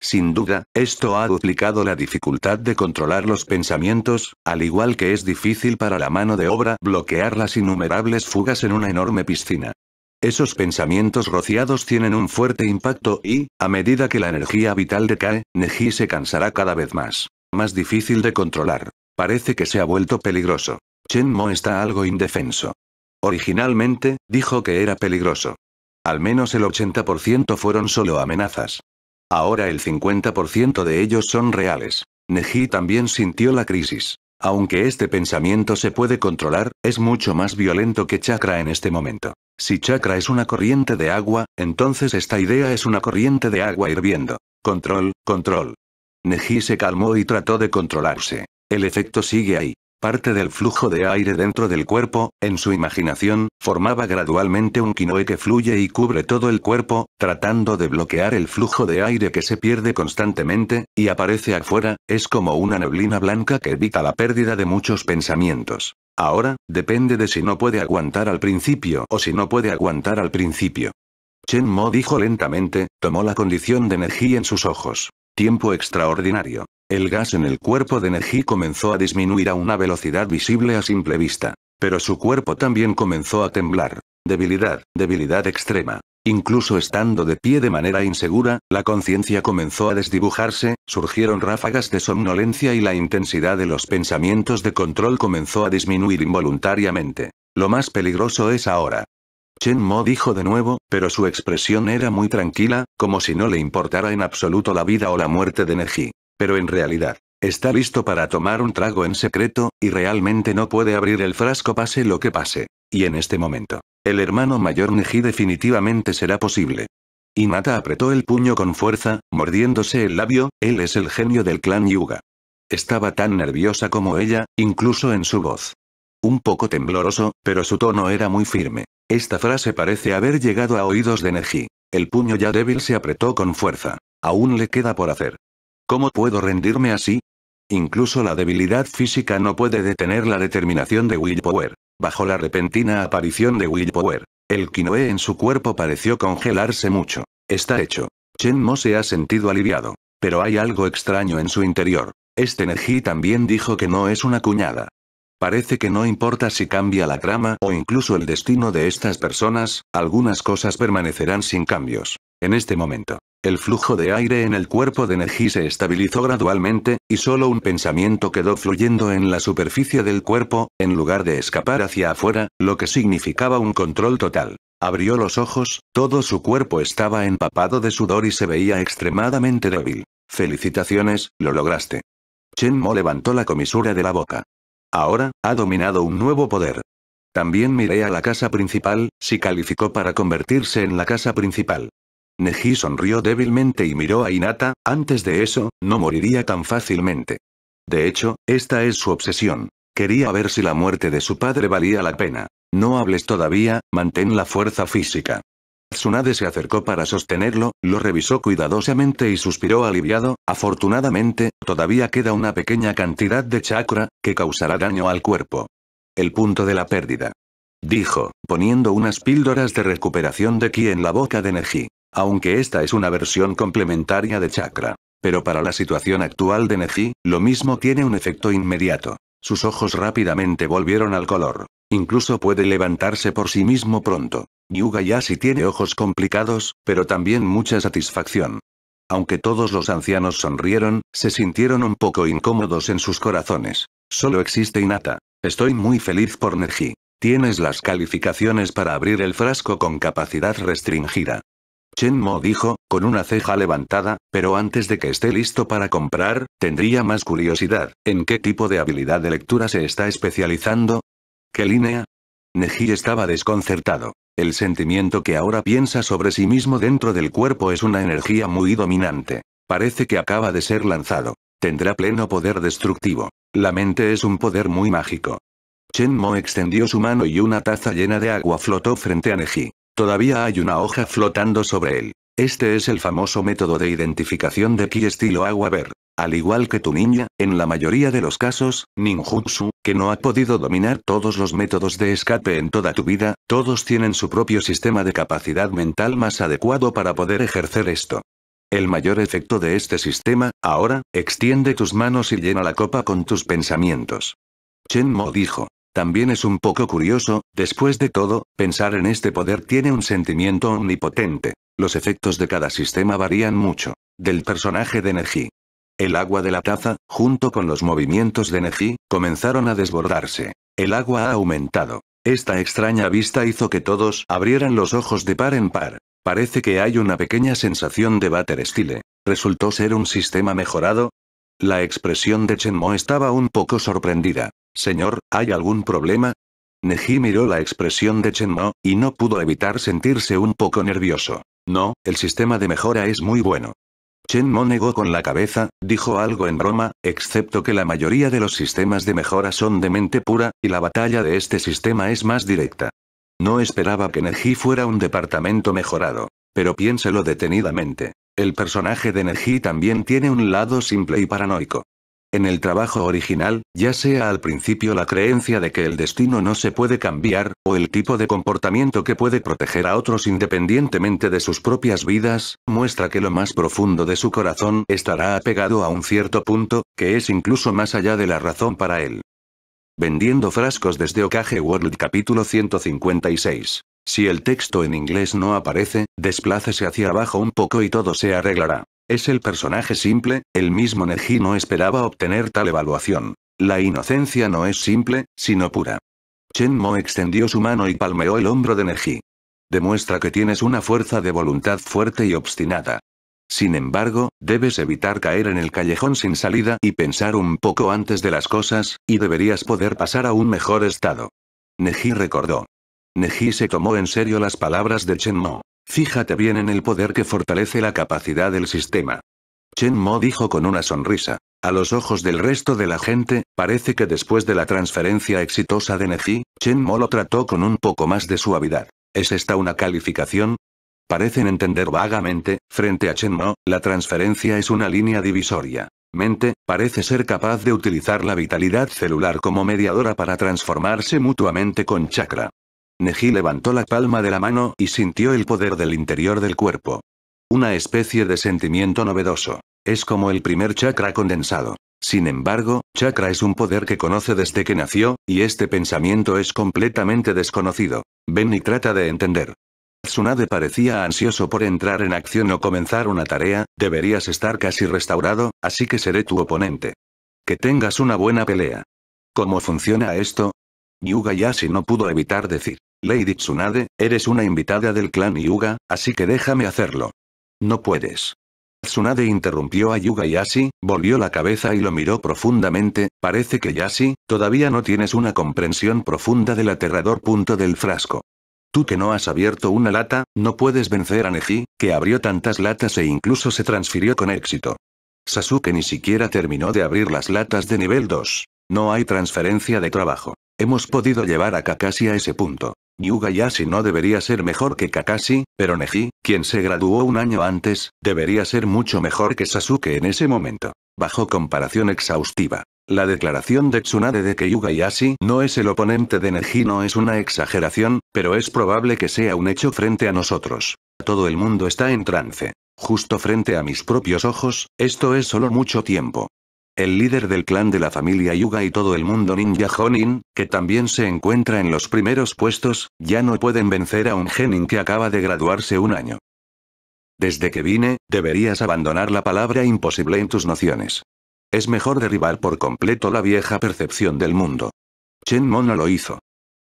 Sin duda, esto ha duplicado la dificultad de controlar los pensamientos, al igual que es difícil para la mano de obra bloquear las innumerables fugas en una enorme piscina. Esos pensamientos rociados tienen un fuerte impacto y, a medida que la energía vital decae, Neji se cansará cada vez más. Más difícil de controlar. Parece que se ha vuelto peligroso. Chen Mo está algo indefenso. Originalmente, dijo que era peligroso. Al menos el 80% fueron solo amenazas. Ahora el 50% de ellos son reales. Neji también sintió la crisis. Aunque este pensamiento se puede controlar, es mucho más violento que chakra en este momento. Si chakra es una corriente de agua, entonces esta idea es una corriente de agua hirviendo. Control, control. Neji se calmó y trató de controlarse. El efecto sigue ahí. Parte del flujo de aire dentro del cuerpo, en su imaginación, formaba gradualmente un quinoe que fluye y cubre todo el cuerpo, tratando de bloquear el flujo de aire que se pierde constantemente, y aparece afuera, es como una neblina blanca que evita la pérdida de muchos pensamientos. Ahora, depende de si no puede aguantar al principio o si no puede aguantar al principio. Chen Mo dijo lentamente, tomó la condición de energía en sus ojos. Tiempo extraordinario. El gas en el cuerpo de Neji comenzó a disminuir a una velocidad visible a simple vista. Pero su cuerpo también comenzó a temblar. Debilidad, debilidad extrema. Incluso estando de pie de manera insegura, la conciencia comenzó a desdibujarse, surgieron ráfagas de somnolencia y la intensidad de los pensamientos de control comenzó a disminuir involuntariamente. Lo más peligroso es ahora. Chen Mo dijo de nuevo, pero su expresión era muy tranquila, como si no le importara en absoluto la vida o la muerte de Neji. Pero en realidad, está listo para tomar un trago en secreto, y realmente no puede abrir el frasco pase lo que pase. Y en este momento, el hermano mayor Neji definitivamente será posible. Inata apretó el puño con fuerza, mordiéndose el labio, él es el genio del clan Yuga. Estaba tan nerviosa como ella, incluso en su voz. Un poco tembloroso, pero su tono era muy firme. Esta frase parece haber llegado a oídos de Neji. El puño ya débil se apretó con fuerza. Aún le queda por hacer. ¿Cómo puedo rendirme así? Incluso la debilidad física no puede detener la determinación de Willpower. Bajo la repentina aparición de Willpower, el Kinoe en su cuerpo pareció congelarse mucho. Está hecho. Chen Mo se ha sentido aliviado. Pero hay algo extraño en su interior. Este Neji también dijo que no es una cuñada. Parece que no importa si cambia la trama o incluso el destino de estas personas, algunas cosas permanecerán sin cambios. En este momento, el flujo de aire en el cuerpo de Neji se estabilizó gradualmente, y solo un pensamiento quedó fluyendo en la superficie del cuerpo, en lugar de escapar hacia afuera, lo que significaba un control total. Abrió los ojos, todo su cuerpo estaba empapado de sudor y se veía extremadamente débil. Felicitaciones, lo lograste. Chen Mo levantó la comisura de la boca. Ahora, ha dominado un nuevo poder. También miré a la casa principal, si calificó para convertirse en la casa principal. Neji sonrió débilmente y miró a Inata. antes de eso, no moriría tan fácilmente. De hecho, esta es su obsesión. Quería ver si la muerte de su padre valía la pena. No hables todavía, mantén la fuerza física. Tsunade se acercó para sostenerlo, lo revisó cuidadosamente y suspiró aliviado, afortunadamente, todavía queda una pequeña cantidad de chakra, que causará daño al cuerpo. El punto de la pérdida. Dijo, poniendo unas píldoras de recuperación de ki en la boca de Neji aunque esta es una versión complementaria de chakra. Pero para la situación actual de Neji, lo mismo tiene un efecto inmediato. Sus ojos rápidamente volvieron al color. Incluso puede levantarse por sí mismo pronto. Yuga ya sí tiene ojos complicados, pero también mucha satisfacción. Aunque todos los ancianos sonrieron, se sintieron un poco incómodos en sus corazones. Solo existe Inata. Estoy muy feliz por Neji. Tienes las calificaciones para abrir el frasco con capacidad restringida. Chen Mo dijo, con una ceja levantada, pero antes de que esté listo para comprar, tendría más curiosidad, ¿en qué tipo de habilidad de lectura se está especializando? ¿Qué línea? Neji estaba desconcertado. El sentimiento que ahora piensa sobre sí mismo dentro del cuerpo es una energía muy dominante. Parece que acaba de ser lanzado. Tendrá pleno poder destructivo. La mente es un poder muy mágico. Chen Mo extendió su mano y una taza llena de agua flotó frente a Neji. Todavía hay una hoja flotando sobre él. Este es el famoso método de identificación de ki estilo agua ver. Al igual que tu niña, en la mayoría de los casos, ninjutsu, que no ha podido dominar todos los métodos de escape en toda tu vida, todos tienen su propio sistema de capacidad mental más adecuado para poder ejercer esto. El mayor efecto de este sistema, ahora, extiende tus manos y llena la copa con tus pensamientos. Chen Mo dijo. También es un poco curioso, después de todo, pensar en este poder tiene un sentimiento omnipotente. Los efectos de cada sistema varían mucho. Del personaje de Neji. El agua de la taza, junto con los movimientos de Neji, comenzaron a desbordarse. El agua ha aumentado. Esta extraña vista hizo que todos abrieran los ojos de par en par. Parece que hay una pequeña sensación de váter Style. ¿Resultó ser un sistema mejorado? La expresión de Chen Mo estaba un poco sorprendida. Señor, ¿hay algún problema? Neji miró la expresión de Chen Mo, y no pudo evitar sentirse un poco nervioso. No, el sistema de mejora es muy bueno. Chen Mo negó con la cabeza, dijo algo en broma, excepto que la mayoría de los sistemas de mejora son de mente pura, y la batalla de este sistema es más directa. No esperaba que Neji fuera un departamento mejorado. Pero piénselo detenidamente. El personaje de Neji también tiene un lado simple y paranoico. En el trabajo original, ya sea al principio la creencia de que el destino no se puede cambiar, o el tipo de comportamiento que puede proteger a otros independientemente de sus propias vidas, muestra que lo más profundo de su corazón estará apegado a un cierto punto, que es incluso más allá de la razón para él. Vendiendo frascos desde Okage World capítulo 156 si el texto en inglés no aparece, desplácese hacia abajo un poco y todo se arreglará. Es el personaje simple, el mismo Neji no esperaba obtener tal evaluación. La inocencia no es simple, sino pura. Chen Mo extendió su mano y palmeó el hombro de Neji. Demuestra que tienes una fuerza de voluntad fuerte y obstinada. Sin embargo, debes evitar caer en el callejón sin salida y pensar un poco antes de las cosas, y deberías poder pasar a un mejor estado. Neji recordó. Neji se tomó en serio las palabras de Chen Mo. Fíjate bien en el poder que fortalece la capacidad del sistema. Chen Mo dijo con una sonrisa. A los ojos del resto de la gente, parece que después de la transferencia exitosa de Neji, Chen Mo lo trató con un poco más de suavidad. ¿Es esta una calificación? Parecen entender vagamente, frente a Chen Mo, la transferencia es una línea divisoria. Mente, parece ser capaz de utilizar la vitalidad celular como mediadora para transformarse mutuamente con chakra. Neji levantó la palma de la mano y sintió el poder del interior del cuerpo. Una especie de sentimiento novedoso. Es como el primer chakra condensado. Sin embargo, chakra es un poder que conoce desde que nació, y este pensamiento es completamente desconocido. Ven y trata de entender. Tsunade parecía ansioso por entrar en acción o comenzar una tarea, deberías estar casi restaurado, así que seré tu oponente. Que tengas una buena pelea. ¿Cómo funciona esto? Yuga Yashi no pudo evitar decir. Lady Tsunade, eres una invitada del clan Yuga, así que déjame hacerlo. No puedes. Tsunade interrumpió a Yuga y Asi, volvió la cabeza y lo miró profundamente, parece que Yashi, todavía no tienes una comprensión profunda del aterrador punto del frasco. Tú que no has abierto una lata, no puedes vencer a Neji, que abrió tantas latas e incluso se transfirió con éxito. Sasuke ni siquiera terminó de abrir las latas de nivel 2. No hay transferencia de trabajo. Hemos podido llevar a Kakashi a ese punto. Yugayashi no debería ser mejor que Kakashi, pero Neji, quien se graduó un año antes, debería ser mucho mejor que Sasuke en ese momento. Bajo comparación exhaustiva. La declaración de Tsunade de que Yugayashi no es el oponente de Neji no es una exageración, pero es probable que sea un hecho frente a nosotros. Todo el mundo está en trance. Justo frente a mis propios ojos, esto es solo mucho tiempo el líder del clan de la familia Yuga y todo el mundo ninja Honin, que también se encuentra en los primeros puestos, ya no pueden vencer a un genin que acaba de graduarse un año. Desde que vine, deberías abandonar la palabra imposible en tus nociones. Es mejor derribar por completo la vieja percepción del mundo. Chen Mono lo hizo.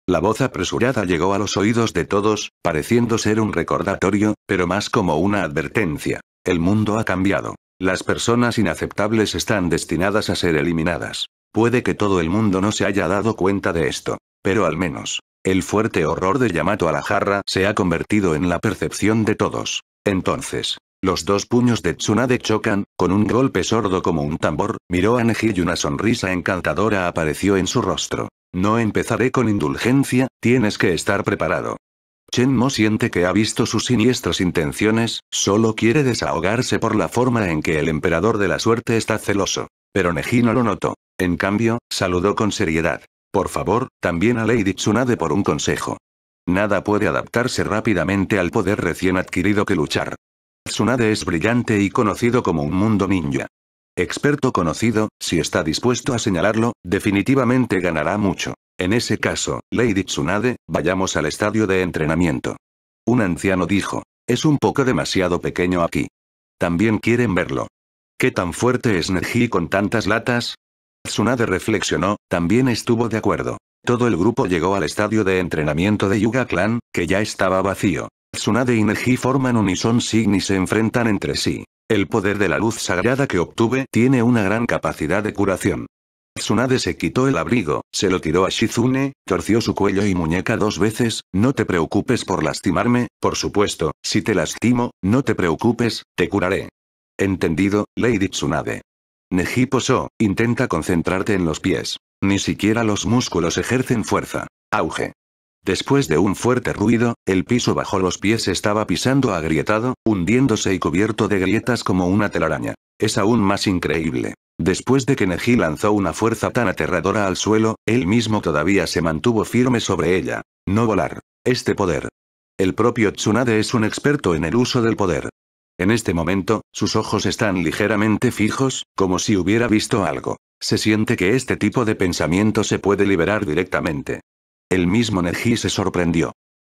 La voz apresurada llegó a los oídos de todos, pareciendo ser un recordatorio, pero más como una advertencia. El mundo ha cambiado. Las personas inaceptables están destinadas a ser eliminadas. Puede que todo el mundo no se haya dado cuenta de esto. Pero al menos, el fuerte horror de Yamato a la jarra se ha convertido en la percepción de todos. Entonces, los dos puños de Tsunade chocan, con un golpe sordo como un tambor, miró a Neji y una sonrisa encantadora apareció en su rostro. No empezaré con indulgencia, tienes que estar preparado. Chen Mo siente que ha visto sus siniestras intenciones, solo quiere desahogarse por la forma en que el emperador de la suerte está celoso. Pero Neji no lo notó. En cambio, saludó con seriedad. Por favor, también a Lady Tsunade por un consejo. Nada puede adaptarse rápidamente al poder recién adquirido que luchar. Tsunade es brillante y conocido como un mundo ninja experto conocido, si está dispuesto a señalarlo, definitivamente ganará mucho. En ese caso, Lady Tsunade, vayamos al estadio de entrenamiento. Un anciano dijo, es un poco demasiado pequeño aquí. También quieren verlo. ¿Qué tan fuerte es Neji con tantas latas? Tsunade reflexionó, también estuvo de acuerdo. Todo el grupo llegó al estadio de entrenamiento de Yuga Clan, que ya estaba vacío. Tsunade y Neji forman unison Sign y se enfrentan entre sí. El poder de la luz sagrada que obtuve tiene una gran capacidad de curación. Tsunade se quitó el abrigo, se lo tiró a Shizune, torció su cuello y muñeca dos veces, no te preocupes por lastimarme, por supuesto, si te lastimo, no te preocupes, te curaré. Entendido, Lady Tsunade. Neji posó, intenta concentrarte en los pies. Ni siquiera los músculos ejercen fuerza. Auge. Después de un fuerte ruido, el piso bajo los pies estaba pisando agrietado, hundiéndose y cubierto de grietas como una telaraña. Es aún más increíble. Después de que Neji lanzó una fuerza tan aterradora al suelo, él mismo todavía se mantuvo firme sobre ella. No volar. Este poder. El propio Tsunade es un experto en el uso del poder. En este momento, sus ojos están ligeramente fijos, como si hubiera visto algo. Se siente que este tipo de pensamiento se puede liberar directamente. El mismo Neji se sorprendió.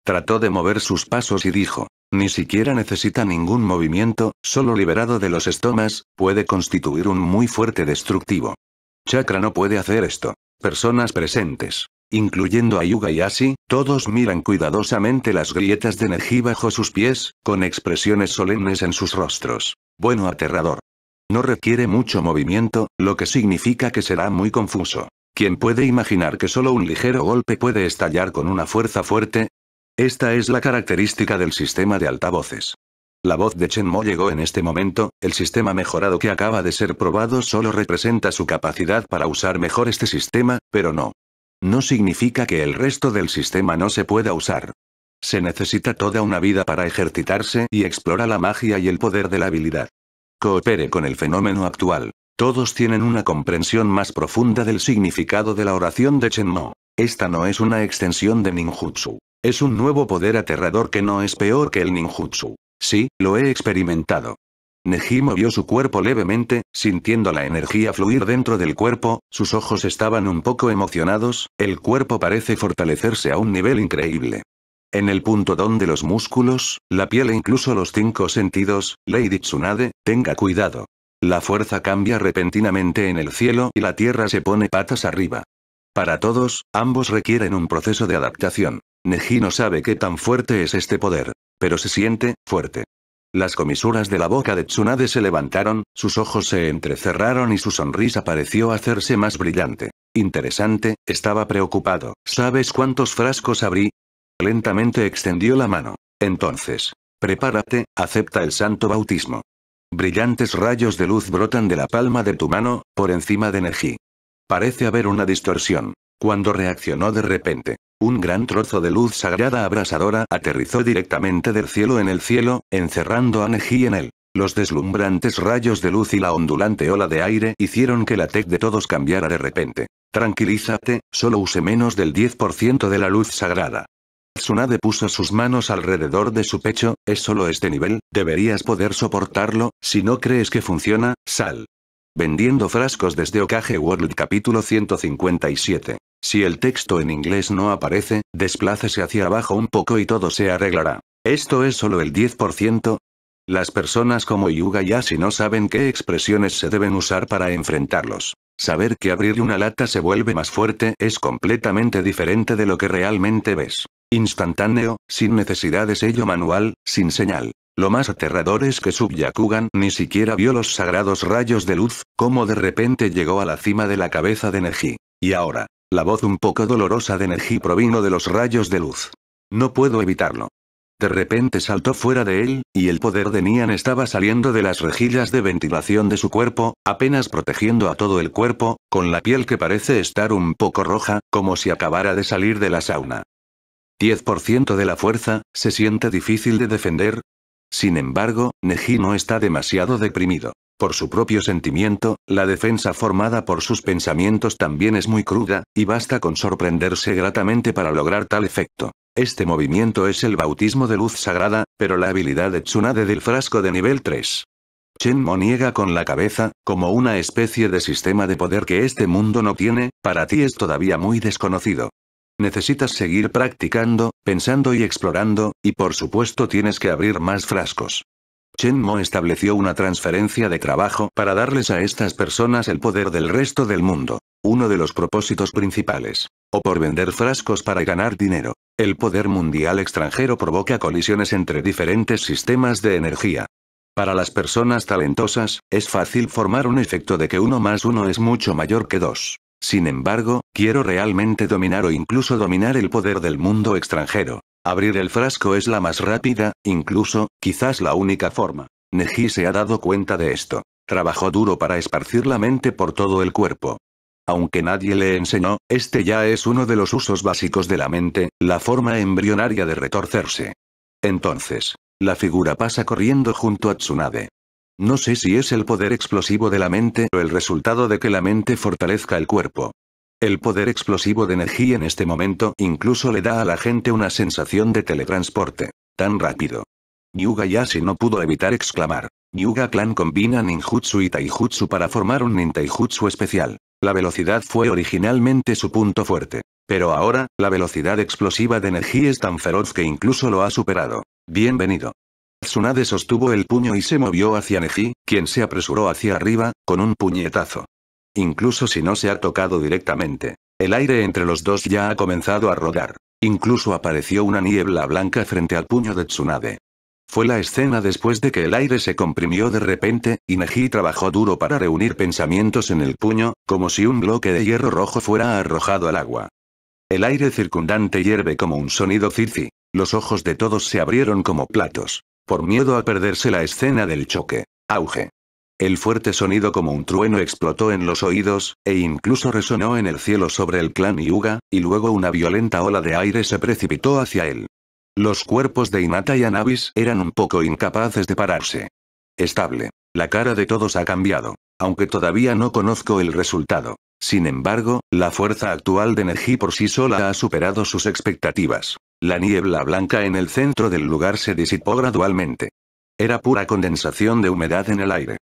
Trató de mover sus pasos y dijo, ni siquiera necesita ningún movimiento, solo liberado de los estomas, puede constituir un muy fuerte destructivo. Chakra no puede hacer esto. Personas presentes, incluyendo a Yuga y Asi, todos miran cuidadosamente las grietas de Neji bajo sus pies, con expresiones solemnes en sus rostros. Bueno aterrador. No requiere mucho movimiento, lo que significa que será muy confuso. ¿Quién puede imaginar que solo un ligero golpe puede estallar con una fuerza fuerte? Esta es la característica del sistema de altavoces. La voz de Chen Mo llegó en este momento, el sistema mejorado que acaba de ser probado solo representa su capacidad para usar mejor este sistema, pero no. No significa que el resto del sistema no se pueda usar. Se necesita toda una vida para ejercitarse y explora la magia y el poder de la habilidad. Coopere con el fenómeno actual. Todos tienen una comprensión más profunda del significado de la oración de Chenmo. Esta no es una extensión de ninjutsu. Es un nuevo poder aterrador que no es peor que el ninjutsu. Sí, lo he experimentado. Neji movió su cuerpo levemente, sintiendo la energía fluir dentro del cuerpo, sus ojos estaban un poco emocionados, el cuerpo parece fortalecerse a un nivel increíble. En el punto donde los músculos, la piel e incluso los cinco sentidos, Lady Tsunade, tenga cuidado. La fuerza cambia repentinamente en el cielo y la Tierra se pone patas arriba. Para todos, ambos requieren un proceso de adaptación. Neji no sabe qué tan fuerte es este poder, pero se siente fuerte. Las comisuras de la boca de Tsunade se levantaron, sus ojos se entrecerraron y su sonrisa pareció hacerse más brillante. Interesante, estaba preocupado. ¿Sabes cuántos frascos abrí? Lentamente extendió la mano. Entonces, prepárate, acepta el santo bautismo. Brillantes rayos de luz brotan de la palma de tu mano, por encima de Neji. Parece haber una distorsión. Cuando reaccionó de repente, un gran trozo de luz sagrada abrasadora aterrizó directamente del cielo en el cielo, encerrando a Neji en él. Los deslumbrantes rayos de luz y la ondulante ola de aire hicieron que la tech de todos cambiara de repente. Tranquilízate, solo use menos del 10% de la luz sagrada. Tsunade puso sus manos alrededor de su pecho, es solo este nivel, deberías poder soportarlo, si no crees que funciona, sal. Vendiendo frascos desde Okage World capítulo 157. Si el texto en inglés no aparece, desplácese hacia abajo un poco y todo se arreglará. ¿Esto es solo el 10%? Las personas como Yuga y si no saben qué expresiones se deben usar para enfrentarlos. Saber que abrir una lata se vuelve más fuerte es completamente diferente de lo que realmente ves. Instantáneo, sin necesidad de sello manual, sin señal. Lo más aterrador es que Sub-Yakugan ni siquiera vio los sagrados rayos de luz, como de repente llegó a la cima de la cabeza de Neji. Y ahora, la voz un poco dolorosa de Neji provino de los rayos de luz. No puedo evitarlo. De repente saltó fuera de él, y el poder de Nian estaba saliendo de las rejillas de ventilación de su cuerpo, apenas protegiendo a todo el cuerpo, con la piel que parece estar un poco roja, como si acabara de salir de la sauna. 10% de la fuerza, se siente difícil de defender. Sin embargo, Neji no está demasiado deprimido. Por su propio sentimiento, la defensa formada por sus pensamientos también es muy cruda, y basta con sorprenderse gratamente para lograr tal efecto. Este movimiento es el bautismo de luz sagrada, pero la habilidad de Tsunade del frasco de nivel 3. Mo niega con la cabeza, como una especie de sistema de poder que este mundo no tiene, para ti es todavía muy desconocido. Necesitas seguir practicando, pensando y explorando, y por supuesto tienes que abrir más frascos. Chenmo estableció una transferencia de trabajo para darles a estas personas el poder del resto del mundo. Uno de los propósitos principales. O por vender frascos para ganar dinero. El poder mundial extranjero provoca colisiones entre diferentes sistemas de energía. Para las personas talentosas, es fácil formar un efecto de que uno más uno es mucho mayor que dos. Sin embargo, quiero realmente dominar o incluso dominar el poder del mundo extranjero. Abrir el frasco es la más rápida, incluso, quizás la única forma. Neji se ha dado cuenta de esto. Trabajó duro para esparcir la mente por todo el cuerpo. Aunque nadie le enseñó, este ya es uno de los usos básicos de la mente, la forma embrionaria de retorcerse. Entonces, la figura pasa corriendo junto a Tsunade. No sé si es el poder explosivo de la mente o el resultado de que la mente fortalezca el cuerpo. El poder explosivo de energía en este momento incluso le da a la gente una sensación de teletransporte. Tan rápido, Yuga Yashi no pudo evitar exclamar. Yuga Clan combina ninjutsu y taijutsu para formar un nintaijutsu especial. La velocidad fue originalmente su punto fuerte. Pero ahora, la velocidad explosiva de energía es tan feroz que incluso lo ha superado. Bienvenido. Tsunade sostuvo el puño y se movió hacia Neji, quien se apresuró hacia arriba, con un puñetazo. Incluso si no se ha tocado directamente. El aire entre los dos ya ha comenzado a rodar. Incluso apareció una niebla blanca frente al puño de Tsunade. Fue la escena después de que el aire se comprimió de repente, y Neji trabajó duro para reunir pensamientos en el puño, como si un bloque de hierro rojo fuera arrojado al agua. El aire circundante hierve como un sonido zizi. Los ojos de todos se abrieron como platos. Por miedo a perderse la escena del choque. Auge. El fuerte sonido como un trueno explotó en los oídos, e incluso resonó en el cielo sobre el clan Yuga, y luego una violenta ola de aire se precipitó hacia él. Los cuerpos de Inata y Anabis eran un poco incapaces de pararse. Estable. La cara de todos ha cambiado, aunque todavía no conozco el resultado. Sin embargo, la fuerza actual de Neji por sí sola ha superado sus expectativas. La niebla blanca en el centro del lugar se disipó gradualmente. Era pura condensación de humedad en el aire.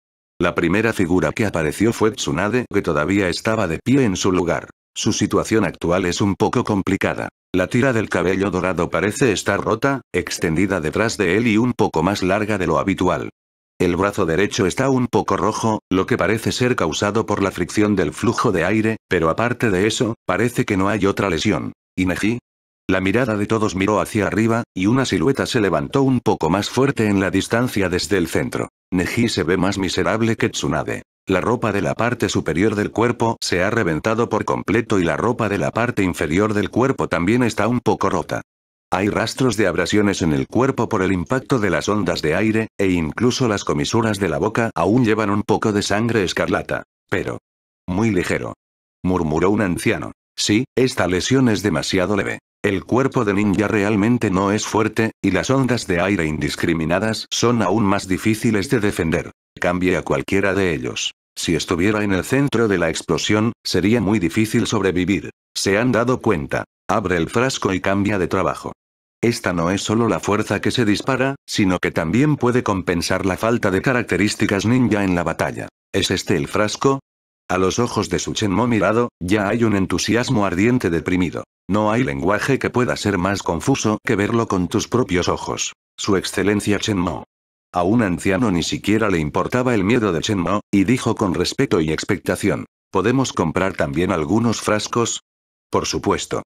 La primera figura que apareció fue Tsunade, que todavía estaba de pie en su lugar. Su situación actual es un poco complicada. La tira del cabello dorado parece estar rota, extendida detrás de él y un poco más larga de lo habitual. El brazo derecho está un poco rojo, lo que parece ser causado por la fricción del flujo de aire, pero aparte de eso, parece que no hay otra lesión. ¿Y Neji? La mirada de todos miró hacia arriba, y una silueta se levantó un poco más fuerte en la distancia desde el centro. Neji se ve más miserable que Tsunade. La ropa de la parte superior del cuerpo se ha reventado por completo y la ropa de la parte inferior del cuerpo también está un poco rota. Hay rastros de abrasiones en el cuerpo por el impacto de las ondas de aire, e incluso las comisuras de la boca aún llevan un poco de sangre escarlata. Pero... Muy ligero. Murmuró un anciano. Sí, esta lesión es demasiado leve. El cuerpo de ninja realmente no es fuerte, y las ondas de aire indiscriminadas son aún más difíciles de defender. Cambie a cualquiera de ellos. Si estuviera en el centro de la explosión, sería muy difícil sobrevivir. Se han dado cuenta. Abre el frasco y cambia de trabajo. Esta no es solo la fuerza que se dispara, sino que también puede compensar la falta de características ninja en la batalla. ¿Es este el frasco? A los ojos de su Chenmo mirado, ya hay un entusiasmo ardiente deprimido. No hay lenguaje que pueda ser más confuso que verlo con tus propios ojos. Su excelencia Chenmo. A un anciano ni siquiera le importaba el miedo de Chen Mo, y dijo con respeto y expectación. ¿Podemos comprar también algunos frascos? Por supuesto.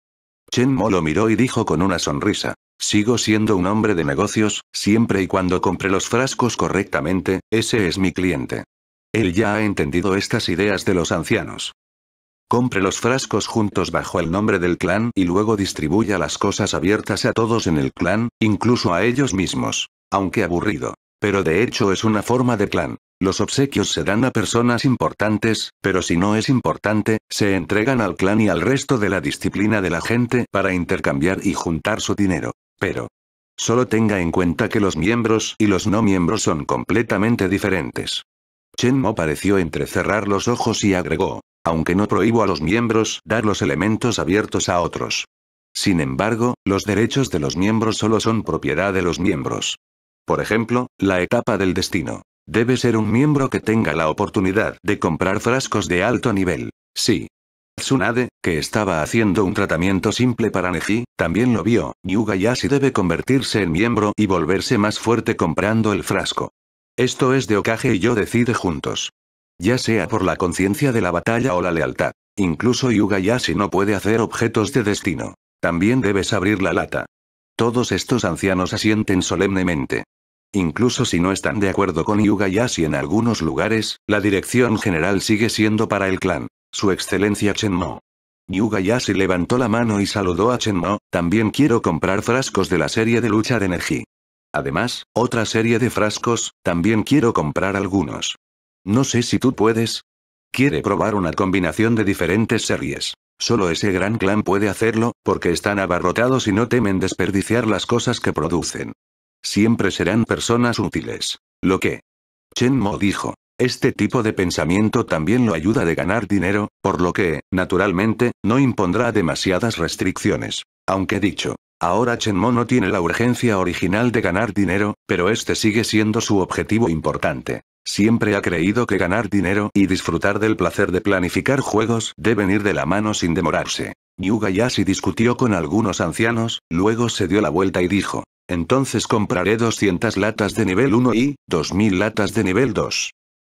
Chen Mo lo miró y dijo con una sonrisa. Sigo siendo un hombre de negocios, siempre y cuando compre los frascos correctamente, ese es mi cliente. Él ya ha entendido estas ideas de los ancianos. Compre los frascos juntos bajo el nombre del clan y luego distribuya las cosas abiertas a todos en el clan, incluso a ellos mismos. Aunque aburrido pero de hecho es una forma de clan. Los obsequios se dan a personas importantes, pero si no es importante, se entregan al clan y al resto de la disciplina de la gente para intercambiar y juntar su dinero. Pero, Solo tenga en cuenta que los miembros y los no miembros son completamente diferentes. Chen Mo pareció entrecerrar los ojos y agregó, aunque no prohíbo a los miembros dar los elementos abiertos a otros. Sin embargo, los derechos de los miembros solo son propiedad de los miembros. Por ejemplo, la etapa del destino. Debe ser un miembro que tenga la oportunidad de comprar frascos de alto nivel. Sí. Tsunade, que estaba haciendo un tratamiento simple para Neji, también lo vio. Yuga Yashi debe convertirse en miembro y volverse más fuerte comprando el frasco. Esto es de Okage y yo decide juntos. Ya sea por la conciencia de la batalla o la lealtad. Incluso Yuga Yashi no puede hacer objetos de destino. También debes abrir la lata. Todos estos ancianos asienten solemnemente. Incluso si no están de acuerdo con Yuga Yashi en algunos lugares, la dirección general sigue siendo para el clan. Su excelencia Chenmo. Yuga Yashi levantó la mano y saludó a Chenmo, también quiero comprar frascos de la serie de lucha de energía. Además, otra serie de frascos, también quiero comprar algunos. No sé si tú puedes. Quiere probar una combinación de diferentes series. Solo ese gran clan puede hacerlo, porque están abarrotados y no temen desperdiciar las cosas que producen siempre serán personas útiles. Lo que Chen Mo dijo. Este tipo de pensamiento también lo ayuda de ganar dinero, por lo que, naturalmente, no impondrá demasiadas restricciones. Aunque dicho, ahora Chen Mo no tiene la urgencia original de ganar dinero, pero este sigue siendo su objetivo importante. Siempre ha creído que ganar dinero y disfrutar del placer de planificar juegos deben ir de la mano sin demorarse. Yuga Yashi discutió con algunos ancianos, luego se dio la vuelta y dijo, entonces compraré 200 latas de nivel 1 y 2000 latas de nivel 2.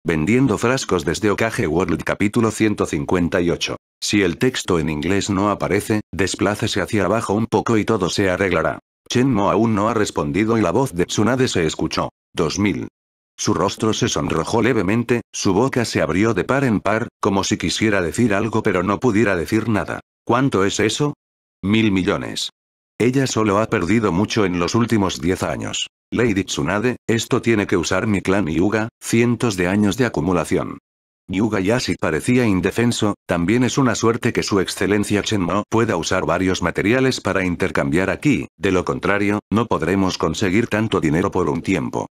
Vendiendo frascos desde Okage World capítulo 158. Si el texto en inglés no aparece, desplácese hacia abajo un poco y todo se arreglará. Mo aún no ha respondido y la voz de Tsunade se escuchó. 2000. Su rostro se sonrojó levemente, su boca se abrió de par en par, como si quisiera decir algo pero no pudiera decir nada. ¿Cuánto es eso? Mil millones. Ella solo ha perdido mucho en los últimos 10 años. Lady Tsunade, esto tiene que usar mi clan Yuga, cientos de años de acumulación. Yuga Yashi parecía indefenso, también es una suerte que su excelencia Chenmo pueda usar varios materiales para intercambiar aquí, de lo contrario, no podremos conseguir tanto dinero por un tiempo.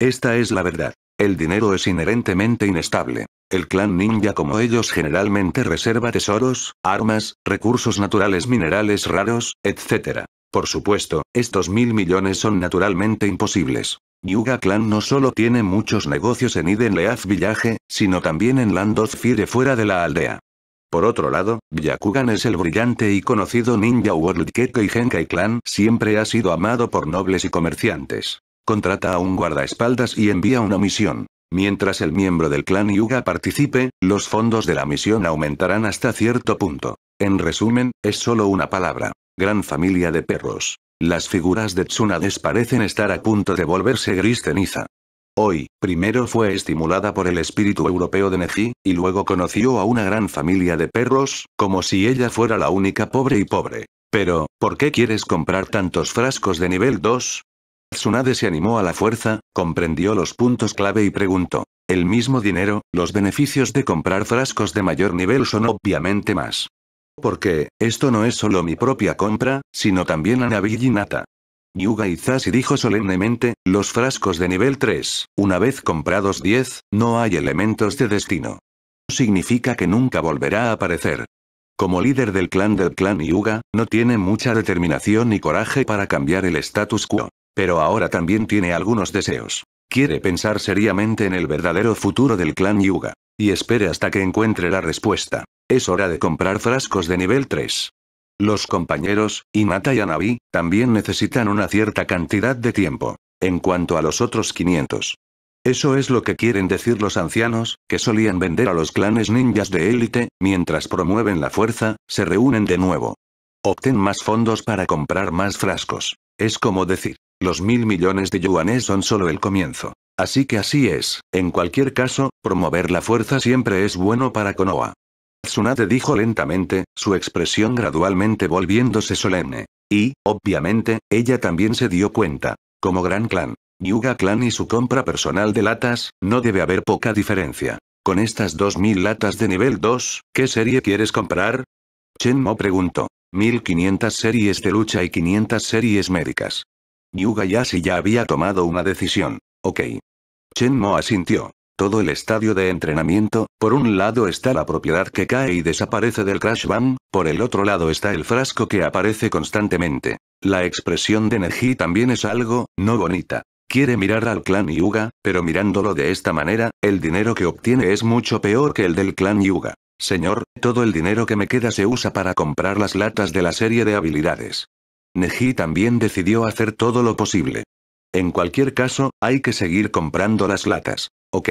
Esta es la verdad. El dinero es inherentemente inestable. El clan ninja como ellos generalmente reserva tesoros, armas, recursos naturales minerales raros, etc. Por supuesto, estos mil millones son naturalmente imposibles. Yuga Clan no solo tiene muchos negocios en iden Leaf Village, sino también en Landoth Fire fuera de la aldea. Por otro lado, Byakugan es el brillante y conocido ninja World Keke y Genkai Clan siempre ha sido amado por nobles y comerciantes. Contrata a un guardaespaldas y envía una misión. Mientras el miembro del clan Yuga participe, los fondos de la misión aumentarán hasta cierto punto. En resumen, es solo una palabra. Gran familia de perros. Las figuras de Tsunades parecen estar a punto de volverse gris ceniza. Hoy, primero fue estimulada por el espíritu europeo de Neji, y luego conoció a una gran familia de perros, como si ella fuera la única pobre y pobre. Pero, ¿por qué quieres comprar tantos frascos de nivel 2? Tsunade se animó a la fuerza, comprendió los puntos clave y preguntó. El mismo dinero, los beneficios de comprar frascos de mayor nivel son obviamente más. Porque, esto no es solo mi propia compra, sino también a Naviginata. Yuga Izashi dijo solemnemente, los frascos de nivel 3, una vez comprados 10, no hay elementos de destino. Significa que nunca volverá a aparecer. Como líder del clan del clan Yuga, no tiene mucha determinación ni coraje para cambiar el status quo. Pero ahora también tiene algunos deseos. Quiere pensar seriamente en el verdadero futuro del clan Yuga. Y espere hasta que encuentre la respuesta. Es hora de comprar frascos de nivel 3. Los compañeros, Inata y Anabi, también necesitan una cierta cantidad de tiempo. En cuanto a los otros 500. Eso es lo que quieren decir los ancianos, que solían vender a los clanes ninjas de élite, mientras promueven la fuerza, se reúnen de nuevo. Obtén más fondos para comprar más frascos. Es como decir, los mil millones de yuanes son solo el comienzo. Así que así es, en cualquier caso, promover la fuerza siempre es bueno para Konoha. Tsunade dijo lentamente, su expresión gradualmente volviéndose solemne. Y, obviamente, ella también se dio cuenta. Como gran clan, Yuga Clan y su compra personal de latas, no debe haber poca diferencia. Con estas 2.000 latas de nivel 2, ¿qué serie quieres comprar? Chen Mo preguntó. 1.500 series de lucha y 500 series médicas. Yuga Yashi ya había tomado una decisión. Ok. Chen Mo asintió. Todo el estadio de entrenamiento, por un lado está la propiedad que cae y desaparece del Crash Van, por el otro lado está el frasco que aparece constantemente. La expresión de Neji también es algo, no bonita. Quiere mirar al clan Yuga, pero mirándolo de esta manera, el dinero que obtiene es mucho peor que el del clan Yuga. Señor, todo el dinero que me queda se usa para comprar las latas de la serie de habilidades. Neji también decidió hacer todo lo posible. En cualquier caso, hay que seguir comprando las latas. Ok.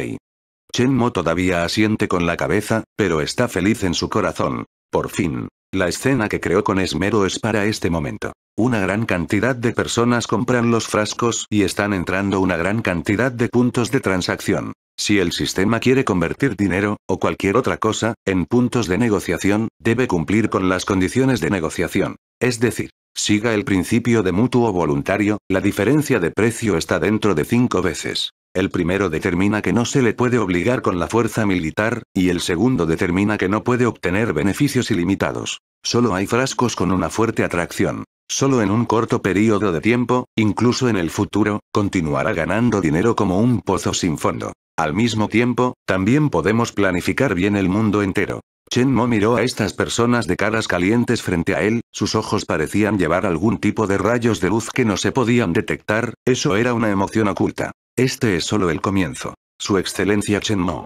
Mo todavía asiente con la cabeza, pero está feliz en su corazón. Por fin. La escena que creó con esmero es para este momento. Una gran cantidad de personas compran los frascos y están entrando una gran cantidad de puntos de transacción. Si el sistema quiere convertir dinero, o cualquier otra cosa, en puntos de negociación, debe cumplir con las condiciones de negociación. Es decir, Siga el principio de mutuo voluntario, la diferencia de precio está dentro de cinco veces. El primero determina que no se le puede obligar con la fuerza militar, y el segundo determina que no puede obtener beneficios ilimitados. Solo hay frascos con una fuerte atracción. Solo en un corto periodo de tiempo, incluso en el futuro, continuará ganando dinero como un pozo sin fondo. Al mismo tiempo, también podemos planificar bien el mundo entero. Chen Mo miró a estas personas de caras calientes frente a él, sus ojos parecían llevar algún tipo de rayos de luz que no se podían detectar, eso era una emoción oculta. Este es solo el comienzo. Su Excelencia Chen Mo.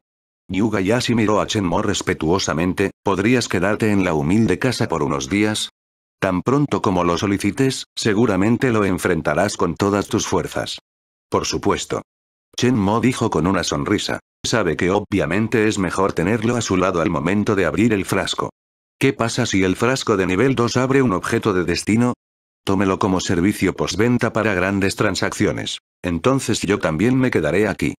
Yuga Yashi miró a Chen Mo respetuosamente, ¿podrías quedarte en la humilde casa por unos días? Tan pronto como lo solicites, seguramente lo enfrentarás con todas tus fuerzas. Por supuesto. Chen Mo dijo con una sonrisa sabe que obviamente es mejor tenerlo a su lado al momento de abrir el frasco. ¿Qué pasa si el frasco de nivel 2 abre un objeto de destino? Tómelo como servicio postventa para grandes transacciones. Entonces yo también me quedaré aquí.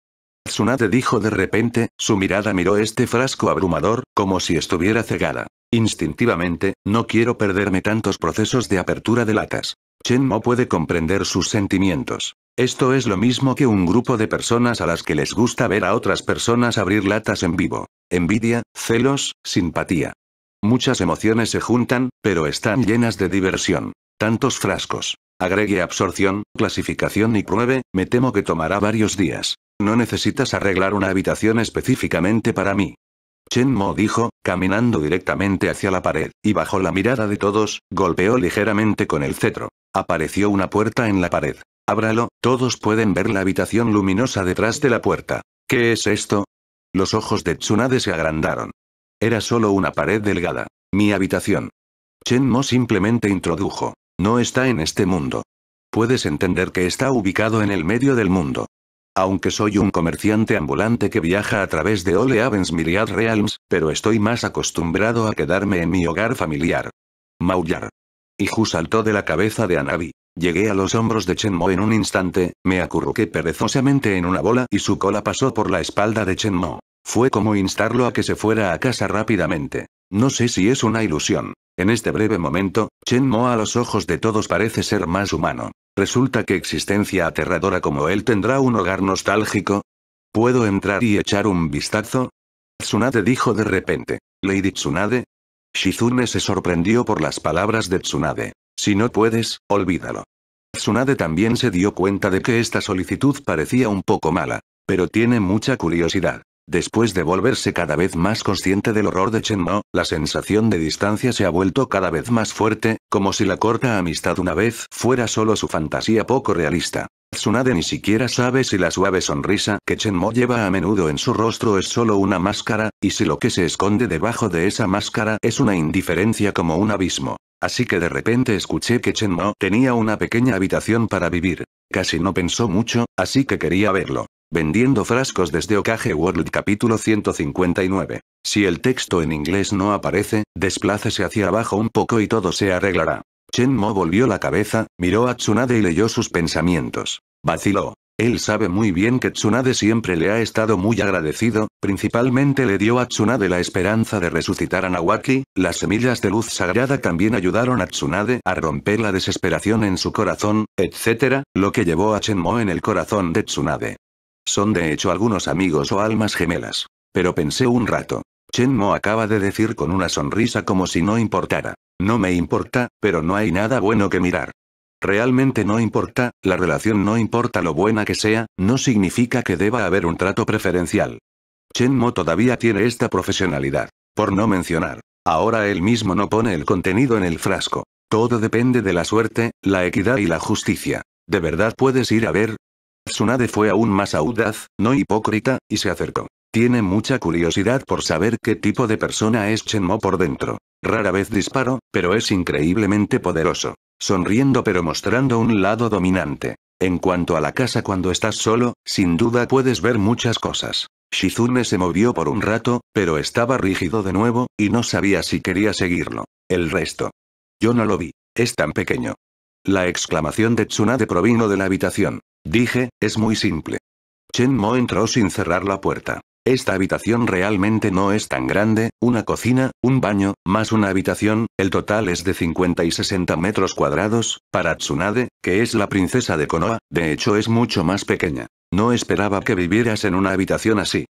Tsunade dijo de repente, su mirada miró este frasco abrumador, como si estuviera cegada. Instintivamente, no quiero perderme tantos procesos de apertura de latas. Chen Mo puede comprender sus sentimientos. Esto es lo mismo que un grupo de personas a las que les gusta ver a otras personas abrir latas en vivo. Envidia, celos, simpatía. Muchas emociones se juntan, pero están llenas de diversión. Tantos frascos. Agregue absorción, clasificación y pruebe, me temo que tomará varios días. No necesitas arreglar una habitación específicamente para mí. Chen Mo dijo, caminando directamente hacia la pared, y bajo la mirada de todos, golpeó ligeramente con el cetro. Apareció una puerta en la pared. Ábralo, todos pueden ver la habitación luminosa detrás de la puerta. ¿Qué es esto? Los ojos de Tsunade se agrandaron. Era solo una pared delgada. Mi habitación. Chen Mo simplemente introdujo. No está en este mundo. Puedes entender que está ubicado en el medio del mundo. Aunque soy un comerciante ambulante que viaja a través de Ole Avens Myriad Realms, pero estoy más acostumbrado a quedarme en mi hogar familiar. Maullar. Iju saltó de la cabeza de Anabi. Llegué a los hombros de Chen Mo en un instante, me acurruqué perezosamente en una bola y su cola pasó por la espalda de Chen Mo. Fue como instarlo a que se fuera a casa rápidamente. No sé si es una ilusión. En este breve momento, Chen Mo a los ojos de todos parece ser más humano. Resulta que existencia aterradora como él tendrá un hogar nostálgico. ¿Puedo entrar y echar un vistazo? Tsunade dijo de repente. Lady Tsunade, Shizune se sorprendió por las palabras de Tsunade. Si no puedes, olvídalo. Tsunade también se dio cuenta de que esta solicitud parecía un poco mala, pero tiene mucha curiosidad. Después de volverse cada vez más consciente del horror de Chenmo, la sensación de distancia se ha vuelto cada vez más fuerte, como si la corta amistad una vez fuera solo su fantasía poco realista. Tsunade ni siquiera sabe si la suave sonrisa que Chenmo lleva a menudo en su rostro es solo una máscara, y si lo que se esconde debajo de esa máscara es una indiferencia como un abismo. Así que de repente escuché que Chenmo tenía una pequeña habitación para vivir. Casi no pensó mucho, así que quería verlo. Vendiendo frascos desde Okage World capítulo 159. Si el texto en inglés no aparece, desplácese hacia abajo un poco y todo se arreglará. Chen Mo volvió la cabeza, miró a Tsunade y leyó sus pensamientos. Vaciló. Él sabe muy bien que Tsunade siempre le ha estado muy agradecido, principalmente le dio a Tsunade la esperanza de resucitar a Nawaki, las semillas de luz sagrada también ayudaron a Tsunade a romper la desesperación en su corazón, etc., lo que llevó a Mo en el corazón de Tsunade. Son de hecho algunos amigos o almas gemelas. Pero pensé un rato. Chen Mo acaba de decir con una sonrisa como si no importara. No me importa, pero no hay nada bueno que mirar. Realmente no importa, la relación no importa lo buena que sea, no significa que deba haber un trato preferencial. Chen Mo todavía tiene esta profesionalidad. Por no mencionar, ahora él mismo no pone el contenido en el frasco. Todo depende de la suerte, la equidad y la justicia. ¿De verdad puedes ir a ver? Tsunade fue aún más audaz, no hipócrita, y se acercó. Tiene mucha curiosidad por saber qué tipo de persona es Mo por dentro. Rara vez disparo, pero es increíblemente poderoso. Sonriendo pero mostrando un lado dominante. En cuanto a la casa cuando estás solo, sin duda puedes ver muchas cosas. Shizune se movió por un rato, pero estaba rígido de nuevo, y no sabía si quería seguirlo. El resto. Yo no lo vi. Es tan pequeño. La exclamación de Tsunade provino de la habitación. Dije, es muy simple. Chen Mo entró sin cerrar la puerta. Esta habitación realmente no es tan grande, una cocina, un baño, más una habitación, el total es de 50 y 60 metros cuadrados, para Tsunade, que es la princesa de Konoha, de hecho es mucho más pequeña. No esperaba que vivieras en una habitación así.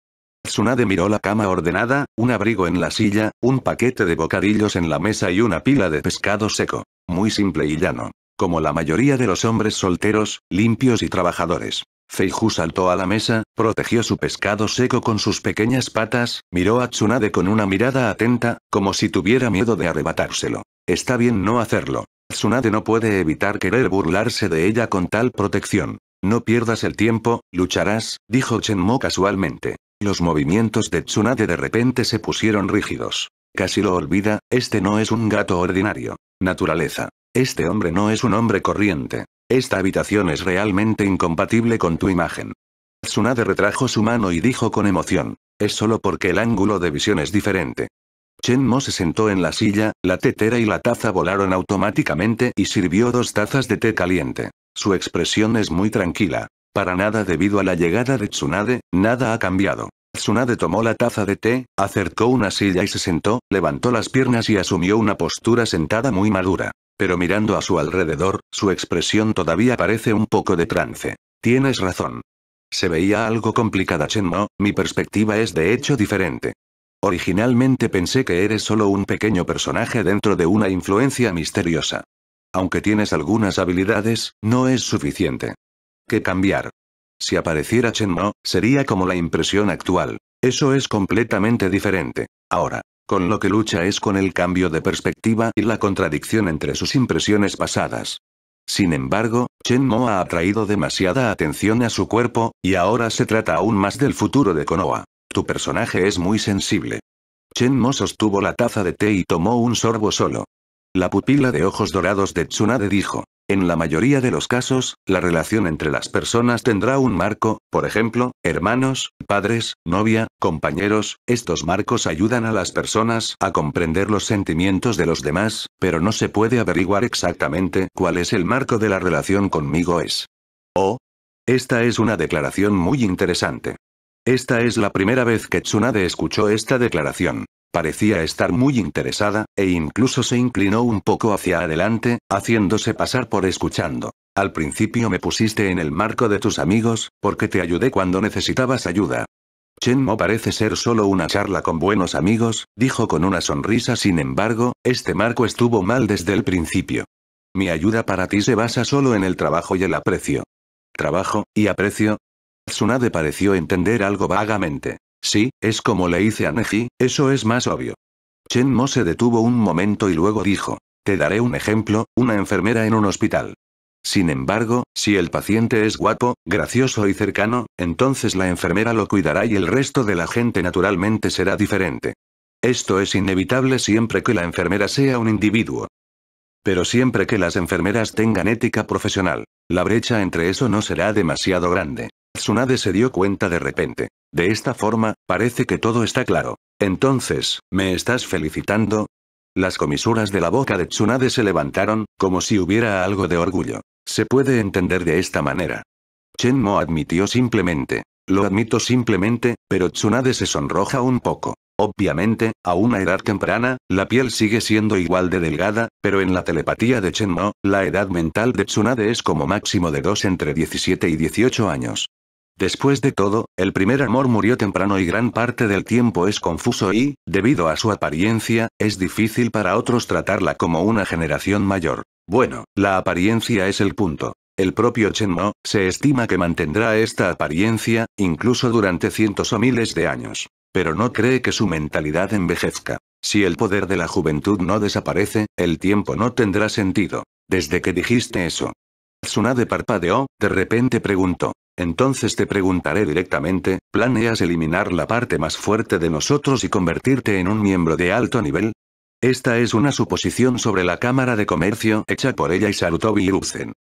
Tsunade miró la cama ordenada, un abrigo en la silla, un paquete de bocadillos en la mesa y una pila de pescado seco. Muy simple y llano. Como la mayoría de los hombres solteros, limpios y trabajadores. Feiju saltó a la mesa, protegió su pescado seco con sus pequeñas patas, miró a Tsunade con una mirada atenta, como si tuviera miedo de arrebatárselo. Está bien no hacerlo. Tsunade no puede evitar querer burlarse de ella con tal protección. No pierdas el tiempo, lucharás, dijo Mo casualmente. Los movimientos de Tsunade de repente se pusieron rígidos. Casi lo olvida, este no es un gato ordinario. Naturaleza. Este hombre no es un hombre corriente. Esta habitación es realmente incompatible con tu imagen. Tsunade retrajo su mano y dijo con emoción. Es solo porque el ángulo de visión es diferente. Chen Mo se sentó en la silla, la tetera y la taza volaron automáticamente y sirvió dos tazas de té caliente. Su expresión es muy tranquila. Para nada debido a la llegada de Tsunade, nada ha cambiado. Tsunade tomó la taza de té, acercó una silla y se sentó, levantó las piernas y asumió una postura sentada muy madura. Pero mirando a su alrededor, su expresión todavía parece un poco de trance. Tienes razón. Se veía algo complicada Chenmo, mi perspectiva es de hecho diferente. Originalmente pensé que eres solo un pequeño personaje dentro de una influencia misteriosa. Aunque tienes algunas habilidades, no es suficiente. ¿Qué cambiar? Si apareciera Chenmo, sería como la impresión actual. Eso es completamente diferente. Ahora, con lo que lucha es con el cambio de perspectiva y la contradicción entre sus impresiones pasadas. Sin embargo, Chen Mo ha atraído demasiada atención a su cuerpo, y ahora se trata aún más del futuro de Konoha. Tu personaje es muy sensible. Chen Mo sostuvo la taza de té y tomó un sorbo solo. La pupila de ojos dorados de Tsunade dijo. En la mayoría de los casos, la relación entre las personas tendrá un marco, por ejemplo, hermanos, padres, novia, compañeros, estos marcos ayudan a las personas a comprender los sentimientos de los demás, pero no se puede averiguar exactamente cuál es el marco de la relación conmigo es. Oh. Esta es una declaración muy interesante. Esta es la primera vez que Tsunade escuchó esta declaración. Parecía estar muy interesada, e incluso se inclinó un poco hacia adelante, haciéndose pasar por escuchando. Al principio me pusiste en el marco de tus amigos, porque te ayudé cuando necesitabas ayuda. Chenmo parece ser solo una charla con buenos amigos, dijo con una sonrisa sin embargo, este marco estuvo mal desde el principio. Mi ayuda para ti se basa solo en el trabajo y el aprecio. ¿Trabajo, y aprecio? Tsunade pareció entender algo vagamente. Sí, es como le hice a Neji, eso es más obvio. Chen Mo se detuvo un momento y luego dijo, te daré un ejemplo, una enfermera en un hospital. Sin embargo, si el paciente es guapo, gracioso y cercano, entonces la enfermera lo cuidará y el resto de la gente naturalmente será diferente. Esto es inevitable siempre que la enfermera sea un individuo. Pero siempre que las enfermeras tengan ética profesional, la brecha entre eso no será demasiado grande. Tsunade se dio cuenta de repente. De esta forma, parece que todo está claro. Entonces, ¿me estás felicitando? Las comisuras de la boca de Tsunade se levantaron, como si hubiera algo de orgullo. Se puede entender de esta manera. Mo admitió simplemente. Lo admito simplemente, pero Tsunade se sonroja un poco. Obviamente, a una edad temprana, la piel sigue siendo igual de delgada, pero en la telepatía de Mo la edad mental de Tsunade es como máximo de 2 entre 17 y 18 años. Después de todo, el primer amor murió temprano y gran parte del tiempo es confuso y, debido a su apariencia, es difícil para otros tratarla como una generación mayor. Bueno, la apariencia es el punto. El propio Chenmo, se estima que mantendrá esta apariencia, incluso durante cientos o miles de años. Pero no cree que su mentalidad envejezca. Si el poder de la juventud no desaparece, el tiempo no tendrá sentido. Desde que dijiste eso. Tsunade parpadeó, de repente preguntó. Entonces te preguntaré directamente, ¿planeas eliminar la parte más fuerte de nosotros y convertirte en un miembro de alto nivel? Esta es una suposición sobre la Cámara de Comercio hecha por ella y saludó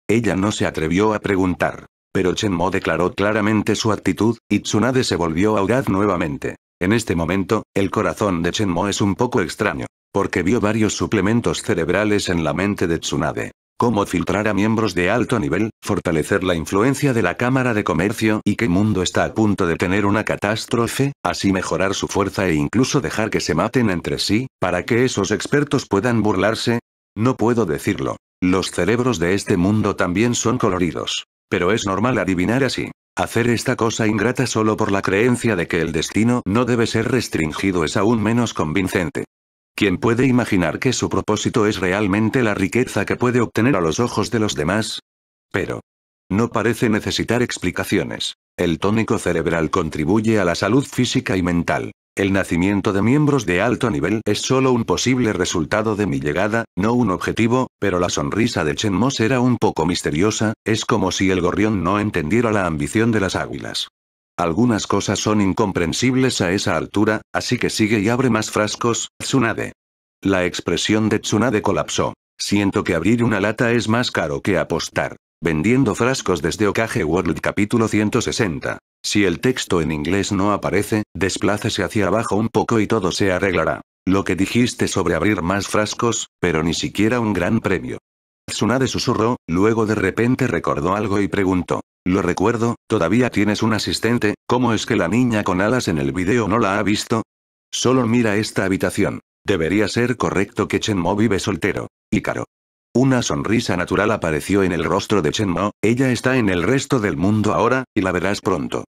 Ella no se atrevió a preguntar. Pero Chenmo declaró claramente su actitud, y Tsunade se volvió audaz nuevamente. En este momento, el corazón de Chenmo es un poco extraño, porque vio varios suplementos cerebrales en la mente de Tsunade cómo filtrar a miembros de alto nivel, fortalecer la influencia de la Cámara de Comercio y qué mundo está a punto de tener una catástrofe, así mejorar su fuerza e incluso dejar que se maten entre sí, para que esos expertos puedan burlarse? No puedo decirlo. Los cerebros de este mundo también son coloridos. Pero es normal adivinar así. Hacer esta cosa ingrata solo por la creencia de que el destino no debe ser restringido es aún menos convincente. ¿Quién puede imaginar que su propósito es realmente la riqueza que puede obtener a los ojos de los demás? Pero. No parece necesitar explicaciones. El tónico cerebral contribuye a la salud física y mental. El nacimiento de miembros de alto nivel es solo un posible resultado de mi llegada, no un objetivo, pero la sonrisa de Chen Moss era un poco misteriosa, es como si el gorrión no entendiera la ambición de las águilas. Algunas cosas son incomprensibles a esa altura, así que sigue y abre más frascos, Tsunade. La expresión de Tsunade colapsó. Siento que abrir una lata es más caro que apostar. Vendiendo frascos desde Okage World capítulo 160. Si el texto en inglés no aparece, desplácese hacia abajo un poco y todo se arreglará. Lo que dijiste sobre abrir más frascos, pero ni siquiera un gran premio. Tsunade susurró, luego de repente recordó algo y preguntó. Lo recuerdo, todavía tienes un asistente, ¿cómo es que la niña con alas en el video no la ha visto? Solo mira esta habitación. Debería ser correcto que Mo vive soltero. Ícaro. Una sonrisa natural apareció en el rostro de Mo. ella está en el resto del mundo ahora, y la verás pronto.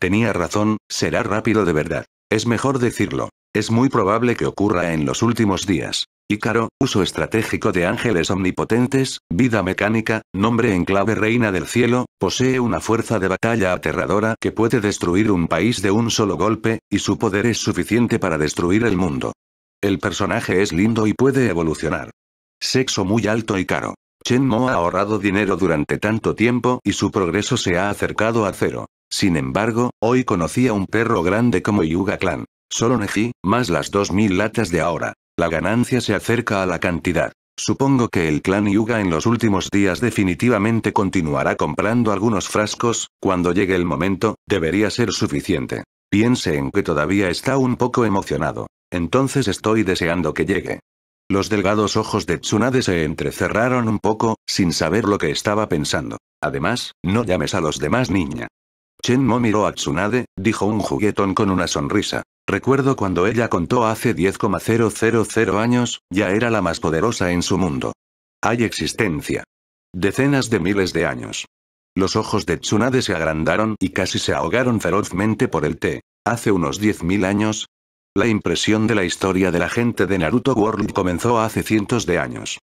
Tenía razón, será rápido de verdad. Es mejor decirlo. Es muy probable que ocurra en los últimos días. Ícaro, uso estratégico de ángeles omnipotentes, vida mecánica, nombre en clave reina del cielo, posee una fuerza de batalla aterradora que puede destruir un país de un solo golpe, y su poder es suficiente para destruir el mundo. El personaje es lindo y puede evolucionar. Sexo muy alto y caro. Chen Mo ha ahorrado dinero durante tanto tiempo y su progreso se ha acercado a cero. Sin embargo, hoy conocía un perro grande como Yuga Clan. Solo Neji, más las 2000 latas de ahora. La ganancia se acerca a la cantidad. Supongo que el clan Yuga en los últimos días definitivamente continuará comprando algunos frascos, cuando llegue el momento, debería ser suficiente. Piense en que todavía está un poco emocionado. Entonces estoy deseando que llegue. Los delgados ojos de Tsunade se entrecerraron un poco, sin saber lo que estaba pensando. Además, no llames a los demás niña. Chenmo miró a Tsunade, dijo un juguetón con una sonrisa. Recuerdo cuando ella contó hace 10,000 años, ya era la más poderosa en su mundo. Hay existencia. Decenas de miles de años. Los ojos de Tsunade se agrandaron y casi se ahogaron ferozmente por el té. Hace unos 10.000 años. La impresión de la historia de la gente de Naruto World comenzó hace cientos de años.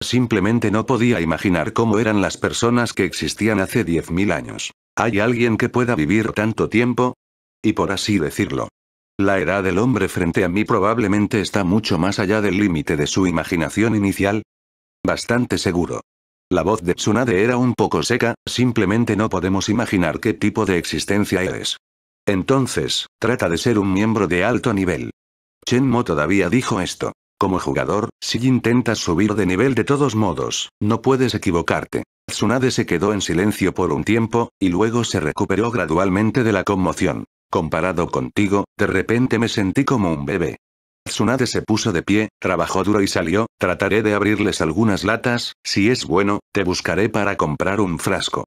Simplemente no podía imaginar cómo eran las personas que existían hace 10.000 años. ¿Hay alguien que pueda vivir tanto tiempo? Y por así decirlo, la edad del hombre frente a mí probablemente está mucho más allá del límite de su imaginación inicial. Bastante seguro. La voz de Tsunade era un poco seca, simplemente no podemos imaginar qué tipo de existencia eres. Entonces, trata de ser un miembro de alto nivel. Mo todavía dijo esto. Como jugador, si intentas subir de nivel de todos modos, no puedes equivocarte. Tsunade se quedó en silencio por un tiempo, y luego se recuperó gradualmente de la conmoción. Comparado contigo, de repente me sentí como un bebé. Tsunade se puso de pie, trabajó duro y salió, trataré de abrirles algunas latas, si es bueno, te buscaré para comprar un frasco.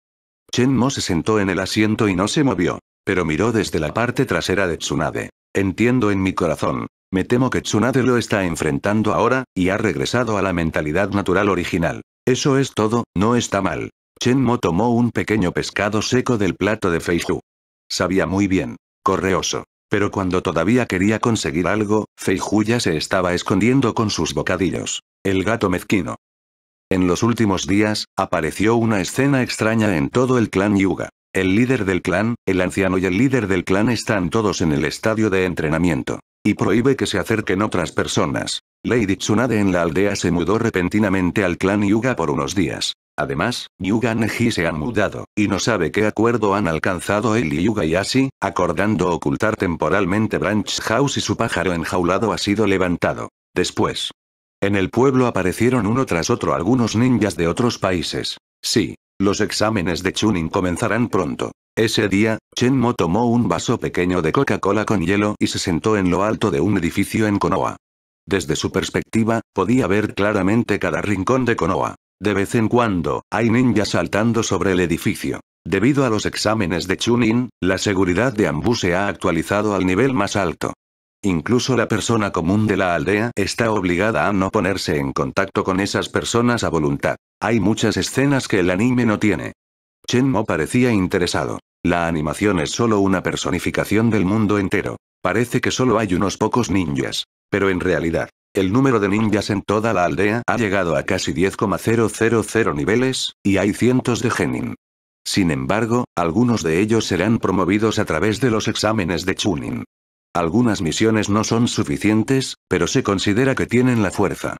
Chen Mo se sentó en el asiento y no se movió, pero miró desde la parte trasera de Tsunade. Entiendo en mi corazón. Me temo que Tsunade lo está enfrentando ahora, y ha regresado a la mentalidad natural original. Eso es todo, no está mal. Chen Mo tomó un pequeño pescado seco del plato de Feiju. Sabía muy bien correoso. Pero cuando todavía quería conseguir algo, Feijuya se estaba escondiendo con sus bocadillos. El gato mezquino. En los últimos días, apareció una escena extraña en todo el clan Yuga. El líder del clan, el anciano y el líder del clan están todos en el estadio de entrenamiento. Y prohíbe que se acerquen otras personas. Lady Tsunade en la aldea se mudó repentinamente al clan Yuga por unos días. Además, Yuga Neji se han mudado, y no sabe qué acuerdo han alcanzado él y Yuga acordando ocultar temporalmente Branch House y su pájaro enjaulado ha sido levantado. Después. En el pueblo aparecieron uno tras otro algunos ninjas de otros países. Sí, los exámenes de Chunin comenzarán pronto. Ese día, Mo tomó un vaso pequeño de Coca-Cola con hielo y se sentó en lo alto de un edificio en Konoha. Desde su perspectiva, podía ver claramente cada rincón de Konoha. De vez en cuando, hay ninjas saltando sobre el edificio. Debido a los exámenes de Chunin, la seguridad de Ambu se ha actualizado al nivel más alto. Incluso la persona común de la aldea está obligada a no ponerse en contacto con esas personas a voluntad. Hay muchas escenas que el anime no tiene. Chen Mo parecía interesado. La animación es solo una personificación del mundo entero. Parece que solo hay unos pocos ninjas. Pero en realidad, el número de ninjas en toda la aldea ha llegado a casi 10,000 niveles, y hay cientos de genin. Sin embargo, algunos de ellos serán promovidos a través de los exámenes de Chunin. Algunas misiones no son suficientes, pero se considera que tienen la fuerza.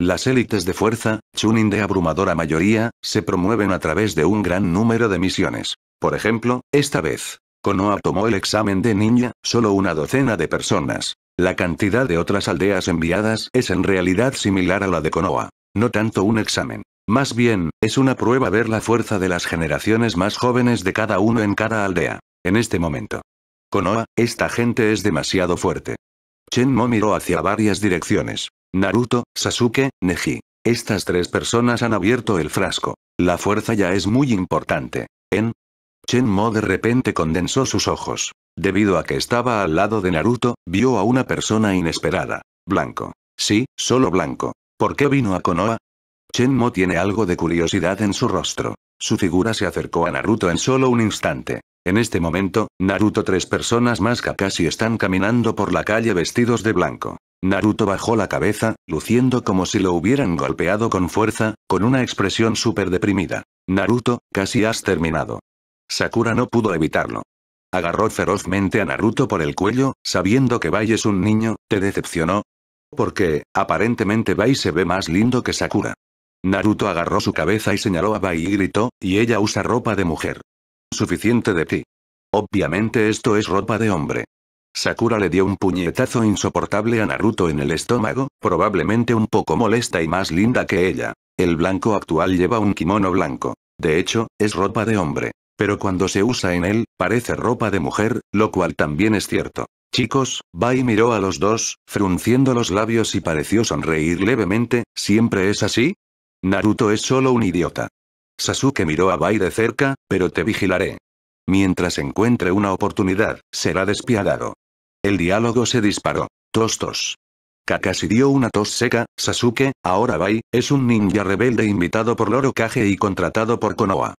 Las élites de fuerza, Chunin de abrumadora mayoría, se promueven a través de un gran número de misiones. Por ejemplo, esta vez, Konoha tomó el examen de ninja, solo una docena de personas. La cantidad de otras aldeas enviadas es en realidad similar a la de Konoha. No tanto un examen. Más bien, es una prueba ver la fuerza de las generaciones más jóvenes de cada uno en cada aldea. En este momento. Konoha, esta gente es demasiado fuerte. Chen Mo miró hacia varias direcciones. Naruto, Sasuke, Neji. Estas tres personas han abierto el frasco. La fuerza ya es muy importante. En. Mo de repente condensó sus ojos. Debido a que estaba al lado de Naruto, vio a una persona inesperada. Blanco. Sí, solo blanco. ¿Por qué vino a Konoha? Mo tiene algo de curiosidad en su rostro. Su figura se acercó a Naruto en solo un instante. En este momento, Naruto tres personas más Kakashi están caminando por la calle vestidos de blanco. Naruto bajó la cabeza, luciendo como si lo hubieran golpeado con fuerza, con una expresión súper deprimida. Naruto, casi has terminado. Sakura no pudo evitarlo. Agarró ferozmente a Naruto por el cuello, sabiendo que Bai es un niño, ¿te decepcionó? Porque, aparentemente Bai se ve más lindo que Sakura. Naruto agarró su cabeza y señaló a Bai y gritó, y ella usa ropa de mujer. Suficiente de ti. Obviamente esto es ropa de hombre. Sakura le dio un puñetazo insoportable a Naruto en el estómago, probablemente un poco molesta y más linda que ella. El blanco actual lleva un kimono blanco. De hecho, es ropa de hombre. Pero cuando se usa en él, parece ropa de mujer, lo cual también es cierto. Chicos, Bai miró a los dos, frunciendo los labios y pareció sonreír levemente, ¿siempre es así? Naruto es solo un idiota. Sasuke miró a Bai de cerca, pero te vigilaré. Mientras encuentre una oportunidad, será despiadado. El diálogo se disparó. Tostos. tos. Kakashi dio una tos seca, Sasuke, ahora Bai, es un ninja rebelde invitado por Loro y contratado por Konoha.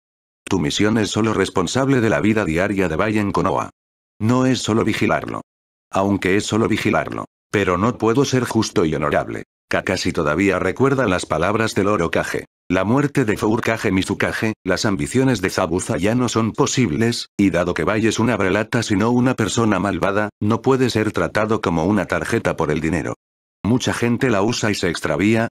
Tu misión es solo responsable de la vida diaria de Bai en Konoha. No es solo vigilarlo. Aunque es solo vigilarlo. Pero no puedo ser justo y honorable. Kakashi todavía recuerda las palabras del Loro la muerte de Zurkaje Mizukage, las ambiciones de Zabuza ya no son posibles, y dado que Bai es una brelata sino una persona malvada, no puede ser tratado como una tarjeta por el dinero. Mucha gente la usa y se extravía,